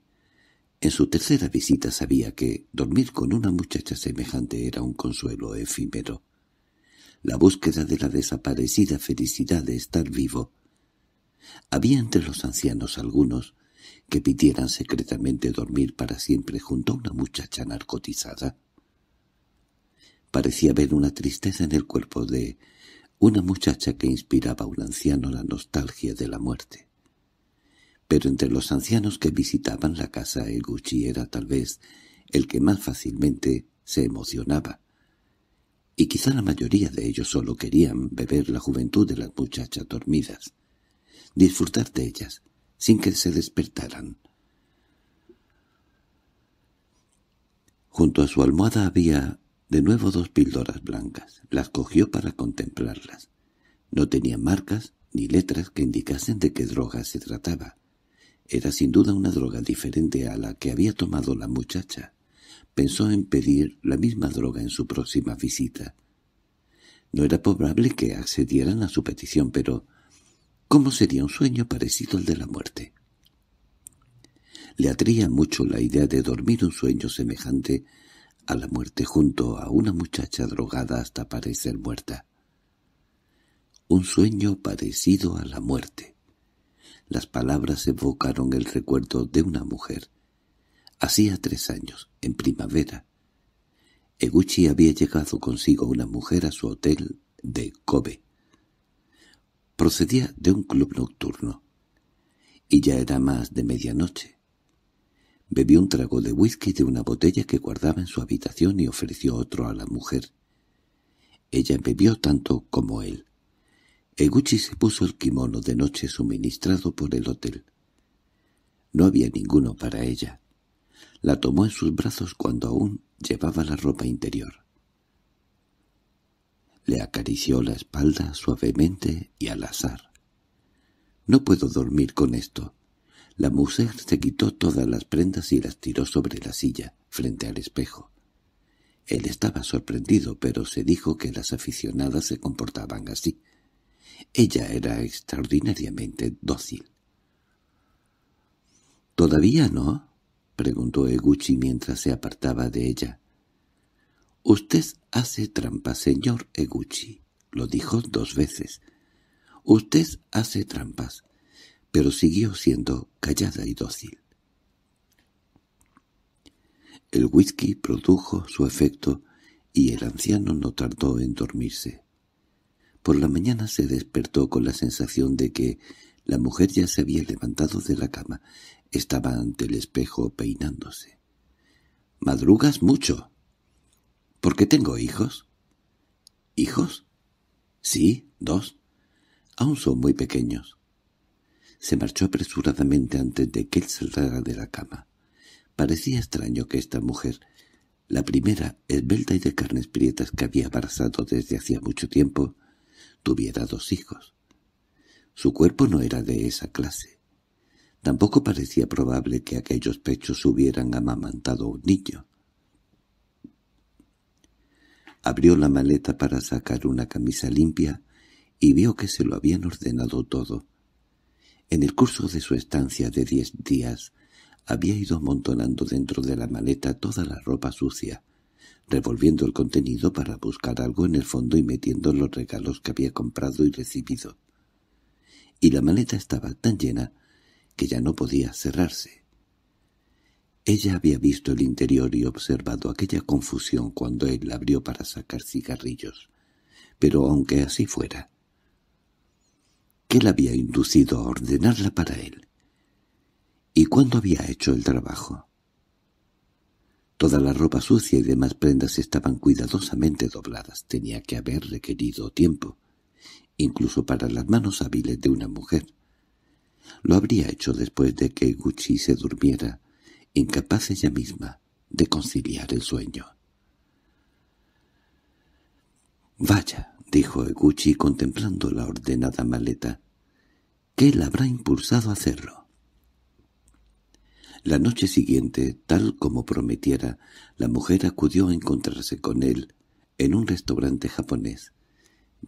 en su tercera visita sabía que dormir con una muchacha semejante era un consuelo efímero la búsqueda de la desaparecida felicidad de estar vivo. Había entre los ancianos algunos que pidieran secretamente dormir para siempre junto a una muchacha narcotizada. Parecía haber una tristeza en el cuerpo de una muchacha que inspiraba a un anciano la nostalgia de la muerte. Pero entre los ancianos que visitaban la casa el Gucci era tal vez el que más fácilmente se emocionaba y quizá la mayoría de ellos solo querían beber la juventud de las muchachas dormidas, disfrutar de ellas, sin que se despertaran. Junto a su almohada había de nuevo dos píldoras blancas. Las cogió para contemplarlas. No tenía marcas ni letras que indicasen de qué droga se trataba. Era sin duda una droga diferente a la que había tomado la muchacha pensó en pedir la misma droga en su próxima visita. No era probable que accedieran a su petición, pero ¿cómo sería un sueño parecido al de la muerte? Le atría mucho la idea de dormir un sueño semejante a la muerte junto a una muchacha drogada hasta parecer muerta. Un sueño parecido a la muerte. Las palabras evocaron el recuerdo de una mujer Hacía tres años, en primavera, Eguchi había llegado consigo una mujer a su hotel de Kobe. Procedía de un club nocturno, y ya era más de medianoche. Bebió un trago de whisky de una botella que guardaba en su habitación y ofreció otro a la mujer. Ella bebió tanto como él. Eguchi se puso el kimono de noche suministrado por el hotel. No había ninguno para ella. La tomó en sus brazos cuando aún llevaba la ropa interior. Le acarició la espalda suavemente y al azar. «No puedo dormir con esto». La mujer se quitó todas las prendas y las tiró sobre la silla, frente al espejo. Él estaba sorprendido, pero se dijo que las aficionadas se comportaban así. Ella era extraordinariamente dócil. «¿Todavía no?» —preguntó Eguchi mientras se apartaba de ella. —Usted hace trampas, señor Eguchi —lo dijo dos veces—. Usted hace trampas. Pero siguió siendo callada y dócil. El whisky produjo su efecto y el anciano no tardó en dormirse. Por la mañana se despertó con la sensación de que la mujer ya se había levantado de la cama estaba ante el espejo peinándose. —¿Madrugas mucho? —¿Porque tengo hijos? —¿Hijos? —Sí, dos. Aún son muy pequeños. Se marchó apresuradamente antes de que él saldrara de la cama. Parecía extraño que esta mujer, la primera esbelta y de carnes prietas que había abrazado desde hacía mucho tiempo, tuviera dos hijos. Su cuerpo no era de esa clase. Tampoco parecía probable que aquellos pechos hubieran amamantado a un niño. Abrió la maleta para sacar una camisa limpia y vio que se lo habían ordenado todo. En el curso de su estancia de diez días había ido amontonando dentro de la maleta toda la ropa sucia, revolviendo el contenido para buscar algo en el fondo y metiendo los regalos que había comprado y recibido. Y la maleta estaba tan llena que ya no podía cerrarse. Ella había visto el interior y observado aquella confusión cuando él la abrió para sacar cigarrillos. Pero aunque así fuera, ¿qué la había inducido a ordenarla para él? ¿Y cuándo había hecho el trabajo? Toda la ropa sucia y demás prendas estaban cuidadosamente dobladas. Tenía que haber requerido tiempo, incluso para las manos hábiles de una mujer. Lo habría hecho después de que Gucci se durmiera, incapaz ella misma de conciliar el sueño. —Vaya —dijo Eguchi contemplando la ordenada maleta—, ¿qué la habrá impulsado a hacerlo? La noche siguiente, tal como prometiera, la mujer acudió a encontrarse con él en un restaurante japonés.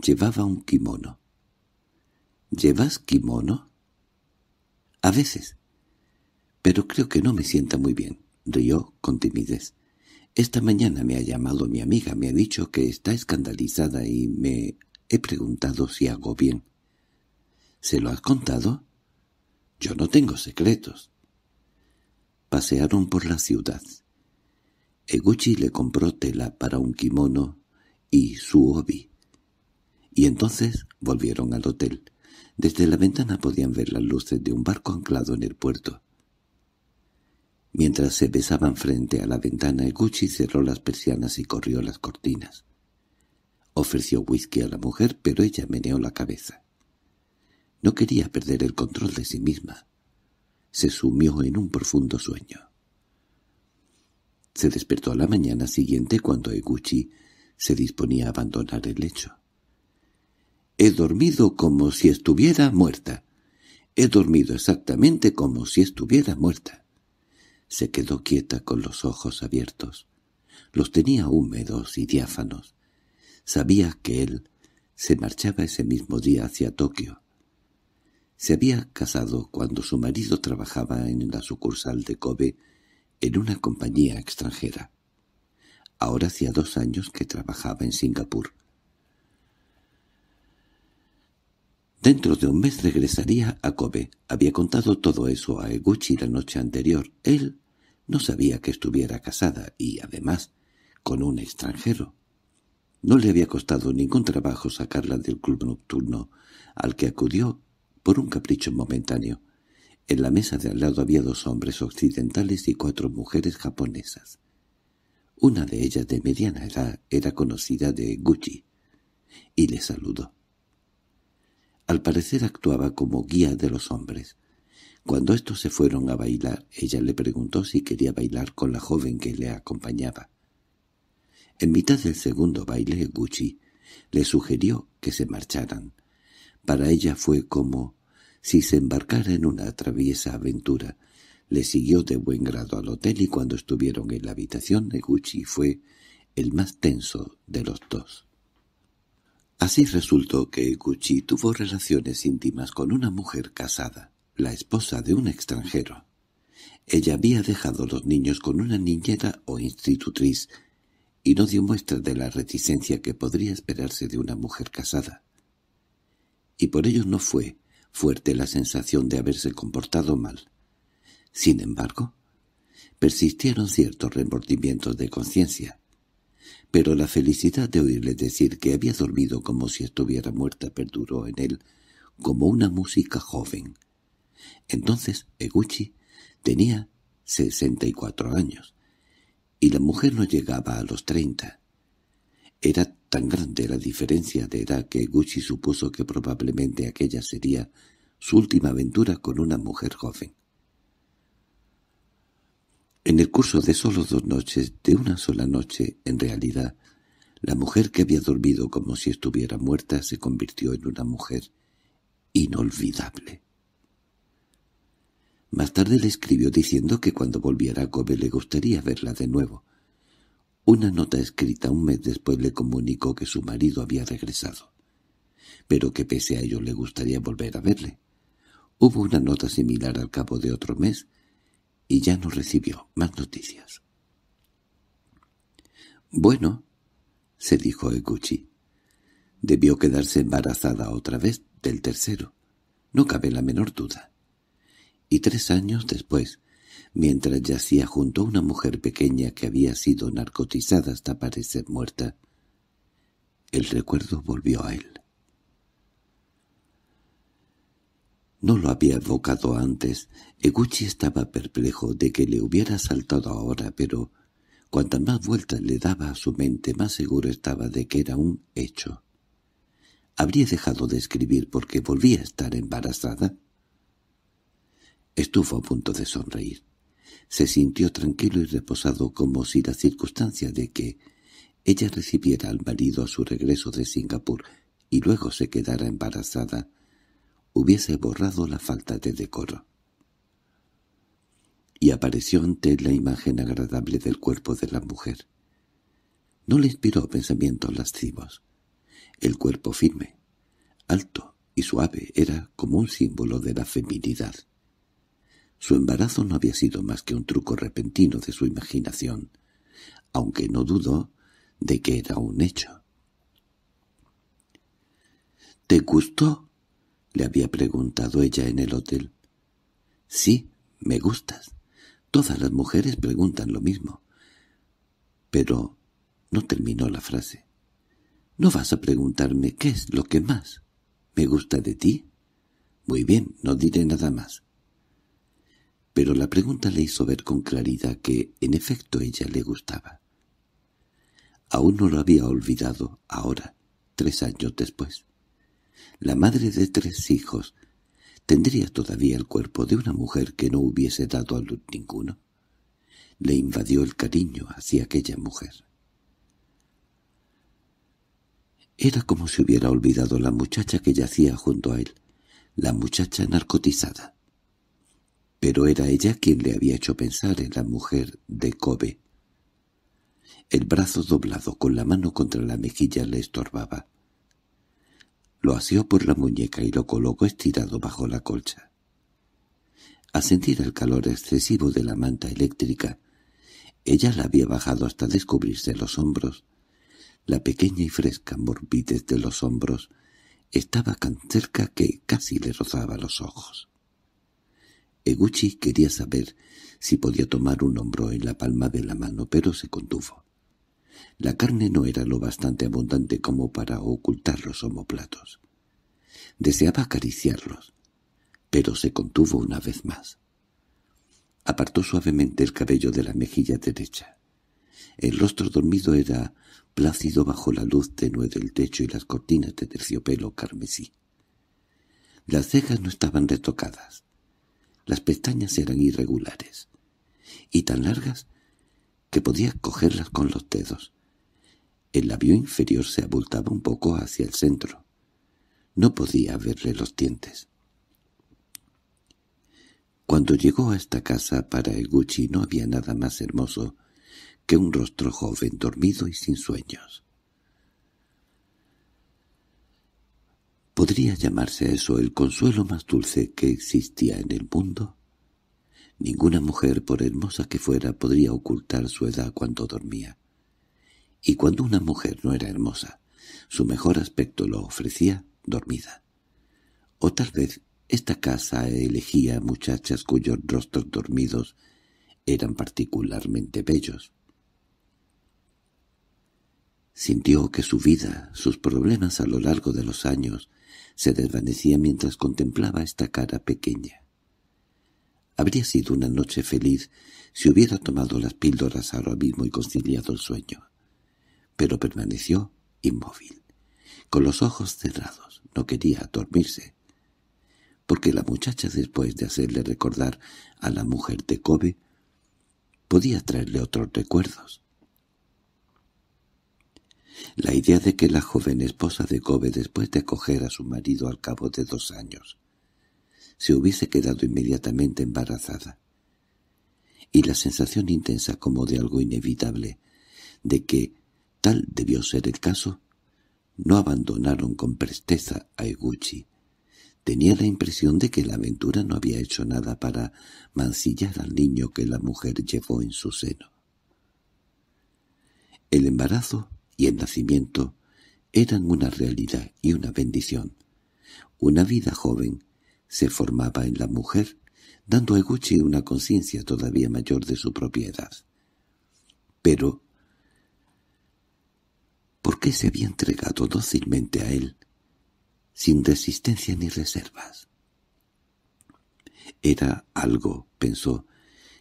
Llevaba un kimono. —¿Llevas kimono? A veces. Pero creo que no me sienta muy bien, rió con timidez. Esta mañana me ha llamado mi amiga, me ha dicho que está escandalizada y me he preguntado si hago bien. ¿Se lo has contado? Yo no tengo secretos. Pasearon por la ciudad. Eguchi le compró tela para un kimono y su obi. Y entonces volvieron al hotel. Desde la ventana podían ver las luces de un barco anclado en el puerto. Mientras se besaban frente a la ventana, Eguchi cerró las persianas y corrió las cortinas. Ofreció whisky a la mujer, pero ella meneó la cabeza. No quería perder el control de sí misma. Se sumió en un profundo sueño. Se despertó a la mañana siguiente cuando Eguchi se disponía a abandonar el lecho. He dormido como si estuviera muerta. He dormido exactamente como si estuviera muerta. Se quedó quieta con los ojos abiertos. Los tenía húmedos y diáfanos. Sabía que él se marchaba ese mismo día hacia Tokio. Se había casado cuando su marido trabajaba en la sucursal de Kobe en una compañía extranjera. Ahora hacía dos años que trabajaba en Singapur. Dentro de un mes regresaría a Kobe. Había contado todo eso a Eguchi la noche anterior. Él no sabía que estuviera casada y, además, con un extranjero. No le había costado ningún trabajo sacarla del club nocturno, al que acudió por un capricho momentáneo. En la mesa de al lado había dos hombres occidentales y cuatro mujeres japonesas. Una de ellas de mediana edad era conocida de Eguchi y le saludó. Al parecer actuaba como guía de los hombres. Cuando estos se fueron a bailar, ella le preguntó si quería bailar con la joven que le acompañaba. En mitad del segundo baile, Gucci le sugirió que se marcharan. Para ella fue como si se embarcara en una traviesa aventura. Le siguió de buen grado al hotel y cuando estuvieron en la habitación, de Gucci fue el más tenso de los dos. Así resultó que Gucci tuvo relaciones íntimas con una mujer casada, la esposa de un extranjero. Ella había dejado los niños con una niñera o institutriz y no dio muestra de la reticencia que podría esperarse de una mujer casada. Y por ello no fue fuerte la sensación de haberse comportado mal. Sin embargo, persistieron ciertos remordimientos de conciencia, pero la felicidad de oírle decir que había dormido como si estuviera muerta perduró en él, como una música joven. Entonces Eguchi tenía sesenta y cuatro años, y la mujer no llegaba a los treinta. Era tan grande la diferencia de edad que Eguchi supuso que probablemente aquella sería su última aventura con una mujer joven. En el curso de solo dos noches, de una sola noche, en realidad, la mujer que había dormido como si estuviera muerta se convirtió en una mujer inolvidable. Más tarde le escribió diciendo que cuando volviera a Kobe le gustaría verla de nuevo. Una nota escrita un mes después le comunicó que su marido había regresado, pero que pese a ello le gustaría volver a verle. Hubo una nota similar al cabo de otro mes, y ya no recibió más noticias. —Bueno —se dijo Eguchi—, debió quedarse embarazada otra vez del tercero, no cabe la menor duda. Y tres años después, mientras yacía junto a una mujer pequeña que había sido narcotizada hasta parecer muerta, el recuerdo volvió a él. No lo había evocado antes. Eguchi estaba perplejo de que le hubiera saltado ahora, pero cuanta más vueltas le daba a su mente, más seguro estaba de que era un hecho. ¿Habría dejado de escribir porque volvía a estar embarazada? Estuvo a punto de sonreír. Se sintió tranquilo y reposado como si la circunstancia de que ella recibiera al marido a su regreso de Singapur y luego se quedara embarazada hubiese borrado la falta de decoro. Y apareció ante él la imagen agradable del cuerpo de la mujer. No le inspiró pensamientos lascivos. El cuerpo firme, alto y suave era como un símbolo de la feminidad. Su embarazo no había sido más que un truco repentino de su imaginación, aunque no dudó de que era un hecho. —¿Te gustó? le había preguntado ella en el hotel. —Sí, me gustas. Todas las mujeres preguntan lo mismo. Pero no terminó la frase. —¿No vas a preguntarme qué es lo que más me gusta de ti? —Muy bien, no diré nada más. Pero la pregunta le hizo ver con claridad que, en efecto, ella le gustaba. Aún no lo había olvidado ahora, tres años después la madre de tres hijos, ¿tendría todavía el cuerpo de una mujer que no hubiese dado a luz ninguno? Le invadió el cariño hacia aquella mujer. Era como si hubiera olvidado la muchacha que yacía junto a él, la muchacha narcotizada. Pero era ella quien le había hecho pensar en la mujer de Kobe. El brazo doblado con la mano contra la mejilla le estorbaba. Lo asió por la muñeca y lo colocó estirado bajo la colcha. Al sentir el calor excesivo de la manta eléctrica, ella la había bajado hasta descubrirse los hombros. La pequeña y fresca morbidez de los hombros estaba tan cerca que casi le rozaba los ojos. Eguchi quería saber si podía tomar un hombro en la palma de la mano, pero se contuvo. La carne no era lo bastante abundante como para ocultar los omoplatos. Deseaba acariciarlos, pero se contuvo una vez más. Apartó suavemente el cabello de la mejilla derecha. El rostro dormido era plácido bajo la luz tenue del techo y las cortinas de terciopelo carmesí. Las cejas no estaban retocadas. Las pestañas eran irregulares, y tan largas que podía cogerlas con los dedos. El labio inferior se abultaba un poco hacia el centro. No podía verle los dientes. Cuando llegó a esta casa para el Gucci no había nada más hermoso que un rostro joven dormido y sin sueños. ¿Podría llamarse eso el consuelo más dulce que existía en el mundo? Ninguna mujer, por hermosa que fuera, podría ocultar su edad cuando dormía. Y cuando una mujer no era hermosa, su mejor aspecto lo ofrecía dormida. O tal vez esta casa elegía muchachas cuyos rostros dormidos eran particularmente bellos. Sintió que su vida, sus problemas a lo largo de los años, se desvanecía mientras contemplaba esta cara pequeña. Habría sido una noche feliz si hubiera tomado las píldoras ahora mismo y conciliado el sueño. Pero permaneció inmóvil, con los ojos cerrados. No quería dormirse. Porque la muchacha, después de hacerle recordar a la mujer de Kobe, podía traerle otros recuerdos. La idea de que la joven esposa de Kobe, después de acoger a su marido al cabo de dos años, se hubiese quedado inmediatamente embarazada. Y la sensación intensa como de algo inevitable, de que tal debió ser el caso, no abandonaron con presteza a Eguchi. Tenía la impresión de que la aventura no había hecho nada para mancillar al niño que la mujer llevó en su seno. El embarazo y el nacimiento eran una realidad y una bendición. Una vida joven se formaba en la mujer, dando a Eguchi una conciencia todavía mayor de su propiedad. Pero, ¿por qué se había entregado dócilmente a él, sin resistencia ni reservas? Era algo, pensó,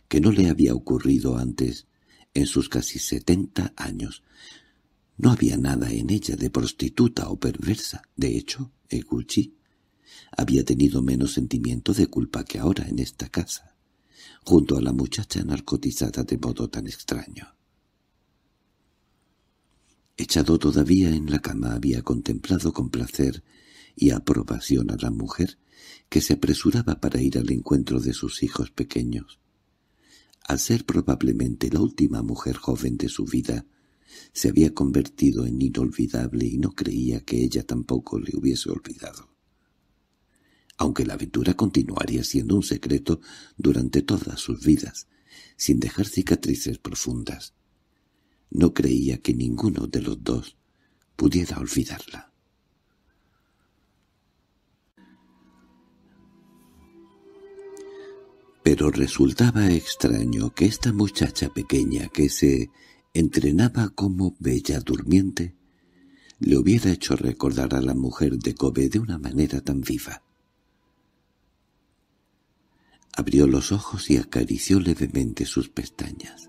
que no le había ocurrido antes, en sus casi setenta años. No había nada en ella de prostituta o perversa. De hecho, Eguchi había tenido menos sentimiento de culpa que ahora en esta casa, junto a la muchacha narcotizada de modo tan extraño. Echado todavía en la cama había contemplado con placer y aprobación a la mujer que se apresuraba para ir al encuentro de sus hijos pequeños. Al ser probablemente la última mujer joven de su vida, se había convertido en inolvidable y no creía que ella tampoco le hubiese olvidado aunque la aventura continuaría siendo un secreto durante todas sus vidas, sin dejar cicatrices profundas. No creía que ninguno de los dos pudiera olvidarla. Pero resultaba extraño que esta muchacha pequeña que se entrenaba como bella durmiente le hubiera hecho recordar a la mujer de Kobe de una manera tan viva. Abrió los ojos y acarició levemente sus pestañas.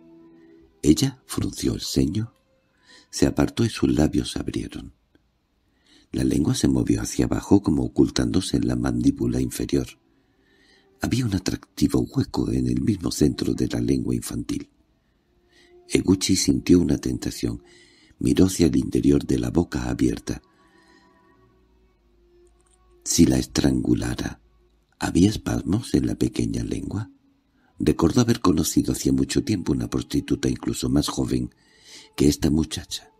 Ella frunció el ceño, se apartó y sus labios se abrieron. La lengua se movió hacia abajo como ocultándose en la mandíbula inferior. Había un atractivo hueco en el mismo centro de la lengua infantil. Eguchi sintió una tentación. Miró hacia el interior de la boca abierta. Si la estrangulara, había espasmos en la pequeña lengua. recordó haber conocido hacía mucho tiempo una prostituta incluso más joven que esta muchacha.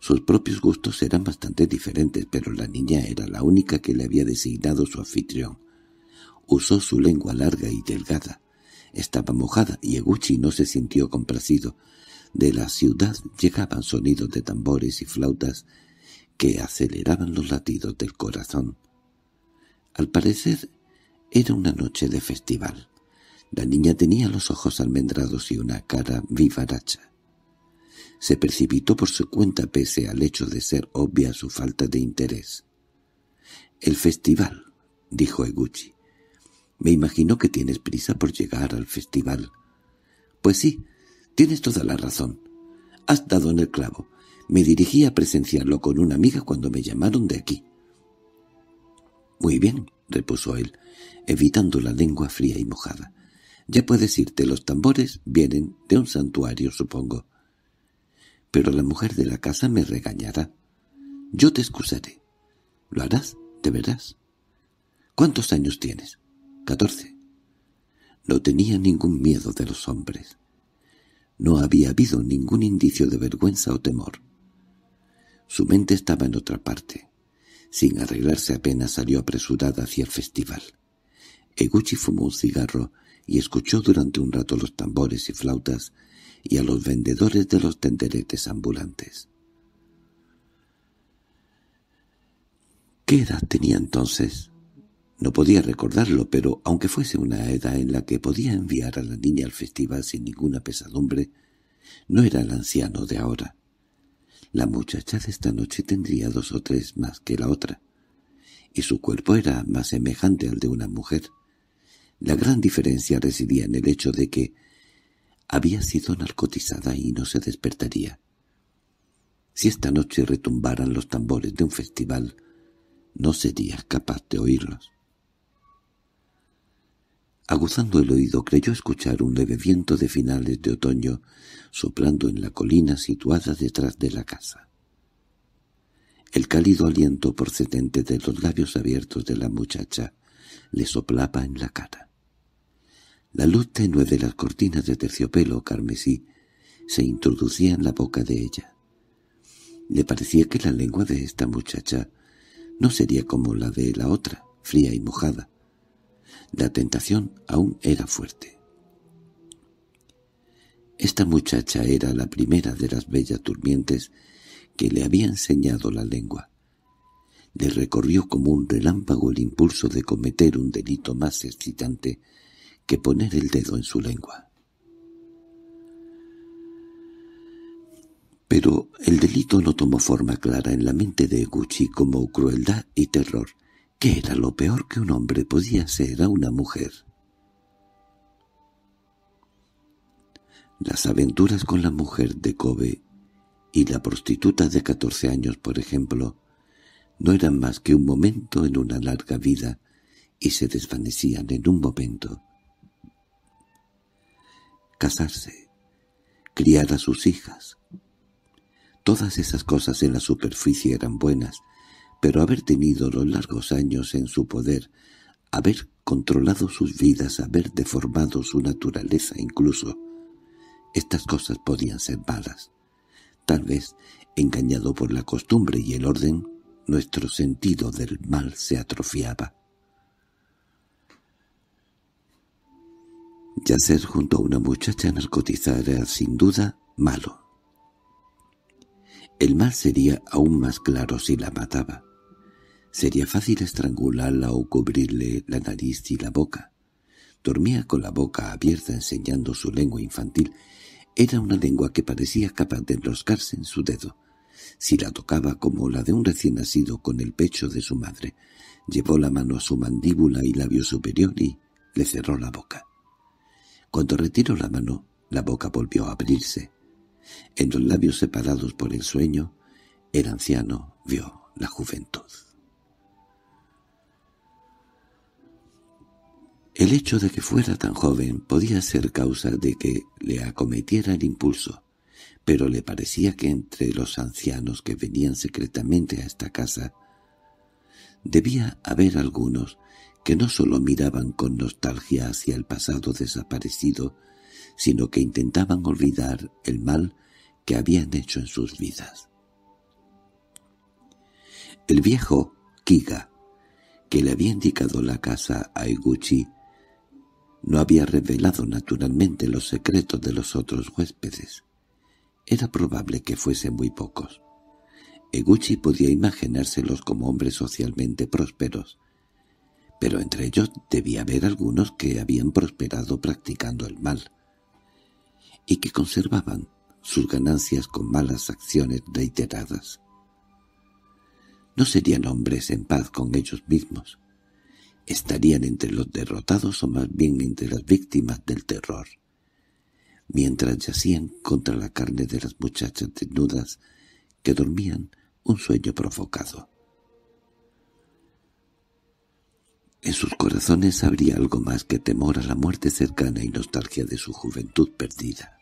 Sus propios gustos eran bastante diferentes, pero la niña era la única que le había designado su anfitrión. Usó su lengua larga y delgada. Estaba mojada y Eguchi no se sintió complacido. De la ciudad llegaban sonidos de tambores y flautas que aceleraban los latidos del corazón. Al parecer era una noche de festival. La niña tenía los ojos almendrados y una cara vivaracha. Se precipitó por su cuenta pese al hecho de ser obvia su falta de interés. «El festival», dijo Eguchi. «Me imagino que tienes prisa por llegar al festival». «Pues sí, tienes toda la razón. Has dado en el clavo. Me dirigí a presenciarlo con una amiga cuando me llamaron de aquí». «Muy bien», —repuso él, evitando la lengua fría y mojada. —Ya puedes irte, los tambores vienen de un santuario, supongo. —Pero la mujer de la casa me regañará. —Yo te excusaré. —¿Lo harás? ¿Te verás? —¿Cuántos años tienes? —Catorce. No tenía ningún miedo de los hombres. No había habido ningún indicio de vergüenza o temor. Su mente estaba en otra parte. Sin arreglarse apenas salió apresurada hacia el festival. Eguchi fumó un cigarro y escuchó durante un rato los tambores y flautas y a los vendedores de los tenderetes ambulantes. ¿Qué edad tenía entonces? No podía recordarlo, pero aunque fuese una edad en la que podía enviar a la niña al festival sin ninguna pesadumbre, no era el anciano de ahora. La muchacha de esta noche tendría dos o tres más que la otra, y su cuerpo era más semejante al de una mujer. La gran diferencia residía en el hecho de que había sido narcotizada y no se despertaría. Si esta noche retumbaran los tambores de un festival, no sería capaz de oírlos. Aguzando el oído creyó escuchar un leve viento de finales de otoño soplando en la colina situada detrás de la casa. El cálido aliento procedente de los labios abiertos de la muchacha le soplaba en la cara. La luz tenue de las cortinas de terciopelo carmesí se introducía en la boca de ella. Le parecía que la lengua de esta muchacha no sería como la de la otra, fría y mojada, la tentación aún era fuerte. Esta muchacha era la primera de las bellas durmientes que le había enseñado la lengua. Le recorrió como un relámpago el impulso de cometer un delito más excitante que poner el dedo en su lengua. Pero el delito no tomó forma clara en la mente de Eguchi como crueldad y terror, ¿Qué era lo peor que un hombre podía ser a una mujer. Las aventuras con la mujer de Kobe y la prostituta de catorce años, por ejemplo, no eran más que un momento en una larga vida y se desvanecían en un momento. Casarse, criar a sus hijas. Todas esas cosas en la superficie eran buenas, pero haber tenido los largos años en su poder, haber controlado sus vidas, haber deformado su naturaleza incluso, estas cosas podían ser malas. Tal vez, engañado por la costumbre y el orden, nuestro sentido del mal se atrofiaba. Yacer junto a una muchacha narcotizada era sin duda malo. El mal sería aún más claro si la mataba. Sería fácil estrangularla o cubrirle la nariz y la boca. Dormía con la boca abierta enseñando su lengua infantil. Era una lengua que parecía capaz de enroscarse en su dedo. Si la tocaba como la de un recién nacido con el pecho de su madre, llevó la mano a su mandíbula y labio superior y le cerró la boca. Cuando retiró la mano, la boca volvió a abrirse. En los labios separados por el sueño, el anciano vio la juventud. El hecho de que fuera tan joven podía ser causa de que le acometiera el impulso, pero le parecía que entre los ancianos que venían secretamente a esta casa debía haber algunos que no sólo miraban con nostalgia hacia el pasado desaparecido, sino que intentaban olvidar el mal que habían hecho en sus vidas. El viejo Kiga, que le había indicado la casa a Iguchi, no había revelado naturalmente los secretos de los otros huéspedes. Era probable que fuesen muy pocos. Eguchi podía imaginárselos como hombres socialmente prósperos, pero entre ellos debía haber algunos que habían prosperado practicando el mal y que conservaban sus ganancias con malas acciones reiteradas. No serían hombres en paz con ellos mismos estarían entre los derrotados o más bien entre las víctimas del terror. Mientras yacían contra la carne de las muchachas desnudas que dormían un sueño provocado. En sus corazones habría algo más que temor a la muerte cercana y nostalgia de su juventud perdida.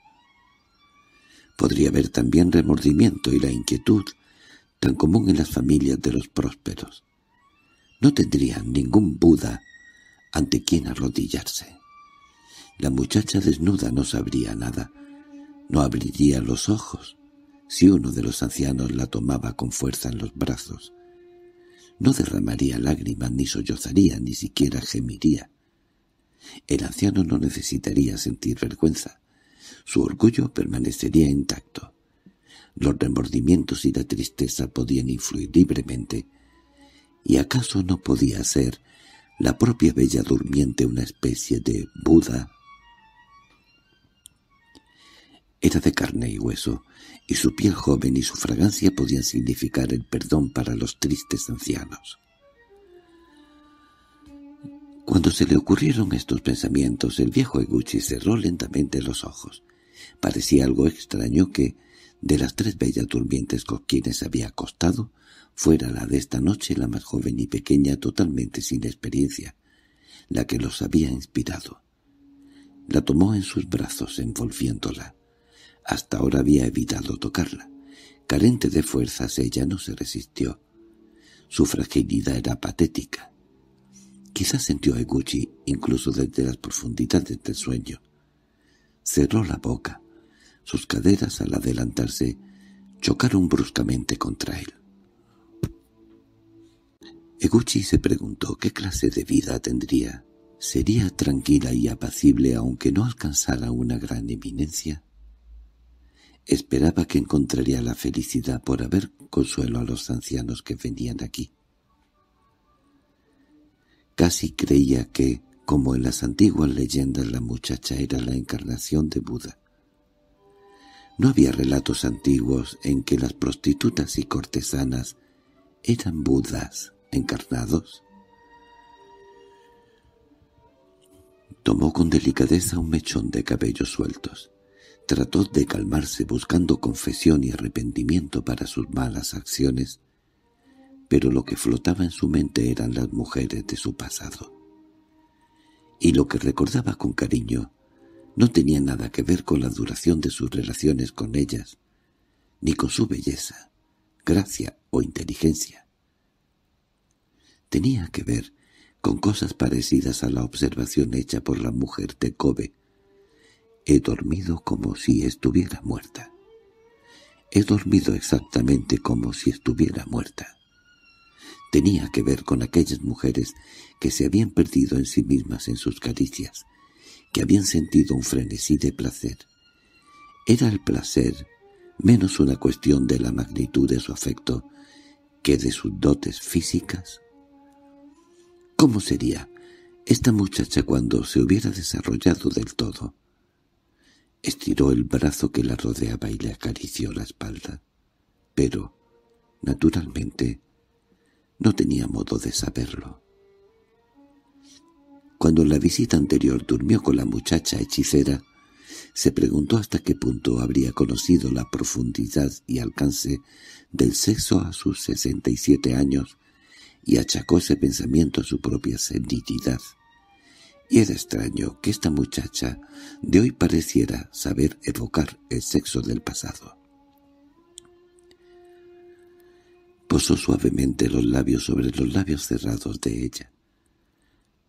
Podría haber también remordimiento y la inquietud, tan común en las familias de los prósperos, no tendría ningún Buda ante quien arrodillarse. La muchacha desnuda no sabría nada, no abriría los ojos si uno de los ancianos la tomaba con fuerza en los brazos. No derramaría lágrimas, ni sollozaría, ni siquiera gemiría. El anciano no necesitaría sentir vergüenza. Su orgullo permanecería intacto. Los remordimientos y la tristeza podían influir libremente ¿Y acaso no podía ser la propia Bella Durmiente una especie de Buda? Era de carne y hueso, y su piel joven y su fragancia podían significar el perdón para los tristes ancianos. Cuando se le ocurrieron estos pensamientos, el viejo Eguchi cerró lentamente los ojos. Parecía algo extraño que, de las tres bellas durmientes con quienes había acostado, fuera la de esta noche la más joven y pequeña totalmente sin experiencia, la que los había inspirado. La tomó en sus brazos envolviéndola. Hasta ahora había evitado tocarla. Carente de fuerzas ella no se resistió. Su fragilidad era patética. Quizás sintió a Eguchi incluso desde las profundidades del sueño. Cerró la boca. Sus caderas al adelantarse chocaron bruscamente contra él. Gucci se preguntó qué clase de vida tendría. ¿Sería tranquila y apacible aunque no alcanzara una gran eminencia? Esperaba que encontraría la felicidad por haber consuelo a los ancianos que venían aquí. Casi creía que, como en las antiguas leyendas, la muchacha era la encarnación de Buda. No había relatos antiguos en que las prostitutas y cortesanas eran budas encarnados. Tomó con delicadeza un mechón de cabellos sueltos. Trató de calmarse buscando confesión y arrepentimiento para sus malas acciones, pero lo que flotaba en su mente eran las mujeres de su pasado. Y lo que recordaba con cariño no tenía nada que ver con la duración de sus relaciones con ellas, ni con su belleza, gracia o inteligencia tenía que ver con cosas parecidas a la observación hecha por la mujer de Kobe. He dormido como si estuviera muerta. He dormido exactamente como si estuviera muerta. Tenía que ver con aquellas mujeres que se habían perdido en sí mismas en sus caricias, que habían sentido un frenesí de placer. Era el placer menos una cuestión de la magnitud de su afecto que de sus dotes físicas ¿Cómo sería esta muchacha cuando se hubiera desarrollado del todo? Estiró el brazo que la rodeaba y le acarició la espalda. Pero, naturalmente, no tenía modo de saberlo. Cuando la visita anterior durmió con la muchacha hechicera, se preguntó hasta qué punto habría conocido la profundidad y alcance del sexo a sus 67 años y achacó ese pensamiento a su propia sensibilidad. Y era extraño que esta muchacha de hoy pareciera saber evocar el sexo del pasado. Posó suavemente los labios sobre los labios cerrados de ella.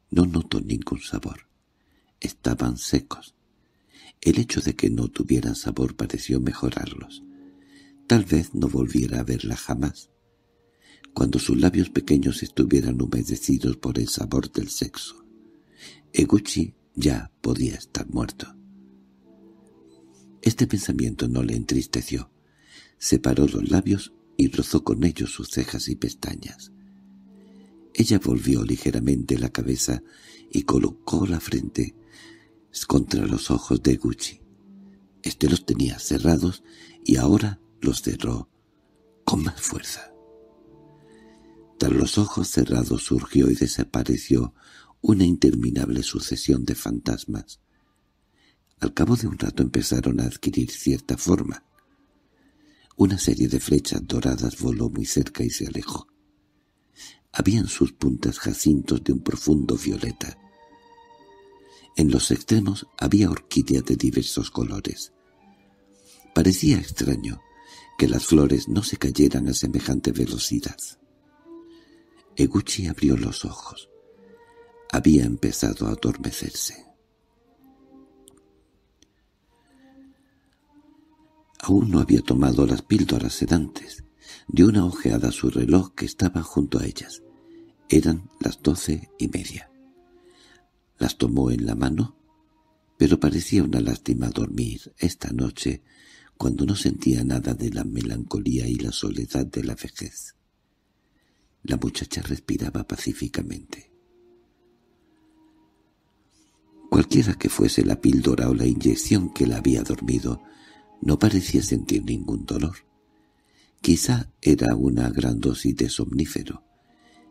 No notó ningún sabor. Estaban secos. El hecho de que no tuvieran sabor pareció mejorarlos. Tal vez no volviera a verla jamás cuando sus labios pequeños estuvieran humedecidos por el sabor del sexo. Eguchi ya podía estar muerto. Este pensamiento no le entristeció. Separó los labios y rozó con ellos sus cejas y pestañas. Ella volvió ligeramente la cabeza y colocó la frente contra los ojos de Gucci. Este los tenía cerrados y ahora los cerró con más fuerza. Tras los ojos cerrados surgió y desapareció una interminable sucesión de fantasmas. Al cabo de un rato empezaron a adquirir cierta forma. Una serie de flechas doradas voló muy cerca y se alejó. Habían sus puntas jacintos de un profundo violeta. En los extremos había orquídeas de diversos colores. Parecía extraño que las flores no se cayeran a semejante velocidad. Eguchi abrió los ojos. Había empezado a adormecerse. Aún no había tomado las píldoras sedantes. Dio una ojeada a su reloj que estaba junto a ellas. Eran las doce y media. Las tomó en la mano, pero parecía una lástima dormir esta noche cuando no sentía nada de la melancolía y la soledad de la vejez. La muchacha respiraba pacíficamente. Cualquiera que fuese la píldora o la inyección que la había dormido, no parecía sentir ningún dolor. Quizá era una gran dosis de somnífero,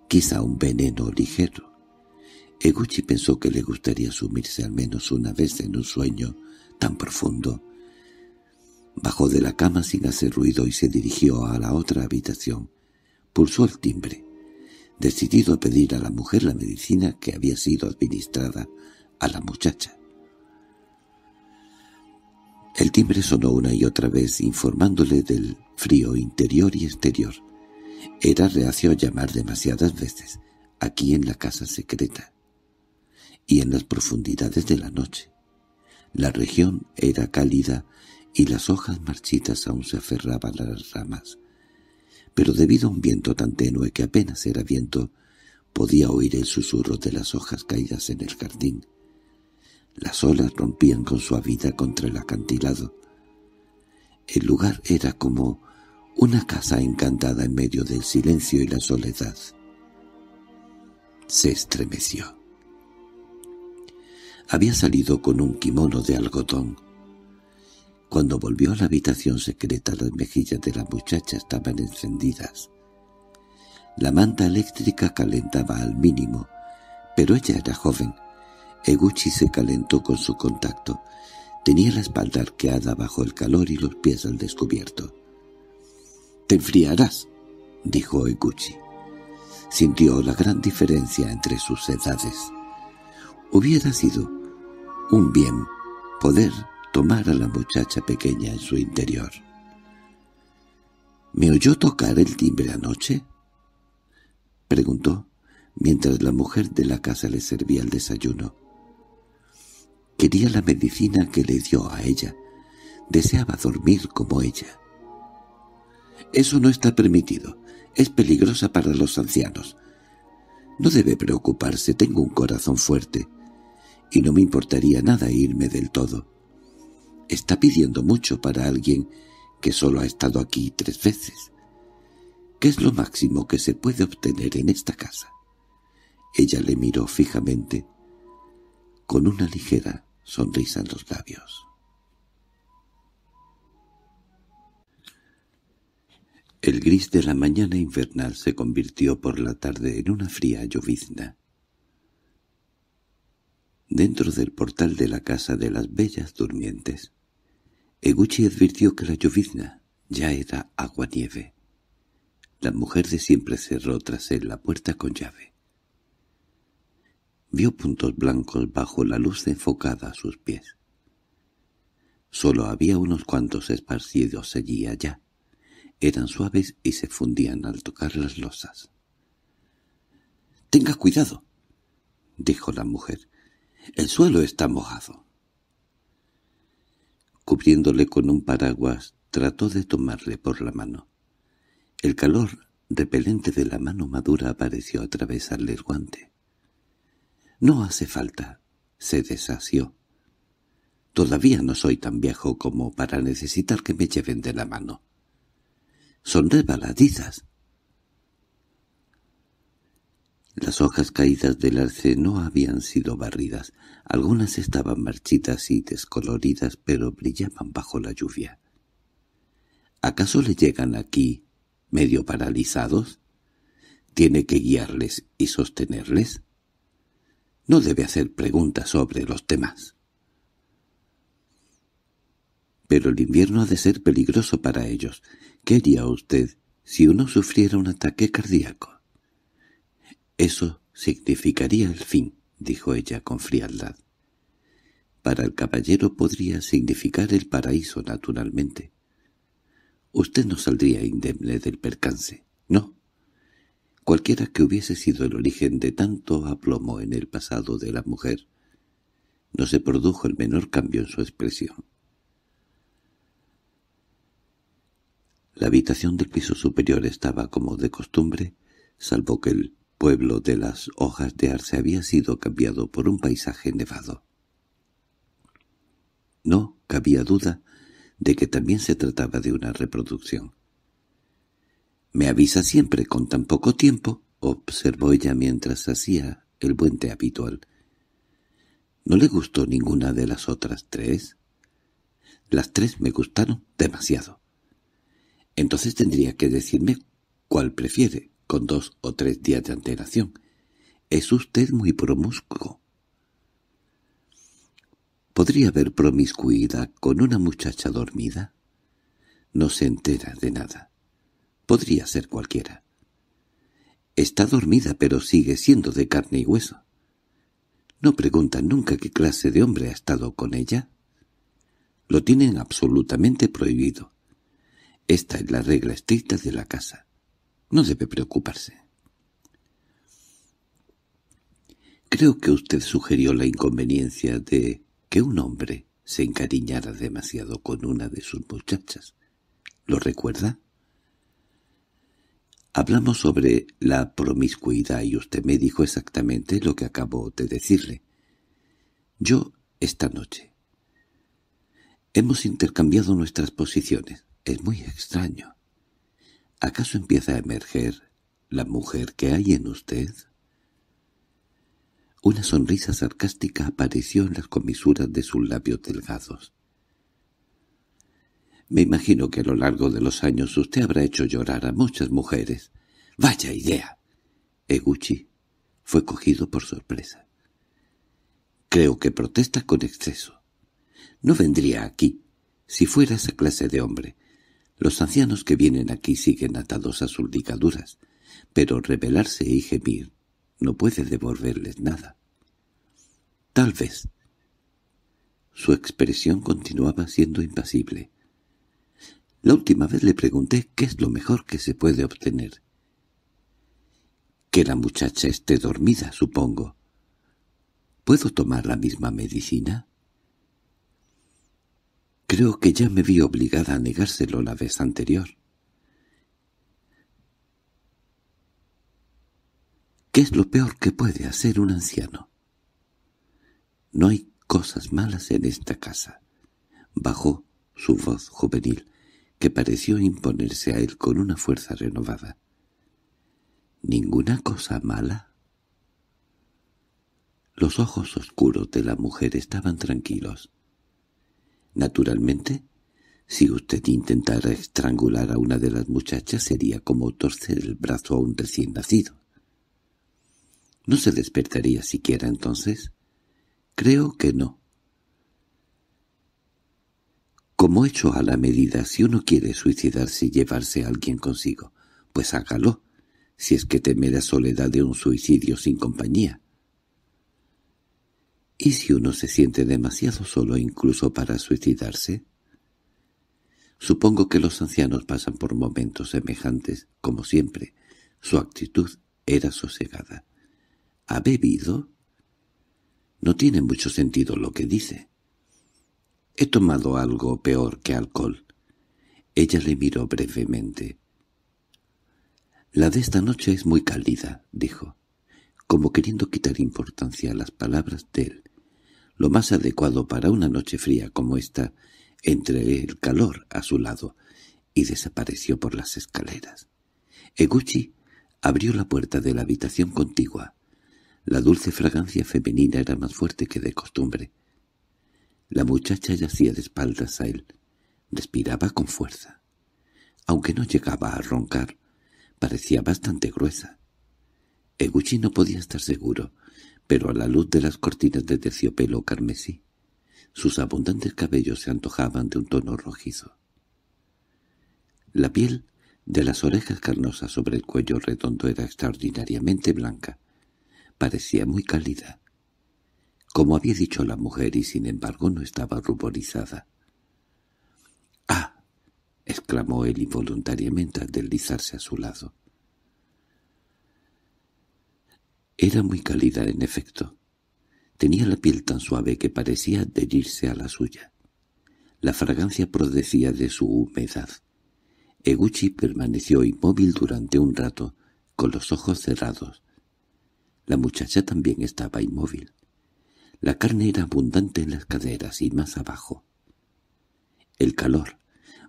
quizá un veneno ligero. Eguchi pensó que le gustaría sumirse al menos una vez en un sueño tan profundo. Bajó de la cama sin hacer ruido y se dirigió a la otra habitación, pulsó el timbre, decidido a pedir a la mujer la medicina que había sido administrada a la muchacha. El timbre sonó una y otra vez informándole del frío interior y exterior. Era reacio a llamar demasiadas veces, aquí en la casa secreta y en las profundidades de la noche. La región era cálida y las hojas marchitas aún se aferraban a las ramas, pero debido a un viento tan tenue que apenas era viento, podía oír el susurro de las hojas caídas en el jardín. Las olas rompían con suavidad contra el acantilado. El lugar era como una casa encantada en medio del silencio y la soledad. Se estremeció. Había salido con un kimono de algodón, cuando volvió a la habitación secreta las mejillas de la muchacha estaban encendidas. La manta eléctrica calentaba al mínimo, pero ella era joven. Eguchi se calentó con su contacto. Tenía la espalda arqueada bajo el calor y los pies al descubierto. —Te enfriarás —dijo Eguchi. Sintió la gran diferencia entre sus edades. Hubiera sido un bien poder tomar a la muchacha pequeña en su interior. —¿Me oyó tocar el timbre anoche? —preguntó, mientras la mujer de la casa le servía el desayuno. Quería la medicina que le dio a ella. Deseaba dormir como ella. —Eso no está permitido. Es peligrosa para los ancianos. No debe preocuparse, tengo un corazón fuerte, y no me importaría nada irme del todo. Está pidiendo mucho para alguien que solo ha estado aquí tres veces. ¿Qué es lo máximo que se puede obtener en esta casa? Ella le miró fijamente, con una ligera sonrisa en los labios. El gris de la mañana invernal se convirtió por la tarde en una fría llovizna. Dentro del portal de la casa de las bellas durmientes, Eguchi advirtió que la llovizna ya era agua-nieve. La mujer de siempre cerró tras él la puerta con llave. Vio puntos blancos bajo la luz enfocada a sus pies. Solo había unos cuantos esparcidos allí y allá. Eran suaves y se fundían al tocar las losas. —¡Tenga cuidado! —dijo la mujer. —El suelo está mojado cubriéndole con un paraguas, trató de tomarle por la mano. El calor repelente de la mano madura apareció a atravesarle el guante. —No hace falta —se desasió. —Todavía no soy tan viejo como para necesitar que me lleven de la mano. —Son rebaladizas». Las hojas caídas del arce no habían sido barridas. Algunas estaban marchitas y descoloridas, pero brillaban bajo la lluvia. ¿Acaso le llegan aquí, medio paralizados? ¿Tiene que guiarles y sostenerles? No debe hacer preguntas sobre los temas. Pero el invierno ha de ser peligroso para ellos. ¿Qué haría usted si uno sufriera un ataque cardíaco? Eso significaría el fin, dijo ella con frialdad. Para el caballero podría significar el paraíso, naturalmente. Usted no saldría indemne del percance, no. Cualquiera que hubiese sido el origen de tanto aplomo en el pasado de la mujer, no se produjo el menor cambio en su expresión. La habitación del piso superior estaba como de costumbre, salvo que el pueblo de las hojas de arce había sido cambiado por un paisaje nevado. No cabía duda de que también se trataba de una reproducción. —Me avisa siempre con tan poco tiempo —observó ella mientras hacía el puente habitual. —¿No le gustó ninguna de las otras tres? —Las tres me gustaron demasiado. —Entonces tendría que decirme cuál prefiere con dos o tres días de antelación. Es usted muy promiscuo. ¿Podría haber promiscuidad con una muchacha dormida? No se entera de nada. Podría ser cualquiera. Está dormida pero sigue siendo de carne y hueso. No preguntan nunca qué clase de hombre ha estado con ella. Lo tienen absolutamente prohibido. Esta es la regla estricta de la casa. No debe preocuparse. Creo que usted sugirió la inconveniencia de que un hombre se encariñara demasiado con una de sus muchachas. ¿Lo recuerda? Hablamos sobre la promiscuidad y usted me dijo exactamente lo que acabo de decirle. Yo esta noche. Hemos intercambiado nuestras posiciones. Es muy extraño. ¿Acaso empieza a emerger la mujer que hay en usted? Una sonrisa sarcástica apareció en las comisuras de sus labios delgados. Me imagino que a lo largo de los años usted habrá hecho llorar a muchas mujeres. ¡Vaya idea! Eguchi fue cogido por sorpresa. Creo que protesta con exceso. No vendría aquí si fuera esa clase de hombre. Los ancianos que vienen aquí siguen atados a sus ligaduras, pero rebelarse y gemir no puede devolverles nada. Tal vez. Su expresión continuaba siendo impasible. La última vez le pregunté qué es lo mejor que se puede obtener. Que la muchacha esté dormida, supongo. ¿Puedo tomar la misma medicina? Creo que ya me vi obligada a negárselo la vez anterior. ¿Qué es lo peor que puede hacer un anciano? No hay cosas malas en esta casa. Bajó su voz juvenil, que pareció imponerse a él con una fuerza renovada. ¿Ninguna cosa mala? Los ojos oscuros de la mujer estaban tranquilos. Naturalmente, si usted intentara estrangular a una de las muchachas sería como torcer el brazo a un recién nacido. ¿No se despertaría siquiera entonces? Creo que no. Como hecho a la medida, si uno quiere suicidarse y llevarse a alguien consigo, pues hágalo, si es que teme la soledad de un suicidio sin compañía. ¿Y si uno se siente demasiado solo incluso para suicidarse? Supongo que los ancianos pasan por momentos semejantes, como siempre. Su actitud era sosegada. ¿Ha bebido? No tiene mucho sentido lo que dice. He tomado algo peor que alcohol. Ella le miró brevemente. La de esta noche es muy cálida, dijo, como queriendo quitar importancia a las palabras de él lo más adecuado para una noche fría como esta, entre el calor a su lado, y desapareció por las escaleras. Eguchi abrió la puerta de la habitación contigua. La dulce fragancia femenina era más fuerte que de costumbre. La muchacha yacía de espaldas a él. Respiraba con fuerza. Aunque no llegaba a roncar, parecía bastante gruesa. Eguchi no podía estar seguro pero a la luz de las cortinas de terciopelo carmesí, sus abundantes cabellos se antojaban de un tono rojizo. La piel de las orejas carnosas sobre el cuello redondo era extraordinariamente blanca. Parecía muy cálida. Como había dicho la mujer y sin embargo no estaba ruborizada. —¡Ah! —exclamó él involuntariamente al deslizarse a su lado. Era muy cálida, en efecto. Tenía la piel tan suave que parecía adherirse a la suya. La fragancia prodecía de su humedad. Eguchi permaneció inmóvil durante un rato, con los ojos cerrados. La muchacha también estaba inmóvil. La carne era abundante en las caderas y más abajo. El calor,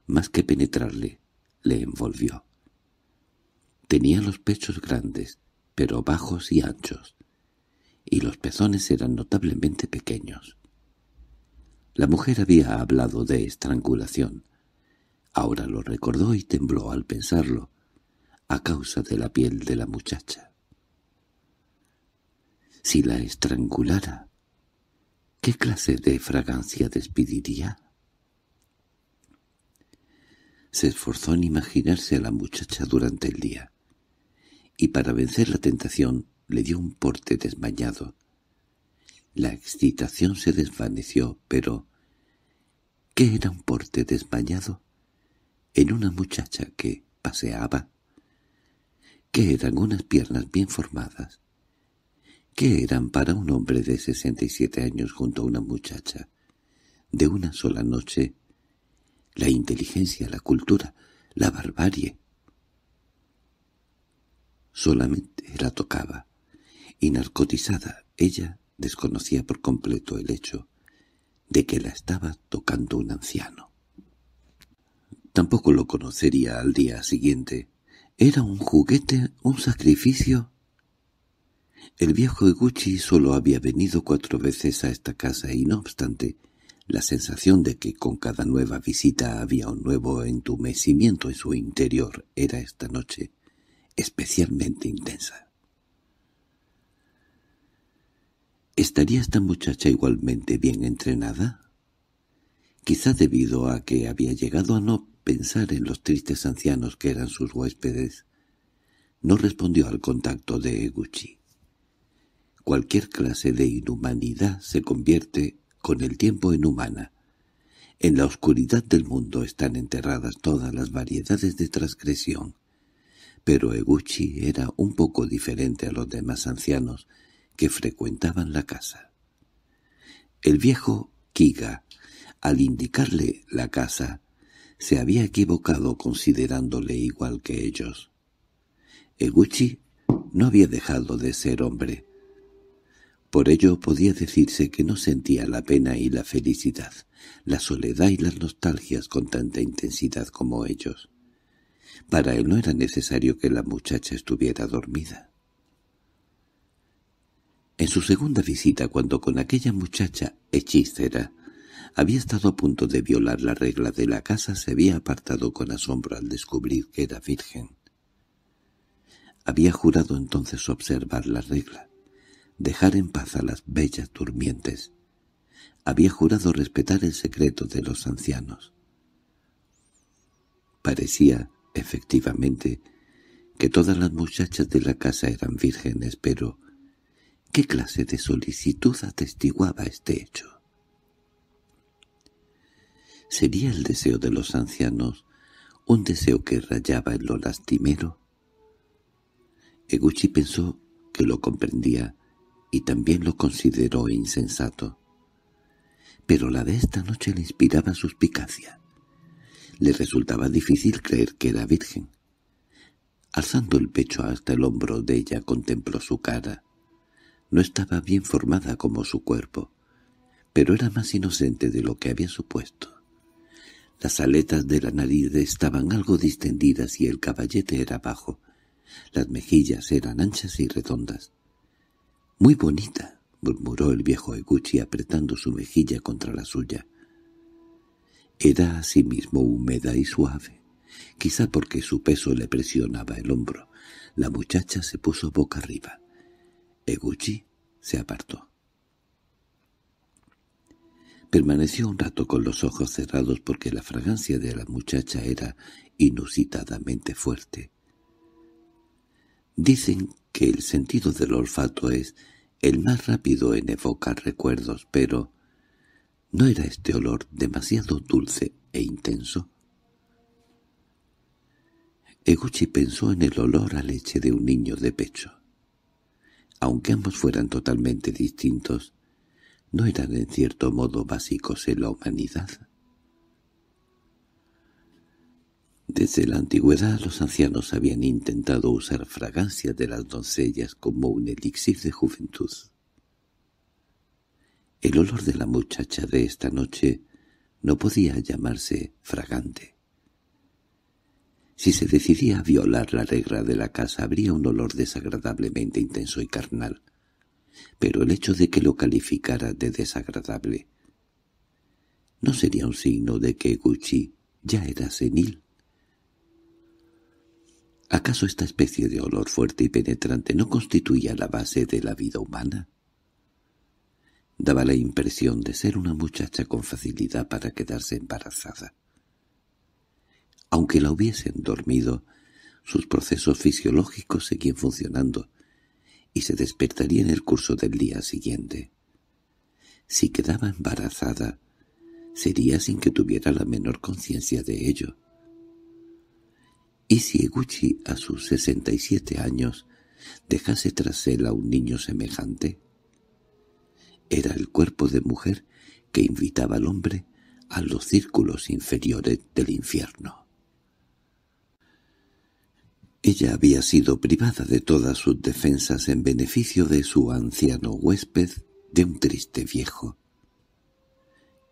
más que penetrarle, le envolvió. Tenía los pechos grandes, pero bajos y anchos, y los pezones eran notablemente pequeños. La mujer había hablado de estrangulación. Ahora lo recordó y tembló al pensarlo, a causa de la piel de la muchacha. Si la estrangulara, ¿qué clase de fragancia despediría? Se esforzó en imaginarse a la muchacha durante el día y para vencer la tentación le dio un porte desmañado. La excitación se desvaneció, pero... ¿Qué era un porte desmayado? En una muchacha que paseaba. ¿Qué eran unas piernas bien formadas? ¿Qué eran para un hombre de sesenta y siete años junto a una muchacha? De una sola noche. La inteligencia, la cultura, la barbarie, solamente la tocaba, y narcotizada ella desconocía por completo el hecho de que la estaba tocando un anciano. Tampoco lo conocería al día siguiente. ¿Era un juguete, un sacrificio? El viejo Eguchi solo había venido cuatro veces a esta casa y no obstante, la sensación de que con cada nueva visita había un nuevo entumecimiento en su interior era esta noche especialmente intensa. ¿Estaría esta muchacha igualmente bien entrenada? Quizá debido a que había llegado a no pensar en los tristes ancianos que eran sus huéspedes, no respondió al contacto de Eguchi. Cualquier clase de inhumanidad se convierte con el tiempo en humana. En la oscuridad del mundo están enterradas todas las variedades de transgresión, pero Eguchi era un poco diferente a los demás ancianos que frecuentaban la casa. El viejo Kiga, al indicarle la casa, se había equivocado considerándole igual que ellos. Eguchi no había dejado de ser hombre. Por ello podía decirse que no sentía la pena y la felicidad, la soledad y las nostalgias con tanta intensidad como ellos. Para él no era necesario que la muchacha estuviera dormida. En su segunda visita, cuando con aquella muchacha hechicera había estado a punto de violar la regla de la casa, se había apartado con asombro al descubrir que era virgen. Había jurado entonces observar la regla, dejar en paz a las bellas durmientes. Había jurado respetar el secreto de los ancianos. Parecía Efectivamente, que todas las muchachas de la casa eran vírgenes, pero ¿qué clase de solicitud atestiguaba este hecho? ¿Sería el deseo de los ancianos un deseo que rayaba en lo lastimero? Eguchi pensó que lo comprendía y también lo consideró insensato. Pero la de esta noche le inspiraba suspicacia. Le resultaba difícil creer que era virgen. Alzando el pecho hasta el hombro de ella contempló su cara. No estaba bien formada como su cuerpo, pero era más inocente de lo que había supuesto. Las aletas de la nariz estaban algo distendidas y el caballete era bajo. Las mejillas eran anchas y redondas. —Muy bonita —murmuró el viejo Eguchi apretando su mejilla contra la suya. Era asimismo húmeda y suave, quizá porque su peso le presionaba el hombro. La muchacha se puso boca arriba. Eguchi se apartó. Permaneció un rato con los ojos cerrados porque la fragancia de la muchacha era inusitadamente fuerte. Dicen que el sentido del olfato es el más rápido en evocar recuerdos, pero ¿No era este olor demasiado dulce e intenso? Eguchi pensó en el olor a leche de un niño de pecho. Aunque ambos fueran totalmente distintos, ¿no eran en cierto modo básicos en la humanidad? Desde la antigüedad los ancianos habían intentado usar fragancias de las doncellas como un elixir de juventud. El olor de la muchacha de esta noche no podía llamarse fragante. Si se decidía a violar la regla de la casa habría un olor desagradablemente intenso y carnal, pero el hecho de que lo calificara de desagradable no sería un signo de que Gucci ya era senil. ¿Acaso esta especie de olor fuerte y penetrante no constituía la base de la vida humana? Daba la impresión de ser una muchacha con facilidad para quedarse embarazada. Aunque la hubiesen dormido, sus procesos fisiológicos seguían funcionando y se despertaría en el curso del día siguiente. Si quedaba embarazada, sería sin que tuviera la menor conciencia de ello. Y si Eguchi a sus 67 años dejase tras él a un niño semejante, era el cuerpo de mujer que invitaba al hombre a los círculos inferiores del infierno. Ella había sido privada de todas sus defensas en beneficio de su anciano huésped de un triste viejo.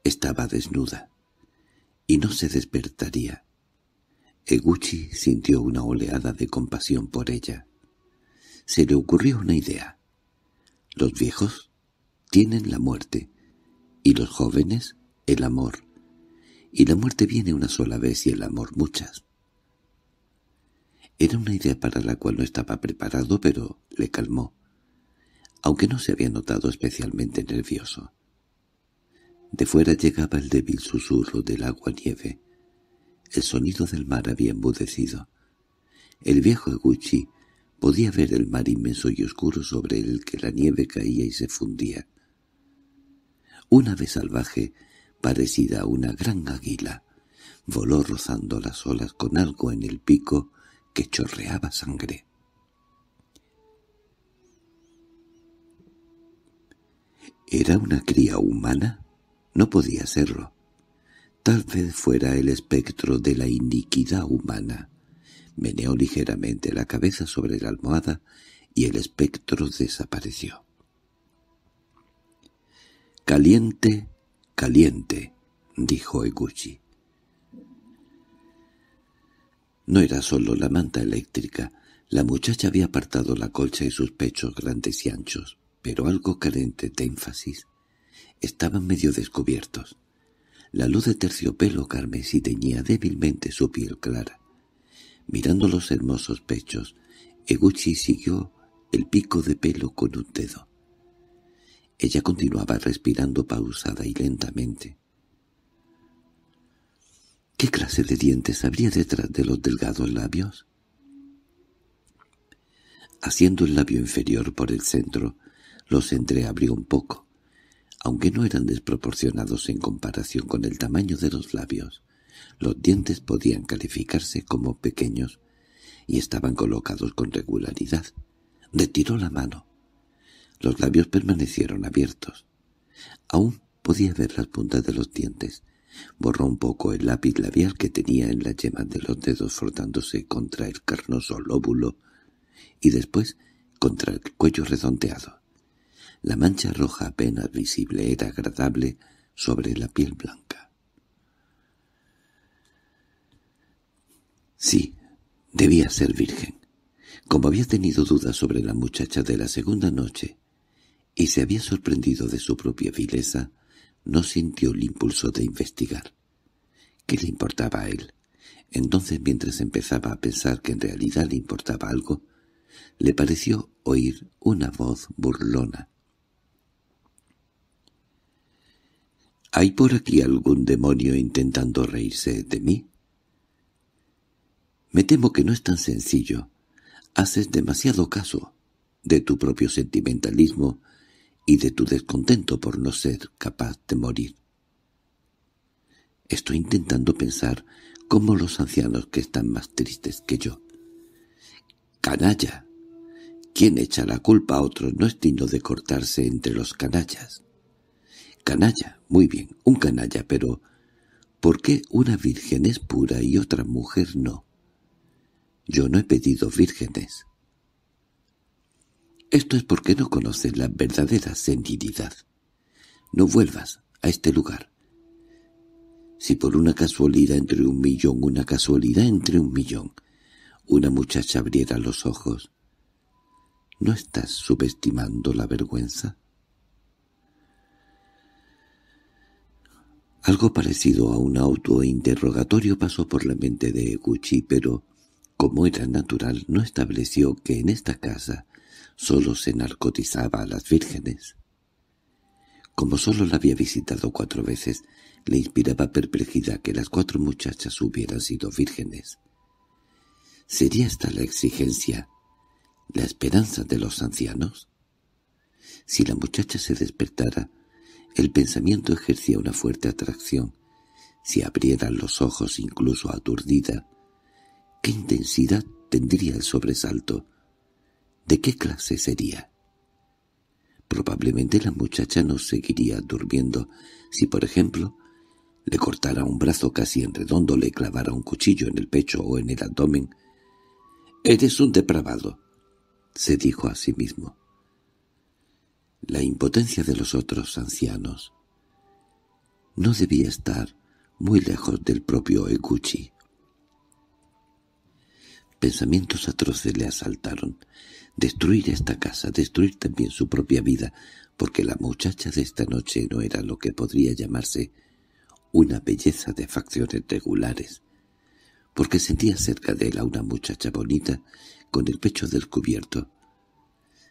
Estaba desnuda, y no se despertaría. Eguchi sintió una oleada de compasión por ella. Se le ocurrió una idea. Los viejos tienen la muerte, y los jóvenes el amor, y la muerte viene una sola vez y el amor muchas. Era una idea para la cual no estaba preparado, pero le calmó, aunque no se había notado especialmente nervioso. De fuera llegaba el débil susurro del agua nieve. El sonido del mar había embudecido. El viejo Eguchi podía ver el mar inmenso y oscuro sobre el que la nieve caía y se fundía. Una ave salvaje, parecida a una gran águila, voló rozando las olas con algo en el pico que chorreaba sangre. ¿Era una cría humana? No podía serlo. Tal vez fuera el espectro de la iniquidad humana. Meneó ligeramente la cabeza sobre la almohada y el espectro desapareció. «Caliente, caliente», dijo Eguchi. No era solo la manta eléctrica. La muchacha había apartado la colcha y sus pechos grandes y anchos, pero algo carente de énfasis. Estaban medio descubiertos. La luz de terciopelo carmesí teñía débilmente su piel clara. Mirando los hermosos pechos, Eguchi siguió el pico de pelo con un dedo. Ella continuaba respirando pausada y lentamente. ¿Qué clase de dientes habría detrás de los delgados labios? Haciendo el labio inferior por el centro, los entreabrió un poco, aunque no eran desproporcionados en comparación con el tamaño de los labios. Los dientes podían calificarse como pequeños y estaban colocados con regularidad. Retiró la mano, los labios permanecieron abiertos. Aún podía ver las puntas de los dientes. Borró un poco el lápiz labial que tenía en la yema de los dedos frotándose contra el carnoso lóbulo y después contra el cuello redondeado. La mancha roja apenas visible era agradable sobre la piel blanca. Sí, debía ser virgen. Como había tenido dudas sobre la muchacha de la segunda noche, y se había sorprendido de su propia vileza, no sintió el impulso de investigar. ¿Qué le importaba a él? Entonces, mientras empezaba a pensar que en realidad le importaba algo, le pareció oír una voz burlona. ¿Hay por aquí algún demonio intentando reírse de mí? Me temo que no es tan sencillo. Haces demasiado caso de tu propio sentimentalismo y de tu descontento por no ser capaz de morir. Estoy intentando pensar como los ancianos que están más tristes que yo. ¡Canalla! ¿Quién echa la culpa a otros no es digno de cortarse entre los canallas? Canalla, muy bien, un canalla, pero ¿por qué una virgen es pura y otra mujer no? Yo no he pedido vírgenes. Esto es porque no conoces la verdadera senilidad. No vuelvas a este lugar. Si por una casualidad entre un millón, una casualidad entre un millón, una muchacha abriera los ojos, ¿no estás subestimando la vergüenza? Algo parecido a un autointerrogatorio pasó por la mente de Eguchi, pero, como era natural, no estableció que en esta casa Solo se narcotizaba a las vírgenes. Como solo la había visitado cuatro veces, le inspiraba perplejidad que las cuatro muchachas hubieran sido vírgenes. ¿Sería esta la exigencia, la esperanza de los ancianos? Si la muchacha se despertara, el pensamiento ejercía una fuerte atracción. Si abrieran los ojos incluso aturdida, ¿qué intensidad tendría el sobresalto? ¿De qué clase sería? Probablemente la muchacha no seguiría durmiendo si, por ejemplo, le cortara un brazo casi en redondo, le clavara un cuchillo en el pecho o en el abdomen. «Eres un depravado», se dijo a sí mismo. La impotencia de los otros ancianos. No debía estar muy lejos del propio Eguchi. Pensamientos atroces le asaltaron. Destruir esta casa, destruir también su propia vida, porque la muchacha de esta noche no era lo que podría llamarse una belleza de facciones regulares, porque sentía cerca de él a una muchacha bonita con el pecho descubierto.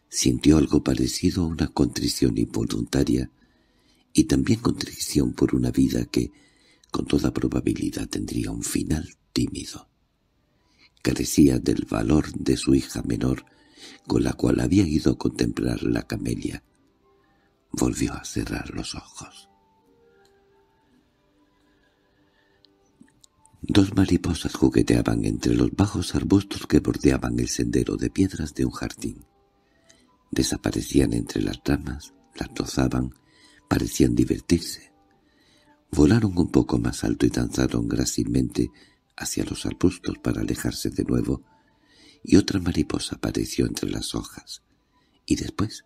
Sintió algo parecido a una contrición involuntaria y también contrición por una vida que, con toda probabilidad, tendría un final tímido. Carecía del valor de su hija menor con la cual había ido a contemplar la camelia. Volvió a cerrar los ojos. Dos mariposas jugueteaban entre los bajos arbustos que bordeaban el sendero de piedras de un jardín. Desaparecían entre las ramas, las rozaban, parecían divertirse. Volaron un poco más alto y danzaron grácilmente hacia los arbustos para alejarse de nuevo, y otra mariposa apareció entre las hojas. Y después,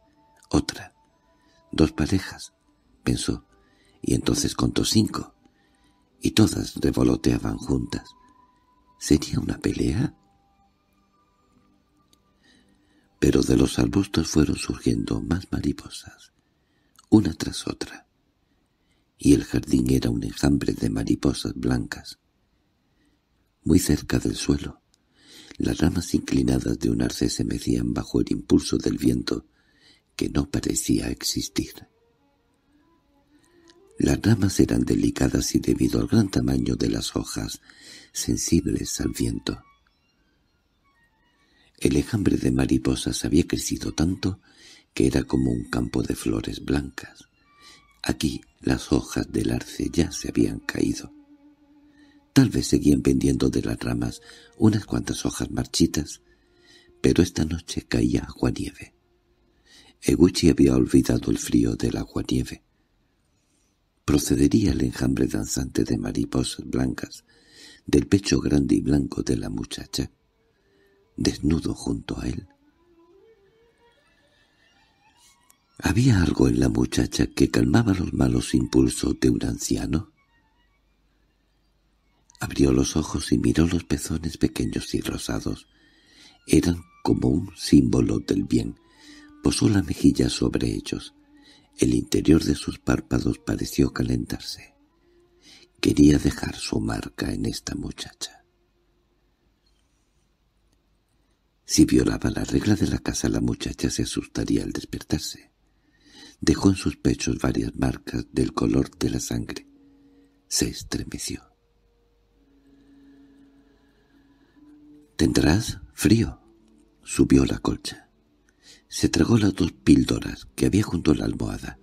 otra. Dos parejas, pensó, y entonces contó cinco. Y todas revoloteaban juntas. ¿Sería una pelea? Pero de los arbustos fueron surgiendo más mariposas, una tras otra. Y el jardín era un enjambre de mariposas blancas. Muy cerca del suelo, las ramas inclinadas de un arce se mecían bajo el impulso del viento, que no parecía existir. Las ramas eran delicadas y debido al gran tamaño de las hojas, sensibles al viento. El ejambre de mariposas había crecido tanto que era como un campo de flores blancas. Aquí las hojas del arce ya se habían caído, Tal vez seguían pendiendo de las ramas unas cuantas hojas marchitas, pero esta noche caía agua-nieve. Eguchi había olvidado el frío del agua-nieve. Procedería el enjambre danzante de mariposas blancas, del pecho grande y blanco de la muchacha, desnudo junto a él. Había algo en la muchacha que calmaba los malos impulsos de un anciano Abrió los ojos y miró los pezones pequeños y rosados. Eran como un símbolo del bien. Posó la mejilla sobre ellos. El interior de sus párpados pareció calentarse. Quería dejar su marca en esta muchacha. Si violaba la regla de la casa la muchacha se asustaría al despertarse. Dejó en sus pechos varias marcas del color de la sangre. Se estremeció. —¿Tendrás frío? Subió la colcha. Se tragó las dos píldoras que había junto a la almohada.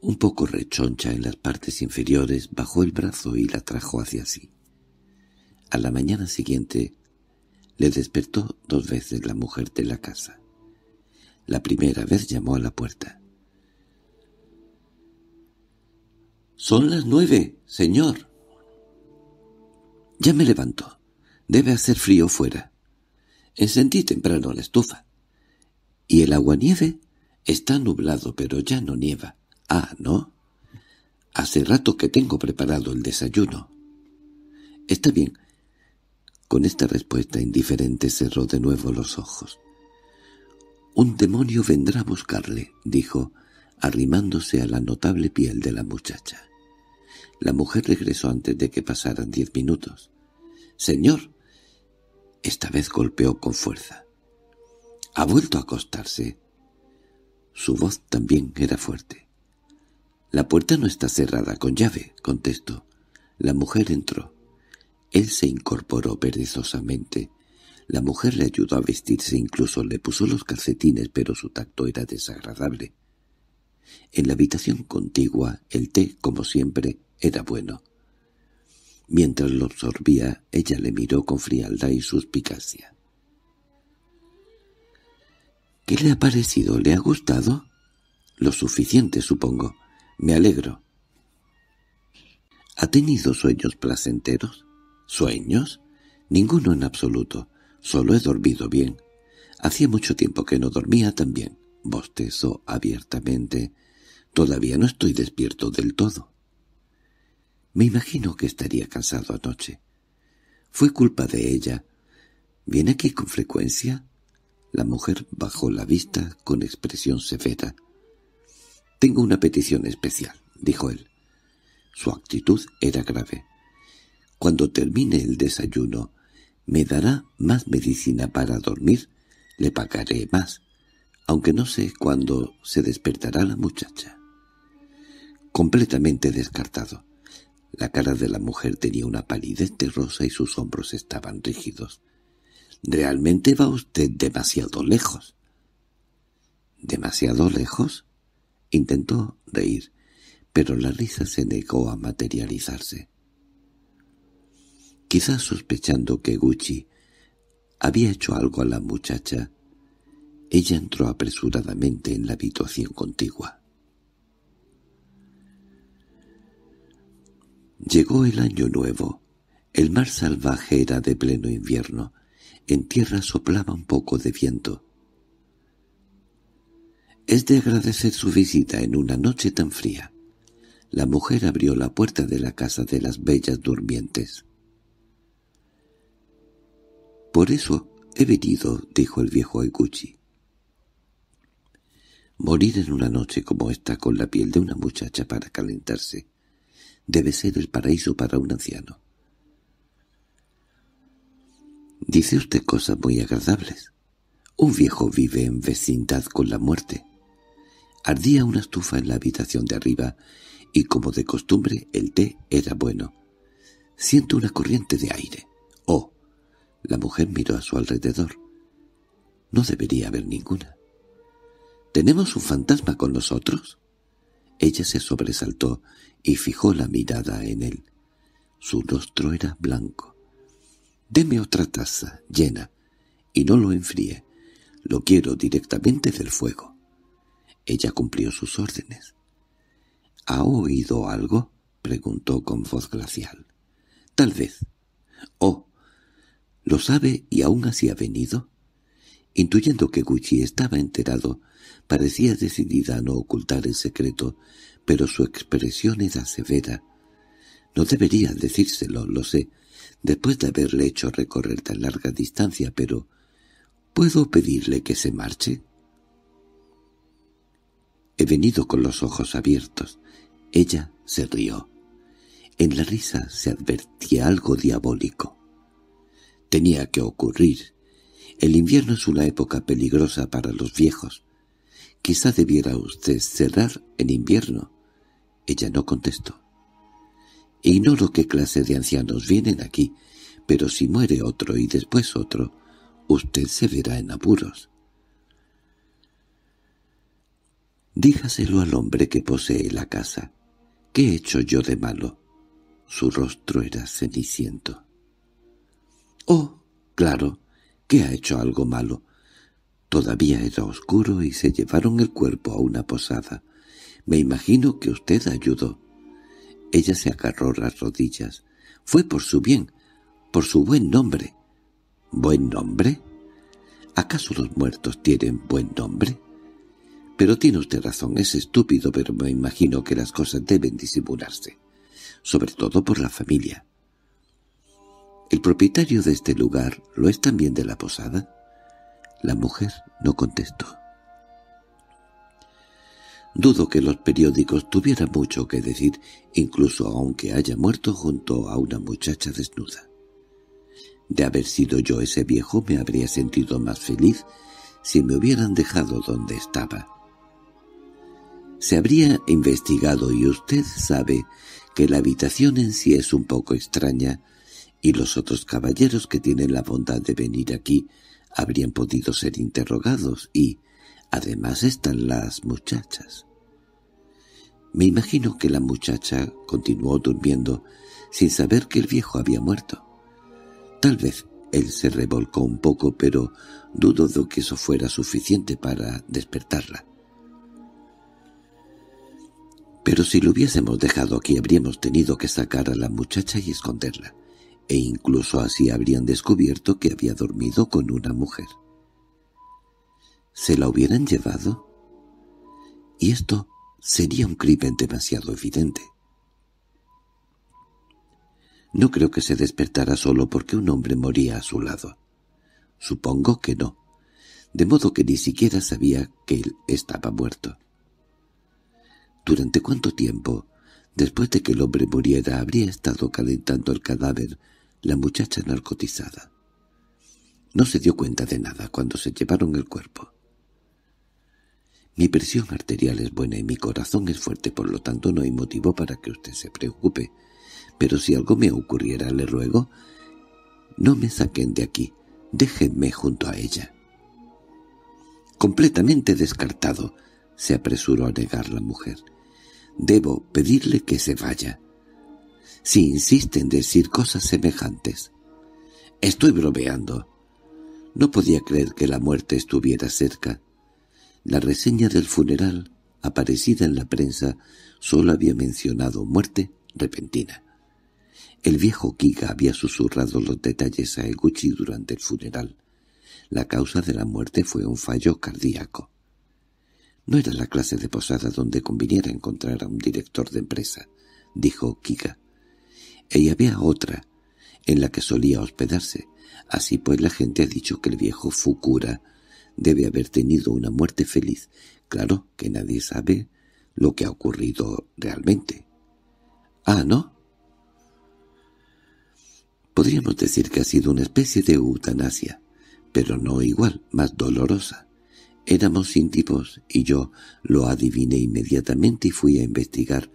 Un poco rechoncha en las partes inferiores, bajó el brazo y la trajo hacia sí. A la mañana siguiente le despertó dos veces la mujer de la casa. La primera vez llamó a la puerta. —¡Son las nueve, señor! —Ya me levanto Debe hacer frío fuera. Encendí temprano la estufa. ¿Y el agua nieve? Está nublado, pero ya no nieva. Ah, ¿no? Hace rato que tengo preparado el desayuno. Está bien. Con esta respuesta indiferente cerró de nuevo los ojos. «Un demonio vendrá a buscarle», dijo, arrimándose a la notable piel de la muchacha. La mujer regresó antes de que pasaran diez minutos. «Señor», esta vez golpeó con fuerza. —¿Ha vuelto a acostarse? Su voz también era fuerte. —La puerta no está cerrada con llave —contestó. La mujer entró. Él se incorporó perezosamente. La mujer le ayudó a vestirse, incluso le puso los calcetines, pero su tacto era desagradable. En la habitación contigua el té, como siempre, era bueno. Mientras lo absorbía, ella le miró con frialdad y suspicacia. —¿Qué le ha parecido? ¿Le ha gustado? —Lo suficiente, supongo. Me alegro. —¿Ha tenido sueños placenteros? —¿Sueños? Ninguno en absoluto. Solo he dormido bien. Hacía mucho tiempo que no dormía tan bien. Bostezó abiertamente. Todavía no estoy despierto del todo. Me imagino que estaría cansado anoche. Fue culpa de ella. ¿Viene aquí con frecuencia? La mujer bajó la vista con expresión severa. «Tengo una petición especial», dijo él. Su actitud era grave. «Cuando termine el desayuno, me dará más medicina para dormir, le pagaré más, aunque no sé cuándo se despertará la muchacha». Completamente descartado. La cara de la mujer tenía una palidez terrosa y sus hombros estaban rígidos. —Realmente va usted demasiado lejos. —¿Demasiado lejos? Intentó reír, pero la risa se negó a materializarse. Quizás sospechando que Gucci había hecho algo a la muchacha, ella entró apresuradamente en la habitación contigua. Llegó el año nuevo. El mar salvaje era de pleno invierno. En tierra soplaba un poco de viento. Es de agradecer su visita en una noche tan fría. La mujer abrió la puerta de la casa de las bellas durmientes. —Por eso he venido —dijo el viejo Aiguchi. Morir en una noche como esta con la piel de una muchacha para calentarse debe ser el paraíso para un anciano. Dice usted cosas muy agradables. Un viejo vive en vecindad con la muerte. Ardía una estufa en la habitación de arriba, y como de costumbre el té era bueno. Siento una corriente de aire. Oh, la mujer miró a su alrededor. No debería haber ninguna. ¿Tenemos un fantasma con nosotros? Ella se sobresaltó y fijó la mirada en él. Su rostro era blanco. «Deme otra taza, llena, y no lo enfríe. Lo quiero directamente del fuego». Ella cumplió sus órdenes. «¿Ha oído algo?» preguntó con voz glacial. «Tal vez». «Oh, ¿lo sabe y aún así ha venido?» Intuyendo que Gucci estaba enterado, Parecía decidida a no ocultar el secreto, pero su expresión era severa. No debería decírselo, lo sé, después de haberle hecho recorrer tan larga distancia, pero ¿puedo pedirle que se marche? He venido con los ojos abiertos. Ella se rió. En la risa se advertía algo diabólico. Tenía que ocurrir. El invierno es una época peligrosa para los viejos. Quizá debiera usted cerrar en invierno. Ella no contestó. Ignoro qué clase de ancianos vienen aquí, pero si muere otro y después otro, usted se verá en apuros. Díjaselo al hombre que posee la casa. ¿Qué he hecho yo de malo? Su rostro era ceniciento. —Oh, claro, que ha hecho algo malo. Todavía era oscuro y se llevaron el cuerpo a una posada. Me imagino que usted ayudó. Ella se agarró las rodillas. Fue por su bien, por su buen nombre. ¿Buen nombre? ¿Acaso los muertos tienen buen nombre? Pero tiene usted razón, es estúpido, pero me imagino que las cosas deben disimularse, sobre todo por la familia. ¿El propietario de este lugar lo es también de la posada? La mujer no contestó. Dudo que los periódicos tuvieran mucho que decir, incluso aunque haya muerto junto a una muchacha desnuda. De haber sido yo ese viejo me habría sentido más feliz si me hubieran dejado donde estaba. Se habría investigado y usted sabe que la habitación en sí es un poco extraña y los otros caballeros que tienen la bondad de venir aquí habrían podido ser interrogados y, además, están las muchachas. Me imagino que la muchacha continuó durmiendo sin saber que el viejo había muerto. Tal vez él se revolcó un poco, pero dudo de que eso fuera suficiente para despertarla. Pero si lo hubiésemos dejado aquí habríamos tenido que sacar a la muchacha y esconderla e incluso así habrían descubierto que había dormido con una mujer. ¿Se la hubieran llevado? Y esto sería un crimen demasiado evidente. No creo que se despertara solo porque un hombre moría a su lado. Supongo que no, de modo que ni siquiera sabía que él estaba muerto. ¿Durante cuánto tiempo, después de que el hombre muriera, habría estado calentando el cadáver la muchacha narcotizada. No se dio cuenta de nada cuando se llevaron el cuerpo. Mi presión arterial es buena y mi corazón es fuerte, por lo tanto no hay motivo para que usted se preocupe. Pero si algo me ocurriera, le ruego, no me saquen de aquí, déjenme junto a ella. Completamente descartado, se apresuró a negar la mujer. Debo pedirle que se vaya si insiste en decir cosas semejantes. Estoy bromeando. No podía creer que la muerte estuviera cerca. La reseña del funeral, aparecida en la prensa, solo había mencionado muerte repentina. El viejo Kiga había susurrado los detalles a Eguchi durante el funeral. La causa de la muerte fue un fallo cardíaco. No era la clase de posada donde conviniera encontrar a un director de empresa, dijo Kiga y había otra, en la que solía hospedarse. Así pues la gente ha dicho que el viejo Fukura debe haber tenido una muerte feliz. Claro que nadie sabe lo que ha ocurrido realmente. —¿Ah, no? Podríamos decir que ha sido una especie de eutanasia, pero no igual, más dolorosa. Éramos íntimos y yo lo adiviné inmediatamente y fui a investigar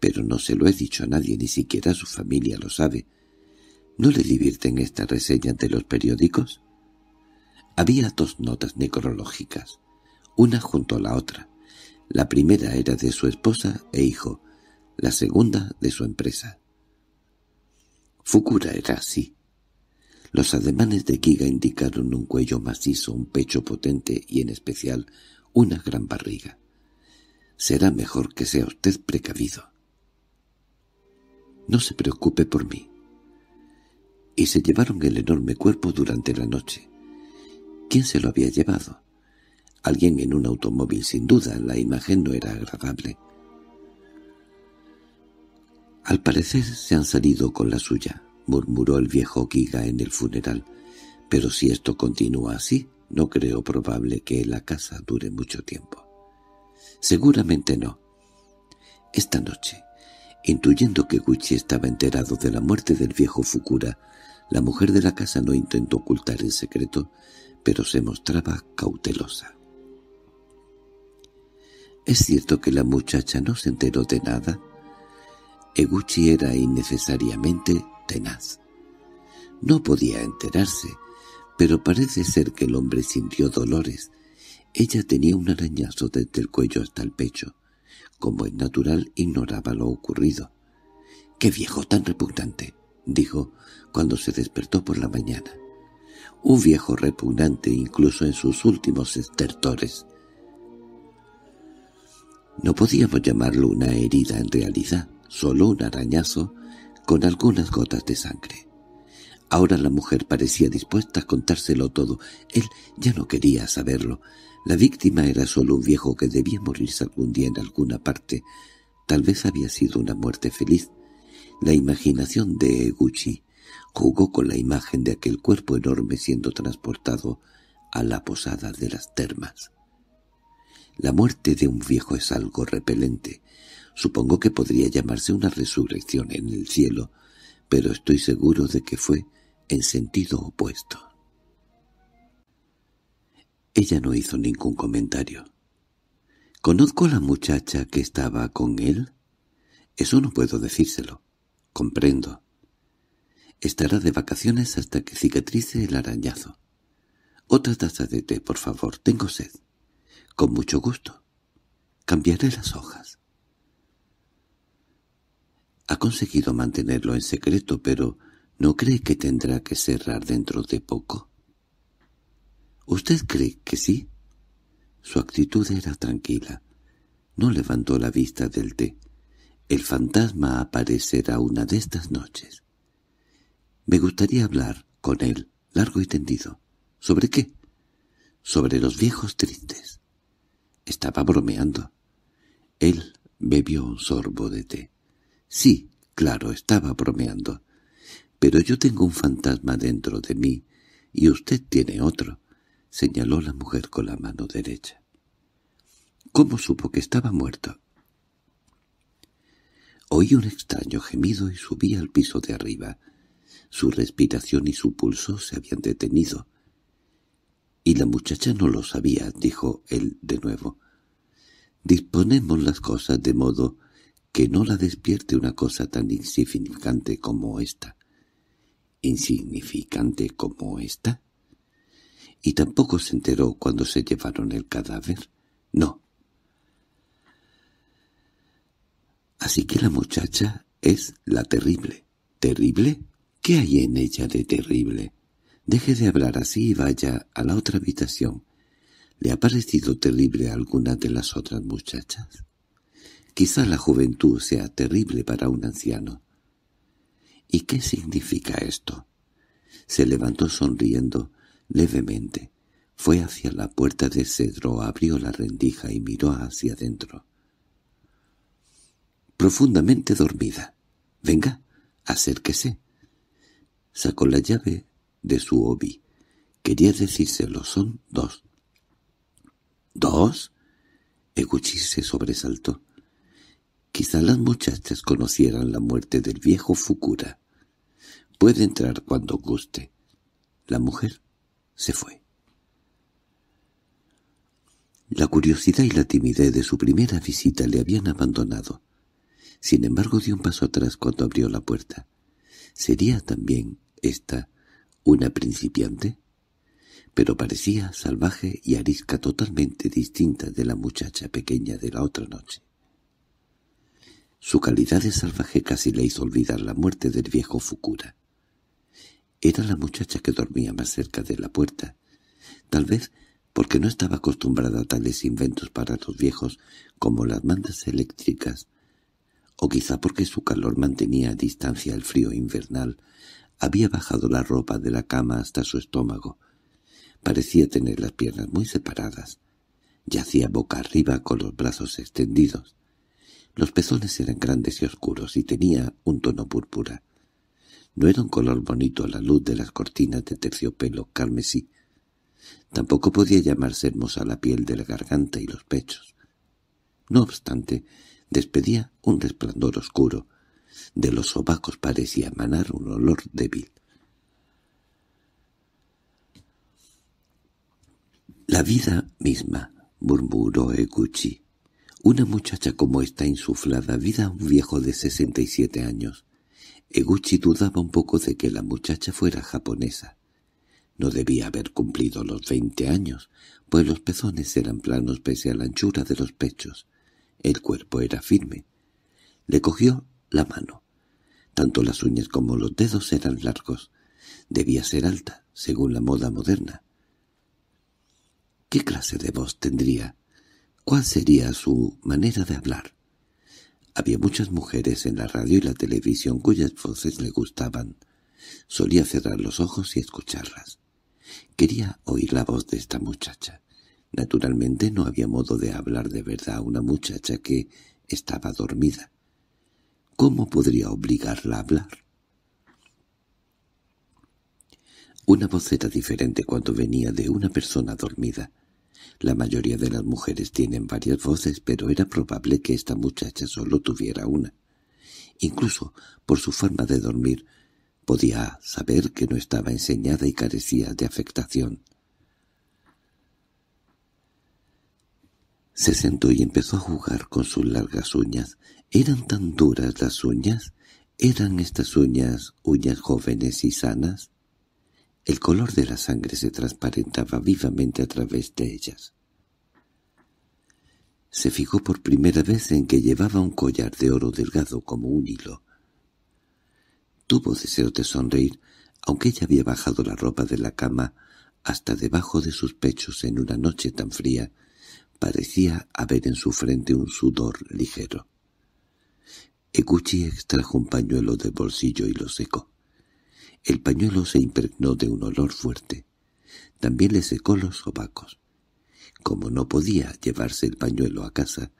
pero no se lo he dicho a nadie, ni siquiera su familia lo sabe. ¿No le divierten estas reseñas de los periódicos? Había dos notas necrológicas, una junto a la otra. La primera era de su esposa e hijo, la segunda de su empresa. Fukura era así. Los ademanes de Giga indicaron un cuello macizo, un pecho potente y en especial una gran barriga. Será mejor que sea usted precavido. No se preocupe por mí. Y se llevaron el enorme cuerpo durante la noche. ¿Quién se lo había llevado? Alguien en un automóvil, sin duda. La imagen no era agradable. —Al parecer se han salido con la suya —murmuró el viejo Giga en el funeral—, pero si esto continúa así, no creo probable que la casa dure mucho tiempo. —Seguramente no. Esta noche Intuyendo que Gucci estaba enterado de la muerte del viejo Fukura, la mujer de la casa no intentó ocultar el secreto, pero se mostraba cautelosa. ¿Es cierto que la muchacha no se enteró de nada? Eguchi era innecesariamente tenaz. No podía enterarse, pero parece ser que el hombre sintió dolores. Ella tenía un arañazo desde el cuello hasta el pecho como es natural, ignoraba lo ocurrido. —¡Qué viejo tan repugnante! —dijo cuando se despertó por la mañana. Un viejo repugnante incluso en sus últimos estertores. No podíamos llamarlo una herida en realidad, solo un arañazo con algunas gotas de sangre. Ahora la mujer parecía dispuesta a contárselo todo. Él ya no quería saberlo. La víctima era solo un viejo que debía morirse algún día en alguna parte. Tal vez había sido una muerte feliz. La imaginación de Eguchi jugó con la imagen de aquel cuerpo enorme siendo transportado a la posada de las termas. La muerte de un viejo es algo repelente. Supongo que podría llamarse una resurrección en el cielo, pero estoy seguro de que fue en sentido opuesto. Ella no hizo ningún comentario. —¿Conozco a la muchacha que estaba con él? —Eso no puedo decírselo. —Comprendo. Estará de vacaciones hasta que cicatrice el arañazo. —Otra taza de té, por favor. Tengo sed. —Con mucho gusto. Cambiaré las hojas. Ha conseguido mantenerlo en secreto, pero ¿no cree que tendrá que cerrar dentro de poco? —¿Usted cree que sí? Su actitud era tranquila. No levantó la vista del té. El fantasma aparecerá una de estas noches. Me gustaría hablar con él, largo y tendido. —¿Sobre qué? —Sobre los viejos tristes. Estaba bromeando. Él bebió un sorbo de té. —Sí, claro, estaba bromeando. Pero yo tengo un fantasma dentro de mí, y usted tiene otro. —señaló la mujer con la mano derecha. —¿Cómo supo que estaba muerto? Oí un extraño gemido y subí al piso de arriba. Su respiración y su pulso se habían detenido. —Y la muchacha no lo sabía —dijo él de nuevo. —Disponemos las cosas de modo que no la despierte una cosa tan insignificante como esta. —¿Insignificante como esta? y tampoco se enteró cuando se llevaron el cadáver. No. Así que la muchacha es la terrible. ¿Terrible? ¿Qué hay en ella de terrible? Deje de hablar así y vaya a la otra habitación. ¿Le ha parecido terrible a alguna de las otras muchachas? Quizá la juventud sea terrible para un anciano. ¿Y qué significa esto? Se levantó sonriendo levemente. Fue hacia la puerta de cedro, abrió la rendija y miró hacia adentro. Profundamente dormida. —Venga, acérquese. Sacó la llave de su obi. Quería decírselo, son dos. —¿Dos? Eguchi se sobresaltó. Quizá las muchachas conocieran la muerte del viejo Fukura. Puede entrar cuando guste. La mujer se fue. La curiosidad y la timidez de su primera visita le habían abandonado. Sin embargo dio un paso atrás cuando abrió la puerta. ¿Sería también esta una principiante? Pero parecía salvaje y arisca totalmente distinta de la muchacha pequeña de la otra noche. Su calidad de salvaje casi le hizo olvidar la muerte del viejo Fukura. Era la muchacha que dormía más cerca de la puerta. Tal vez porque no estaba acostumbrada a tales inventos para los viejos como las mandas eléctricas, o quizá porque su calor mantenía a distancia el frío invernal, había bajado la ropa de la cama hasta su estómago. Parecía tener las piernas muy separadas. Yacía boca arriba con los brazos extendidos. Los pezones eran grandes y oscuros y tenía un tono púrpura. No era un color bonito a la luz de las cortinas de terciopelo carmesí. Tampoco podía llamarse hermosa la piel de la garganta y los pechos. No obstante, despedía un resplandor oscuro. De los sobacos parecía emanar un olor débil. La vida misma, murmuró Eguchi. Una muchacha como esta insuflada vida a un viejo de sesenta y siete años. Eguchi dudaba un poco de que la muchacha fuera japonesa. No debía haber cumplido los veinte años, pues los pezones eran planos pese a la anchura de los pechos. El cuerpo era firme. Le cogió la mano. Tanto las uñas como los dedos eran largos. Debía ser alta, según la moda moderna. ¿Qué clase de voz tendría? ¿Cuál sería su manera de hablar? Había muchas mujeres en la radio y la televisión cuyas voces le gustaban. Solía cerrar los ojos y escucharlas. Quería oír la voz de esta muchacha. Naturalmente no había modo de hablar de verdad a una muchacha que estaba dormida. ¿Cómo podría obligarla a hablar? Una voz era diferente cuando venía de una persona dormida. La mayoría de las mujeres tienen varias voces, pero era probable que esta muchacha solo tuviera una. Incluso por su forma de dormir, podía saber que no estaba enseñada y carecía de afectación. Se sentó y empezó a jugar con sus largas uñas. ¿Eran tan duras las uñas? ¿Eran estas uñas uñas jóvenes y sanas? El color de la sangre se transparentaba vivamente a través de ellas. Se fijó por primera vez en que llevaba un collar de oro delgado como un hilo. Tuvo deseo de sonreír, aunque ella había bajado la ropa de la cama hasta debajo de sus pechos en una noche tan fría, parecía haber en su frente un sudor ligero. Eguchi extrajo un pañuelo de bolsillo y lo secó. El pañuelo se impregnó de un olor fuerte. También le secó los sobacos. Como no podía llevarse el pañuelo a casa,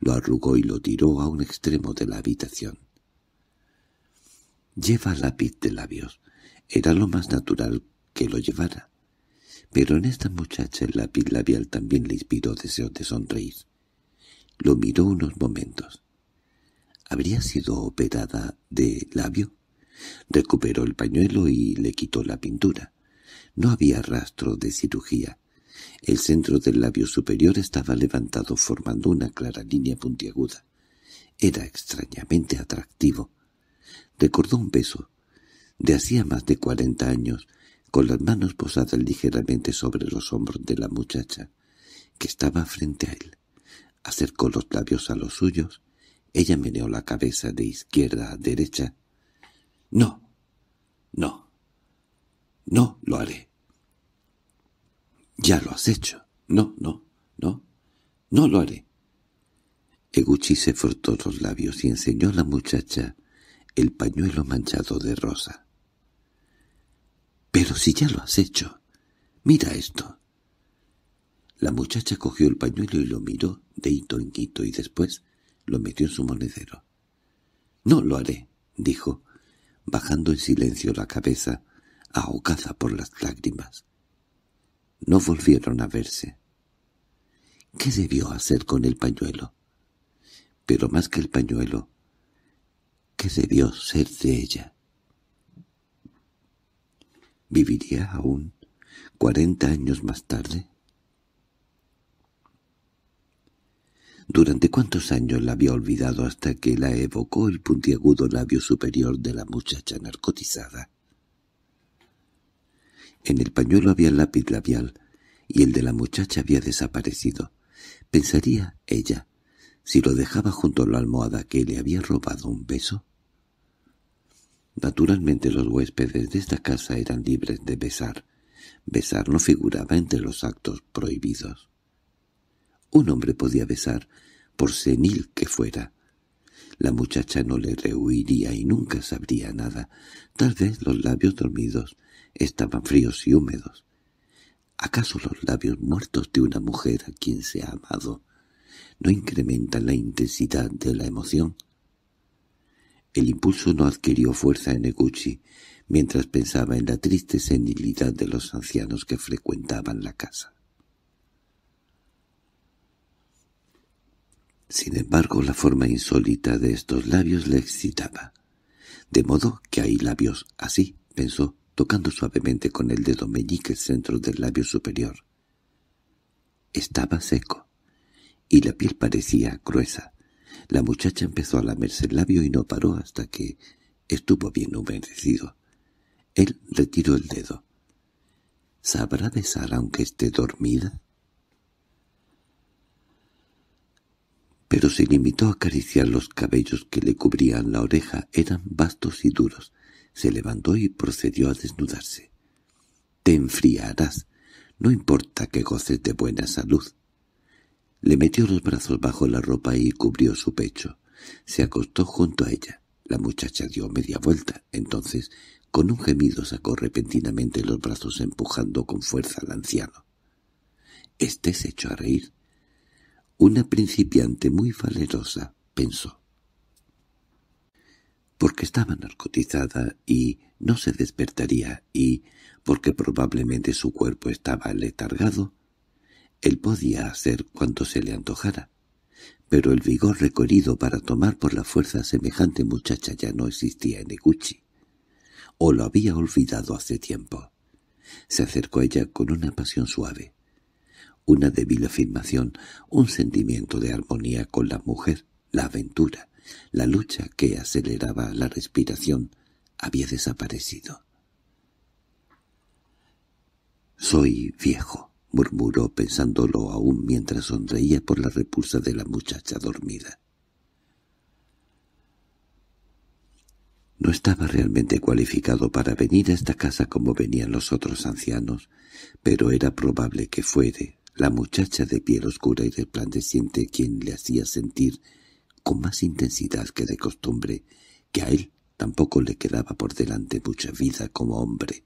lo arrugó y lo tiró a un extremo de la habitación. Lleva lápiz de labios. Era lo más natural que lo llevara. Pero en esta muchacha el lápiz labial también le inspiró deseos de sonreír. Lo miró unos momentos. ¿Habría sido operada de labio? Recuperó el pañuelo y le quitó la pintura. No había rastro de cirugía. El centro del labio superior estaba levantado formando una clara línea puntiaguda. Era extrañamente atractivo. Recordó un beso, de hacía más de cuarenta años, con las manos posadas ligeramente sobre los hombros de la muchacha, que estaba frente a él. Acercó los labios a los suyos, ella meneó la cabeza de izquierda a derecha, no, no, no lo haré. Ya lo has hecho. No, no, no, no lo haré. Eguchi se frotó los labios y enseñó a la muchacha el pañuelo manchado de rosa. —Pero si ya lo has hecho. Mira esto. La muchacha cogió el pañuelo y lo miró de hito en hito y después lo metió en su monedero. —No lo haré —dijo, bajando en silencio la cabeza, ahogada por las lágrimas. No volvieron a verse. ¿Qué debió hacer con el pañuelo? Pero más que el pañuelo, ¿qué debió ser de ella? ¿Viviría aún cuarenta años más tarde? durante cuántos años la había olvidado hasta que la evocó el puntiagudo labio superior de la muchacha narcotizada. En el pañuelo había el lápiz labial, y el de la muchacha había desaparecido. Pensaría ella, si lo dejaba junto a la almohada que le había robado un beso. Naturalmente los huéspedes de esta casa eran libres de besar. Besar no figuraba entre los actos prohibidos. Un hombre podía besar, por senil que fuera. La muchacha no le rehuiría y nunca sabría nada. Tal vez los labios dormidos estaban fríos y húmedos. ¿Acaso los labios muertos de una mujer a quien se ha amado no incrementan la intensidad de la emoción? El impulso no adquirió fuerza en Eguchi mientras pensaba en la triste senilidad de los ancianos que frecuentaban la casa. Sin embargo, la forma insólita de estos labios le excitaba. De modo que hay labios así, pensó, tocando suavemente con el dedo meñique el centro del labio superior. Estaba seco, y la piel parecía gruesa. La muchacha empezó a lamerse el labio y no paró hasta que estuvo bien humedecido. Él retiró el dedo. —¿Sabrá besar aunque esté dormida? pero se limitó a acariciar los cabellos que le cubrían la oreja. Eran vastos y duros. Se levantó y procedió a desnudarse. «Te enfriarás. No importa que goces de buena salud». Le metió los brazos bajo la ropa y cubrió su pecho. Se acostó junto a ella. La muchacha dio media vuelta. Entonces, con un gemido sacó repentinamente los brazos empujando con fuerza al anciano. Este se echó a reír. Una principiante muy valerosa, pensó. Porque estaba narcotizada y no se despertaría y, porque probablemente su cuerpo estaba letargado, él podía hacer cuanto se le antojara. Pero el vigor recorrido para tomar por la fuerza semejante muchacha ya no existía en Eguchi, o lo había olvidado hace tiempo. Se acercó a ella con una pasión suave una débil afirmación, un sentimiento de armonía con la mujer, la aventura, la lucha que aceleraba la respiración, había desaparecido. «Soy viejo», murmuró pensándolo aún mientras sonreía por la repulsa de la muchacha dormida. No estaba realmente cualificado para venir a esta casa como venían los otros ancianos, pero era probable que fuere, la muchacha de piel oscura y resplandeciente quien le hacía sentir, con más intensidad que de costumbre, que a él tampoco le quedaba por delante mucha vida como hombre.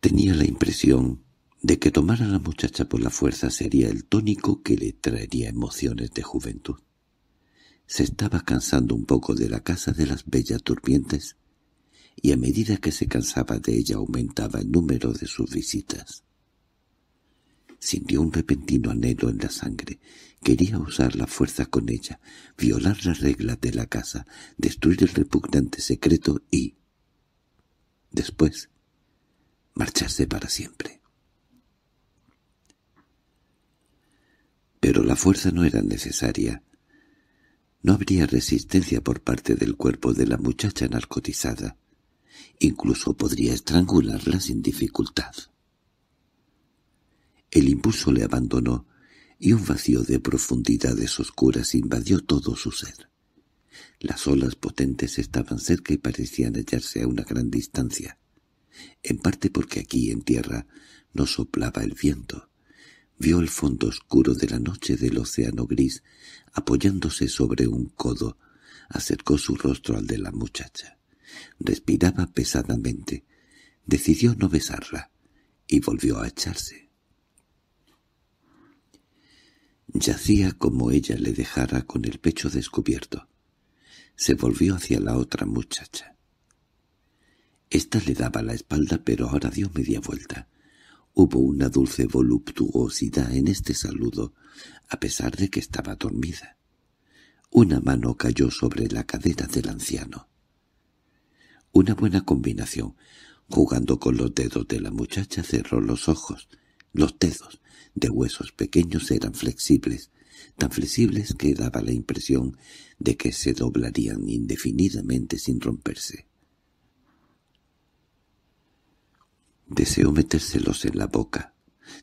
Tenía la impresión de que tomar a la muchacha por la fuerza sería el tónico que le traería emociones de juventud. Se estaba cansando un poco de la casa de las bellas durmientes y a medida que se cansaba de ella aumentaba el número de sus visitas. Sintió un repentino anhelo en la sangre. Quería usar la fuerza con ella, violar las reglas de la casa, destruir el repugnante secreto y... Después, marcharse para siempre. Pero la fuerza no era necesaria. No habría resistencia por parte del cuerpo de la muchacha narcotizada. Incluso podría estrangularla sin dificultad. El impulso le abandonó, y un vacío de profundidades oscuras invadió todo su ser. Las olas potentes estaban cerca y parecían hallarse a una gran distancia, en parte porque aquí en tierra no soplaba el viento. Vio el fondo oscuro de la noche del océano gris, apoyándose sobre un codo, acercó su rostro al de la muchacha. Respiraba pesadamente. Decidió no besarla y volvió a echarse. Yacía como ella le dejara con el pecho descubierto. Se volvió hacia la otra muchacha. Esta le daba la espalda, pero ahora dio media vuelta. Hubo una dulce voluptuosidad en este saludo, a pesar de que estaba dormida. Una mano cayó sobre la cadera del anciano. Una buena combinación. Jugando con los dedos de la muchacha cerró los ojos. Los dedos, de huesos pequeños, eran flexibles, tan flexibles que daba la impresión de que se doblarían indefinidamente sin romperse. Deseó metérselos en la boca.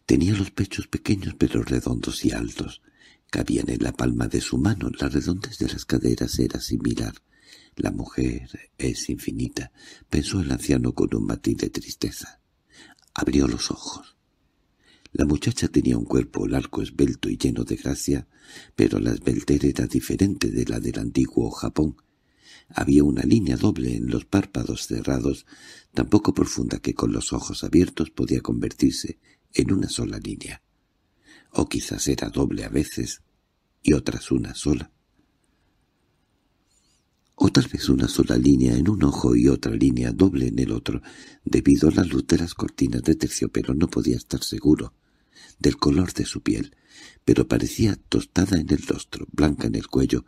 Tenía los pechos pequeños pero redondos y altos. Cabían en la palma de su mano. La redondez de las caderas era similar la mujer es infinita, pensó el anciano con un matiz de tristeza. Abrió los ojos. La muchacha tenía un cuerpo largo, esbelto y lleno de gracia, pero la esbelter era diferente de la del antiguo Japón. Había una línea doble en los párpados cerrados, tan poco profunda que con los ojos abiertos podía convertirse en una sola línea. O quizás era doble a veces y otras una sola o tal vez una sola línea en un ojo y otra línea doble en el otro, debido a la luz de las cortinas de terciopelo no podía estar seguro del color de su piel, pero parecía tostada en el rostro, blanca en el cuello,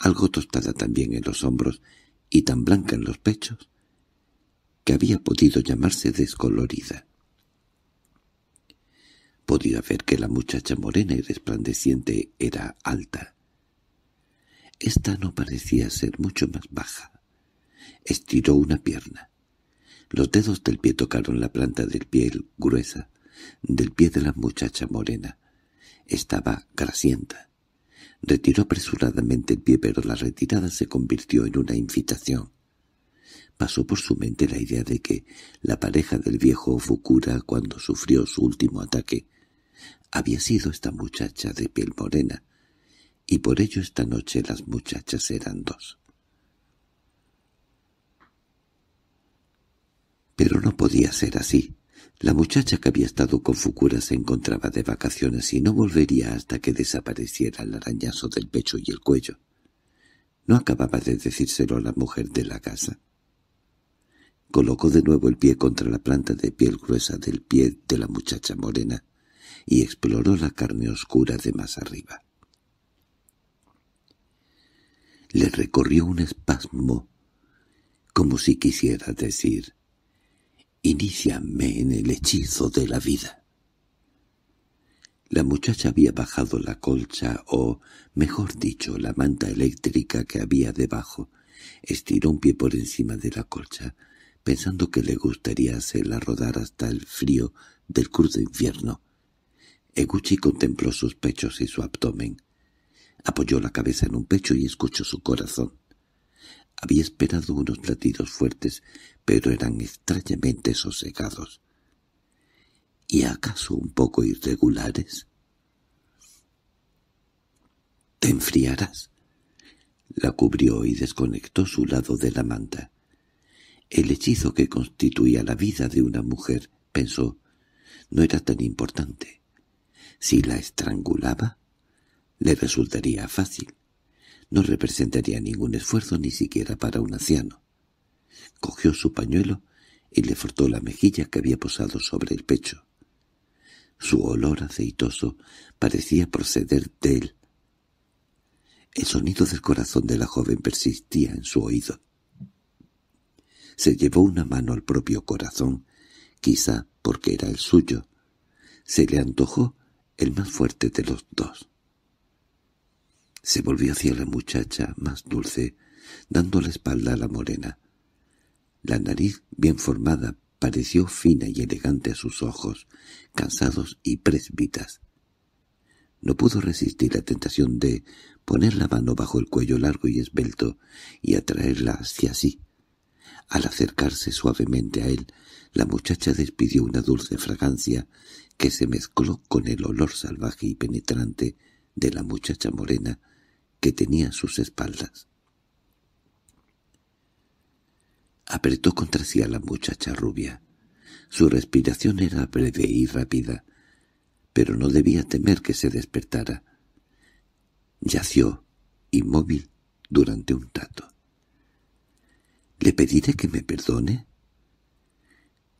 algo tostada también en los hombros y tan blanca en los pechos que había podido llamarse descolorida. Podía ver que la muchacha morena y resplandeciente era alta, esta no parecía ser mucho más baja. Estiró una pierna. Los dedos del pie tocaron la planta del piel gruesa, del pie de la muchacha morena. Estaba grasienta. Retiró apresuradamente el pie, pero la retirada se convirtió en una invitación. Pasó por su mente la idea de que la pareja del viejo Fukura, cuando sufrió su último ataque, había sido esta muchacha de piel morena, y por ello esta noche las muchachas eran dos. Pero no podía ser así. La muchacha que había estado con Fukura se encontraba de vacaciones y no volvería hasta que desapareciera el arañazo del pecho y el cuello. No acababa de decírselo a la mujer de la casa. Colocó de nuevo el pie contra la planta de piel gruesa del pie de la muchacha morena y exploró la carne oscura de más arriba le recorrió un espasmo, como si quisiera decir, «Iníciame en el hechizo de la vida». La muchacha había bajado la colcha o, mejor dicho, la manta eléctrica que había debajo. Estiró un pie por encima de la colcha, pensando que le gustaría hacerla rodar hasta el frío del crudo infierno. Eguchi contempló sus pechos y su abdomen. Apoyó la cabeza en un pecho y escuchó su corazón. Había esperado unos latidos fuertes, pero eran extrañamente sosegados. ¿Y acaso un poco irregulares? —¿Te enfriarás? La cubrió y desconectó su lado de la manta. El hechizo que constituía la vida de una mujer, pensó, no era tan importante. Si la estrangulaba, le resultaría fácil. No representaría ningún esfuerzo ni siquiera para un anciano. Cogió su pañuelo y le frotó la mejilla que había posado sobre el pecho. Su olor aceitoso parecía proceder de él. El sonido del corazón de la joven persistía en su oído. Se llevó una mano al propio corazón, quizá porque era el suyo. Se le antojó el más fuerte de los dos. Se volvió hacia la muchacha, más dulce, dando la espalda a la morena. La nariz, bien formada, pareció fina y elegante a sus ojos, cansados y presbitas. No pudo resistir la tentación de poner la mano bajo el cuello largo y esbelto y atraerla hacia sí. Al acercarse suavemente a él, la muchacha despidió una dulce fragancia que se mezcló con el olor salvaje y penetrante de la muchacha morena que tenía sus espaldas. Apretó contra sí a la muchacha rubia. Su respiración era breve y rápida, pero no debía temer que se despertara. Yació, inmóvil, durante un rato. —¿Le pediré que me perdone?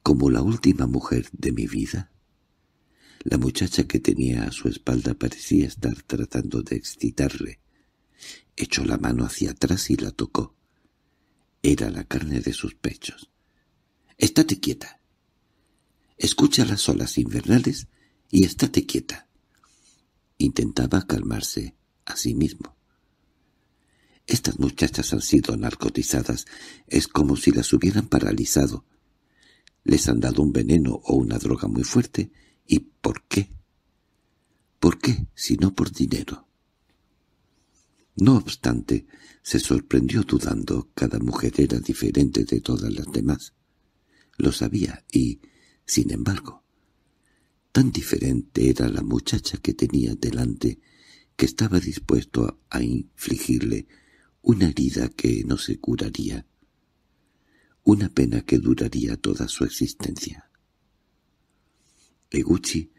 —¿Como la última mujer de mi vida? La muchacha que tenía a su espalda parecía estar tratando de excitarle. Echó la mano hacia atrás y la tocó. Era la carne de sus pechos. —¡Estate quieta! —Escucha las olas invernales y estate quieta. Intentaba calmarse a sí mismo. Estas muchachas han sido narcotizadas. Es como si las hubieran paralizado. Les han dado un veneno o una droga muy fuerte. ¿Y por qué? ¿Por qué, si no por dinero? No obstante, se sorprendió dudando, cada mujer era diferente de todas las demás. Lo sabía y, sin embargo, tan diferente era la muchacha que tenía delante que estaba dispuesto a, infligirle una herida que no se curaría, una pena que duraría toda su existencia. Eguchi,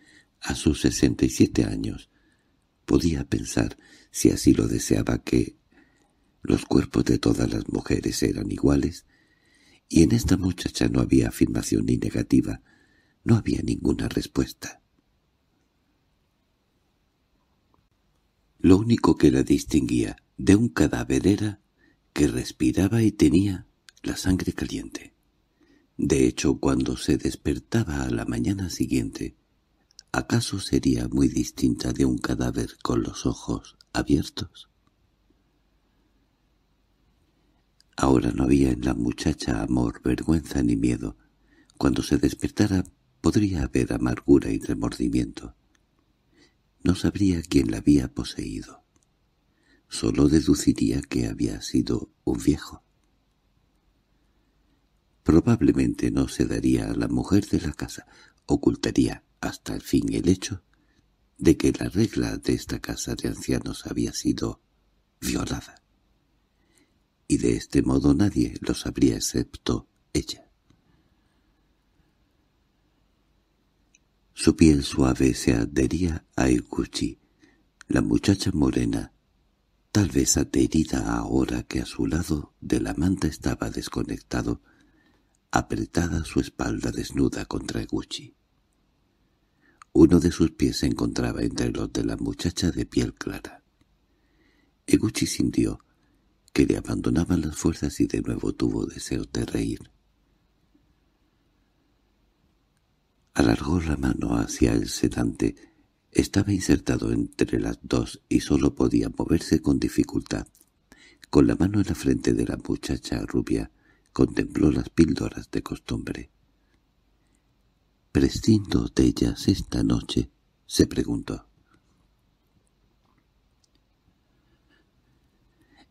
a sus sesenta y siete años, podía pensar si así lo deseaba que los cuerpos de todas las mujeres eran iguales, y en esta muchacha no había afirmación ni negativa, no había ninguna respuesta. Lo único que la distinguía de un cadáver era que respiraba y tenía la sangre caliente. De hecho, cuando se despertaba a la mañana siguiente, ¿acaso sería muy distinta de un cadáver con los ojos abiertos. Ahora no había en la muchacha amor, vergüenza ni miedo. Cuando se despertara podría haber amargura y remordimiento. No sabría quién la había poseído. Solo deduciría que había sido un viejo. Probablemente no se daría a la mujer de la casa, ocultaría hasta el fin el hecho de que la regla de esta casa de ancianos había sido violada. Y de este modo nadie lo sabría excepto ella. Su piel suave se adhería a Eguchi, la muchacha morena, tal vez adherida ahora que a su lado de la manta estaba desconectado, apretada su espalda desnuda contra Eguchi. Uno de sus pies se encontraba entre los de la muchacha de piel clara. Eguchi sintió que le abandonaban las fuerzas y de nuevo tuvo deseos de reír. Alargó la mano hacia el sedante. Estaba insertado entre las dos y solo podía moverse con dificultad. Con la mano en la frente de la muchacha rubia contempló las píldoras de costumbre prescindo de ellas esta noche? se preguntó.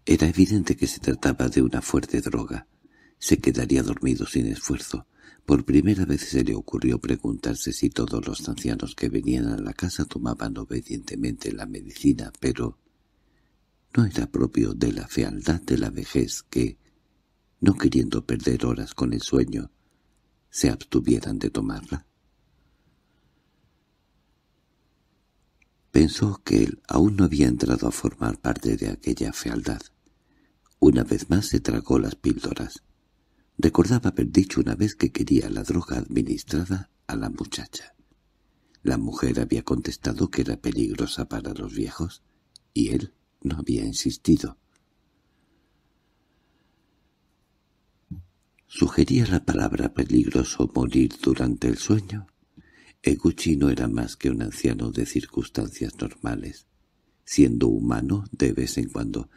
Era evidente que se trataba de una fuerte droga. Se quedaría dormido sin esfuerzo. Por primera vez se le ocurrió preguntarse si todos los ancianos que venían a la casa tomaban obedientemente la medicina, pero no era propio de la fealdad de la vejez que, no queriendo perder horas con el sueño, se abstuvieran de tomarla. Pensó que él aún no había entrado a formar parte de aquella fealdad. Una vez más se tragó las píldoras. Recordaba haber dicho una vez que quería la droga administrada a la muchacha. La mujer había contestado que era peligrosa para los viejos, y él no había insistido. ¿Sugería la palabra peligroso morir durante el sueño? Eguchi no era más que un anciano de circunstancias normales. Siendo humano, de vez en cuando,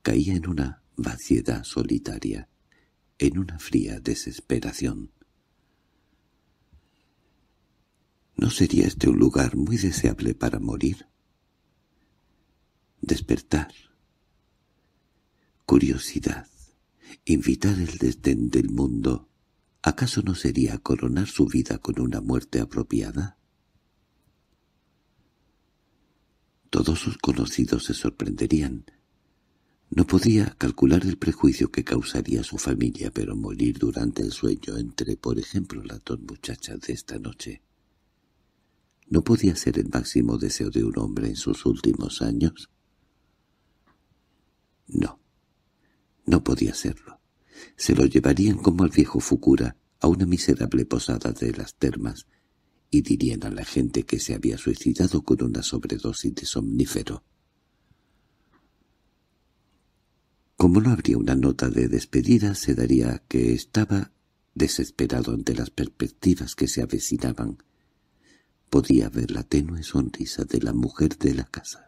caía en una vaciedad solitaria, en una fría desesperación. ¿No sería este un lugar muy deseable para morir? Despertar. Curiosidad. Invitar el desdén del mundo ¿acaso no sería coronar su vida con una muerte apropiada? Todos sus conocidos se sorprenderían. No podía calcular el prejuicio que causaría su familia, pero morir durante el sueño entre, por ejemplo, las dos muchachas de esta noche. ¿No podía ser el máximo deseo de un hombre en sus últimos años? No, no podía serlo se lo llevarían como al viejo Fukura, a una miserable posada de las termas y dirían a la gente que se había suicidado con una sobredosis de somnífero. Como no habría una nota de despedida, se daría que estaba desesperado ante las perspectivas que se avecinaban. Podía ver la tenue sonrisa de la mujer de la casa.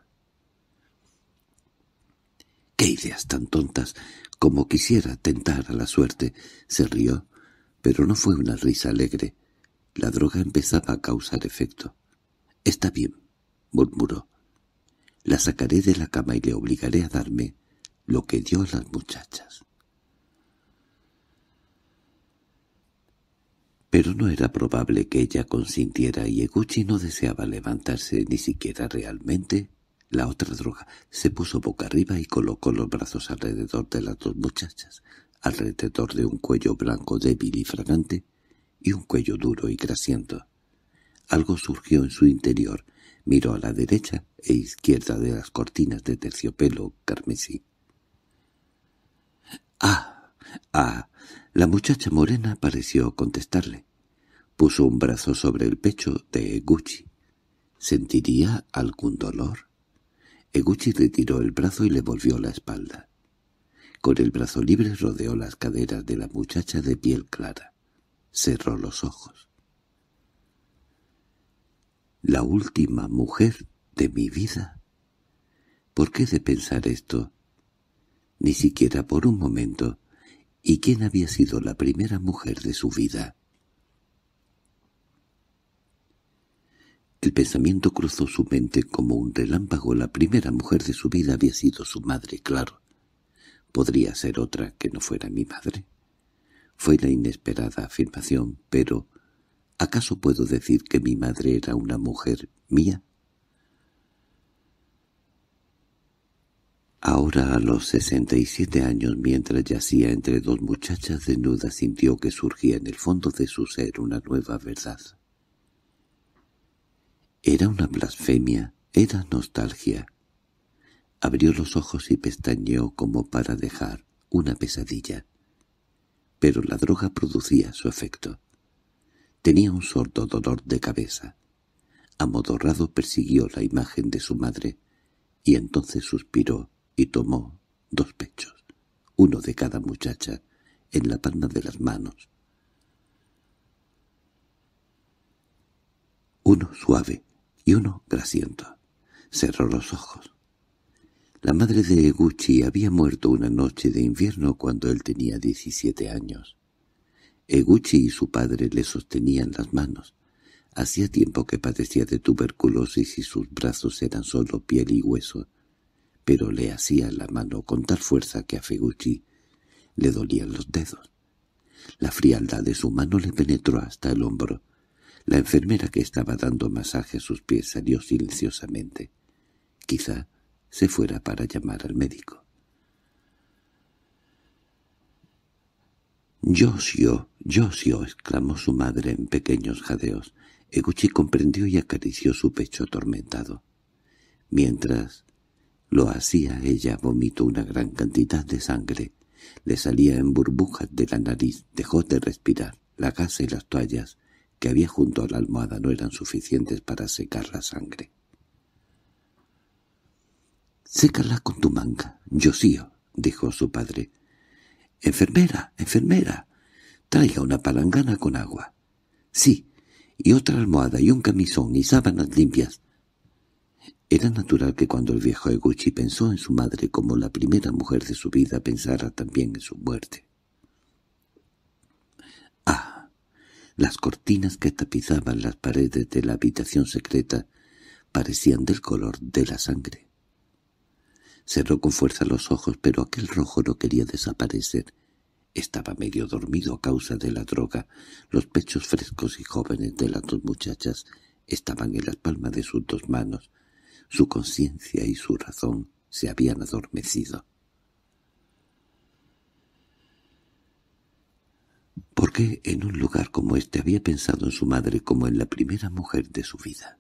—¡Qué ideas tan tontas! Como quisiera tentar a la suerte. Se rió, pero no fue una risa alegre. La droga empezaba a causar efecto. —Está bien —murmuró. —La sacaré de la cama y le obligaré a darme lo que dio a las muchachas. Pero no era probable que ella consintiera y Eguchi no deseaba levantarse ni siquiera realmente la otra droga se puso boca arriba y colocó los brazos alrededor de las dos muchachas, alrededor de un cuello blanco débil y fragante y un cuello duro y grasiento. Algo surgió en su interior, miró a la derecha e izquierda de las cortinas de terciopelo carmesí. —¡Ah! ¡Ah! La muchacha morena pareció contestarle. Puso un brazo sobre el pecho de Gucci. ¿Sentiría algún dolor? Eguchi retiró el brazo y le volvió la espalda. Con el brazo libre rodeó las caderas de la muchacha de piel clara. Cerró los ojos. La última mujer de mi vida. ¿Por qué de pensar esto? Ni siquiera por un momento. ¿Y quién había sido la primera mujer de su vida? El pensamiento cruzó su mente como un relámpago. La primera mujer de su vida había sido su madre, claro. ¿Podría ser otra que no fuera mi madre? Fue la inesperada afirmación, pero ¿acaso puedo decir que mi madre era una mujer mía? Ahora, a los sesenta y siete años, mientras yacía entre dos muchachas desnudas, sintió que surgía en el fondo de su ser una nueva verdad. Era una blasfemia, era nostalgia. Abrió los ojos y pestañeó como para dejar una pesadilla. Pero la droga producía su efecto. Tenía un sordo dolor de cabeza. Amodorrado persiguió la imagen de su madre, y entonces suspiró y tomó dos pechos, uno de cada muchacha, en la palma de las manos. Uno suave, uno grasiento. Cerró los ojos. La madre de Eguchi había muerto una noche de invierno cuando él tenía 17 años. Eguchi y su padre le sostenían las manos. Hacía tiempo que padecía de tuberculosis y sus brazos eran solo piel y hueso, pero le hacía la mano con tal fuerza que a Feguchi le dolían los dedos. La frialdad de su mano le penetró hasta el hombro. La enfermera que estaba dando masaje a sus pies salió silenciosamente. Quizá se fuera para llamar al médico. —¡Yosio! ¡Yosio! —exclamó su madre en pequeños jadeos. Eguchi comprendió y acarició su pecho atormentado. Mientras lo hacía ella vomitó una gran cantidad de sangre. Le salía en burbujas de la nariz, dejó de respirar, la gasa y las toallas que había junto a la almohada no eran suficientes para secar la sangre. —Sécala con tu manga, Josío —dijo su padre. —Enfermera, enfermera, traiga una palangana con agua. —Sí, y otra almohada y un camisón y sábanas limpias. Era natural que cuando el viejo Eguchi pensó en su madre como la primera mujer de su vida pensara también en su muerte. —¡Ah! Las cortinas que tapizaban las paredes de la habitación secreta parecían del color de la sangre. Cerró con fuerza los ojos, pero aquel rojo no quería desaparecer. Estaba medio dormido a causa de la droga. Los pechos frescos y jóvenes de las dos muchachas estaban en las palmas de sus dos manos. Su conciencia y su razón se habían adormecido. ¿Por qué en un lugar como este había pensado en su madre como en la primera mujer de su vida?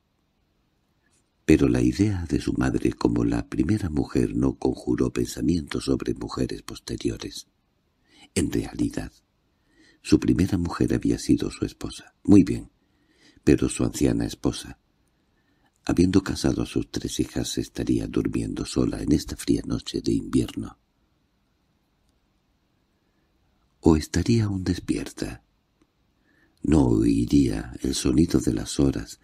Pero la idea de su madre como la primera mujer no conjuró pensamientos sobre mujeres posteriores. En realidad, su primera mujer había sido su esposa. Muy bien, pero su anciana esposa. Habiendo casado a sus tres hijas, estaría durmiendo sola en esta fría noche de invierno o estaría aún despierta. No oiría el sonido de las horas,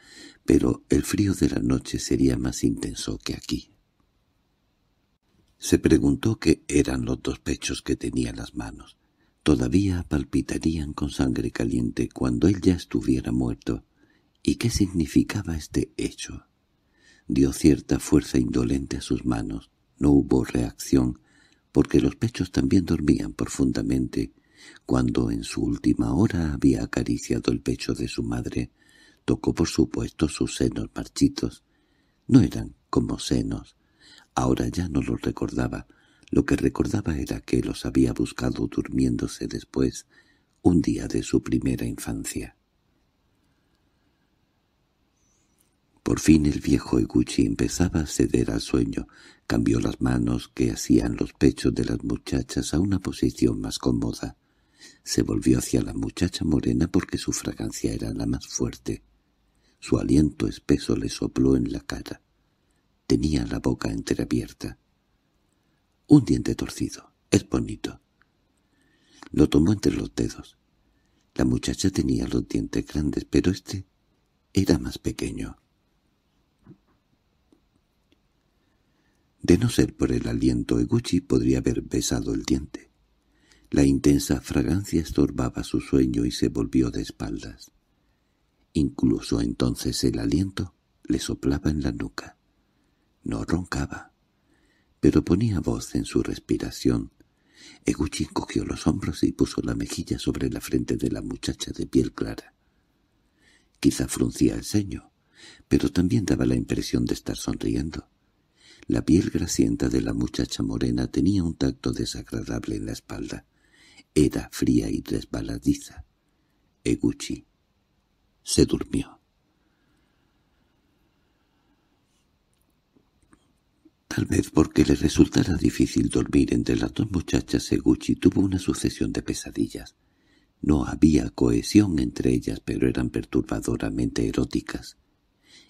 pero el frío de la noche sería más intenso que aquí. Se preguntó qué eran los dos pechos que tenía las manos. Todavía palpitarían con sangre caliente cuando él ya estuviera muerto. ¿Y qué significaba este hecho? Dio cierta fuerza indolente a sus manos. No hubo reacción, porque los pechos también dormían profundamente, cuando en su última hora había acariciado el pecho de su madre, tocó por supuesto sus senos marchitos. No eran como senos. Ahora ya no los recordaba. Lo que recordaba era que los había buscado durmiéndose después, un día de su primera infancia. Por fin el viejo Eguchi empezaba a ceder al sueño. Cambió las manos que hacían los pechos de las muchachas a una posición más cómoda. Se volvió hacia la muchacha morena porque su fragancia era la más fuerte. Su aliento espeso le sopló en la cara. Tenía la boca entreabierta. Un diente torcido. Es bonito. Lo tomó entre los dedos. La muchacha tenía los dientes grandes, pero este era más pequeño. De no ser por el aliento, Eguchi podría haber besado el diente. La intensa fragancia estorbaba su sueño y se volvió de espaldas. Incluso entonces el aliento le soplaba en la nuca. No roncaba, pero ponía voz en su respiración. Eguchi cogió los hombros y puso la mejilla sobre la frente de la muchacha de piel clara. Quizá fruncía el ceño, pero también daba la impresión de estar sonriendo. La piel grasienta de la muchacha morena tenía un tacto desagradable en la espalda era fría y desbaladiza. Eguchi se durmió. Tal vez porque le resultara difícil dormir entre las dos muchachas, Eguchi tuvo una sucesión de pesadillas. No había cohesión entre ellas, pero eran perturbadoramente eróticas.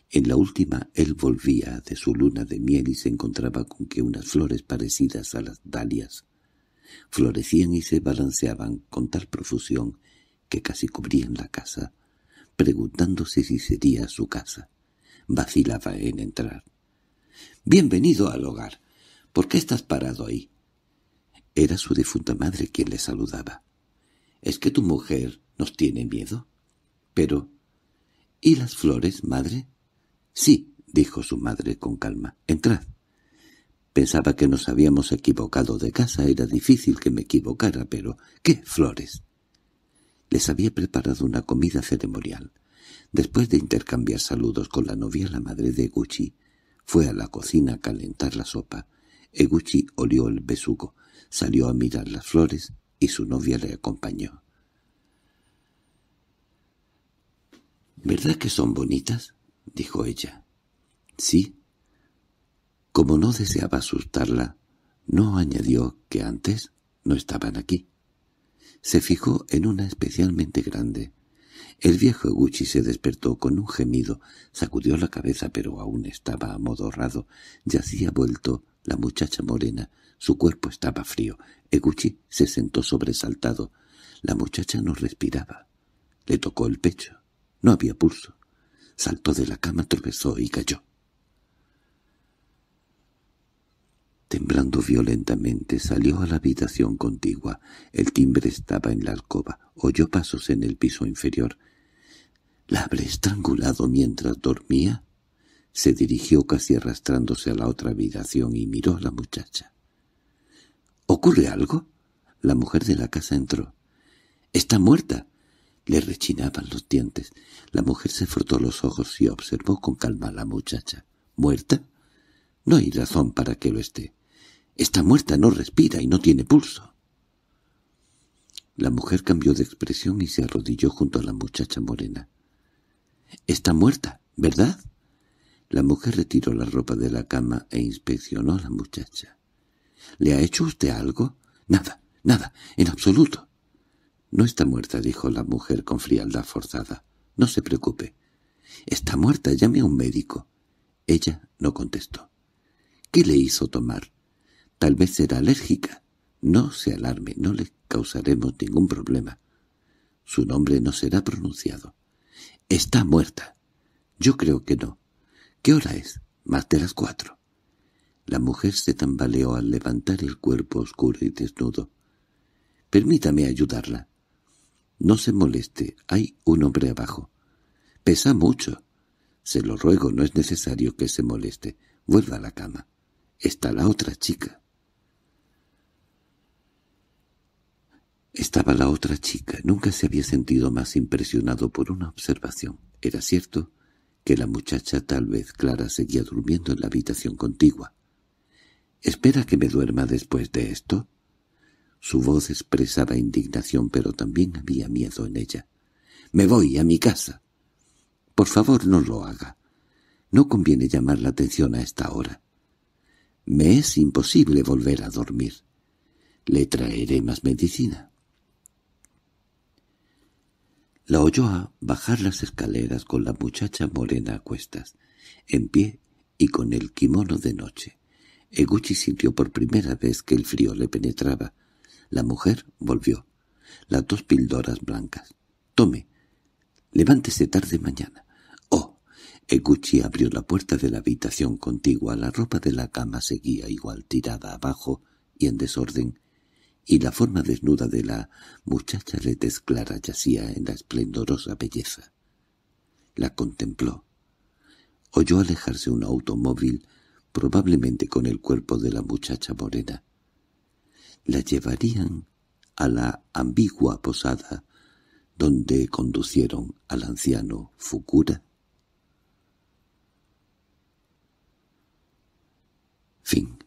En la última él volvía de su luna de miel y se encontraba con que unas flores parecidas a las dalias florecían y se balanceaban con tal profusión que casi cubrían la casa, preguntándose si sería su casa. Vacilaba en entrar. «Bienvenido al hogar. ¿Por qué estás parado ahí?» Era su difunta madre quien le saludaba. «¿Es que tu mujer nos tiene miedo?» «Pero... ¿Y las flores, madre?» «Sí», dijo su madre con calma. «Entrad». Pensaba que nos habíamos equivocado de casa, era difícil que me equivocara, pero ¿qué flores? Les había preparado una comida ceremonial. Después de intercambiar saludos con la novia, la madre de Eguchi fue a la cocina a calentar la sopa. Eguchi olió el besugo, salió a mirar las flores y su novia le acompañó. —¿Verdad que son bonitas? —dijo ella. —Sí como no deseaba asustarla, no añadió que antes no estaban aquí. Se fijó en una especialmente grande. El viejo Eguchi se despertó con un gemido, sacudió la cabeza pero aún estaba amodorrado, yacía vuelto la muchacha morena, su cuerpo estaba frío. Eguchi se sentó sobresaltado. La muchacha no respiraba. Le tocó el pecho. No había pulso. Saltó de la cama, tropezó y cayó. Temblando violentamente salió a la habitación contigua. El timbre estaba en la alcoba. Oyó pasos en el piso inferior. —¿La habré estrangulado mientras dormía? Se dirigió casi arrastrándose a la otra habitación y miró a la muchacha. —¿Ocurre algo? La mujer de la casa entró. —¡Está muerta! Le rechinaban los dientes. La mujer se frotó los ojos y observó con calma a la muchacha. —¿Muerta? No hay razón para que lo esté. Está muerta, no respira y no tiene pulso. La mujer cambió de expresión y se arrodilló junto a la muchacha morena. —Está muerta, ¿verdad? La mujer retiró la ropa de la cama e inspeccionó a la muchacha. —¿Le ha hecho usted algo? —Nada, nada, en absoluto. —No está muerta —dijo la mujer con frialdad forzada. —No se preocupe. —Está muerta, llame a un médico. Ella no contestó. —¿Qué le hizo tomar? Tal vez será alérgica. No se alarme, no le causaremos ningún problema. Su nombre no será pronunciado. Está muerta. Yo creo que no. ¿Qué hora es? Más de las cuatro. La mujer se tambaleó al levantar el cuerpo oscuro y desnudo. Permítame ayudarla. No se moleste, hay un hombre abajo. Pesa mucho. Se lo ruego, no es necesario que se moleste. Vuelva a la cama. Está la otra chica. Estaba la otra chica. Nunca se había sentido más impresionado por una observación. Era cierto que la muchacha, tal vez Clara, seguía durmiendo en la habitación contigua. —¿Espera que me duerma después de esto? Su voz expresaba indignación, pero también había miedo en ella. —¡Me voy a mi casa! —Por favor, no lo haga. No conviene llamar la atención a esta hora. —Me es imposible volver a dormir. —Le traeré más medicina. La oyó a bajar las escaleras con la muchacha morena a cuestas, en pie y con el kimono de noche. Eguchi sintió por primera vez que el frío le penetraba. La mujer volvió. Las dos pildoras blancas. —Tome. Levántese tarde mañana. —Oh. Eguchi abrió la puerta de la habitación contigua. La ropa de la cama seguía igual tirada abajo y en desorden y la forma desnuda de la muchacha le clara yacía en la esplendorosa belleza. La contempló. Oyó alejarse un automóvil, probablemente con el cuerpo de la muchacha morena. La llevarían a la ambigua posada donde conducieron al anciano Fukura. Fin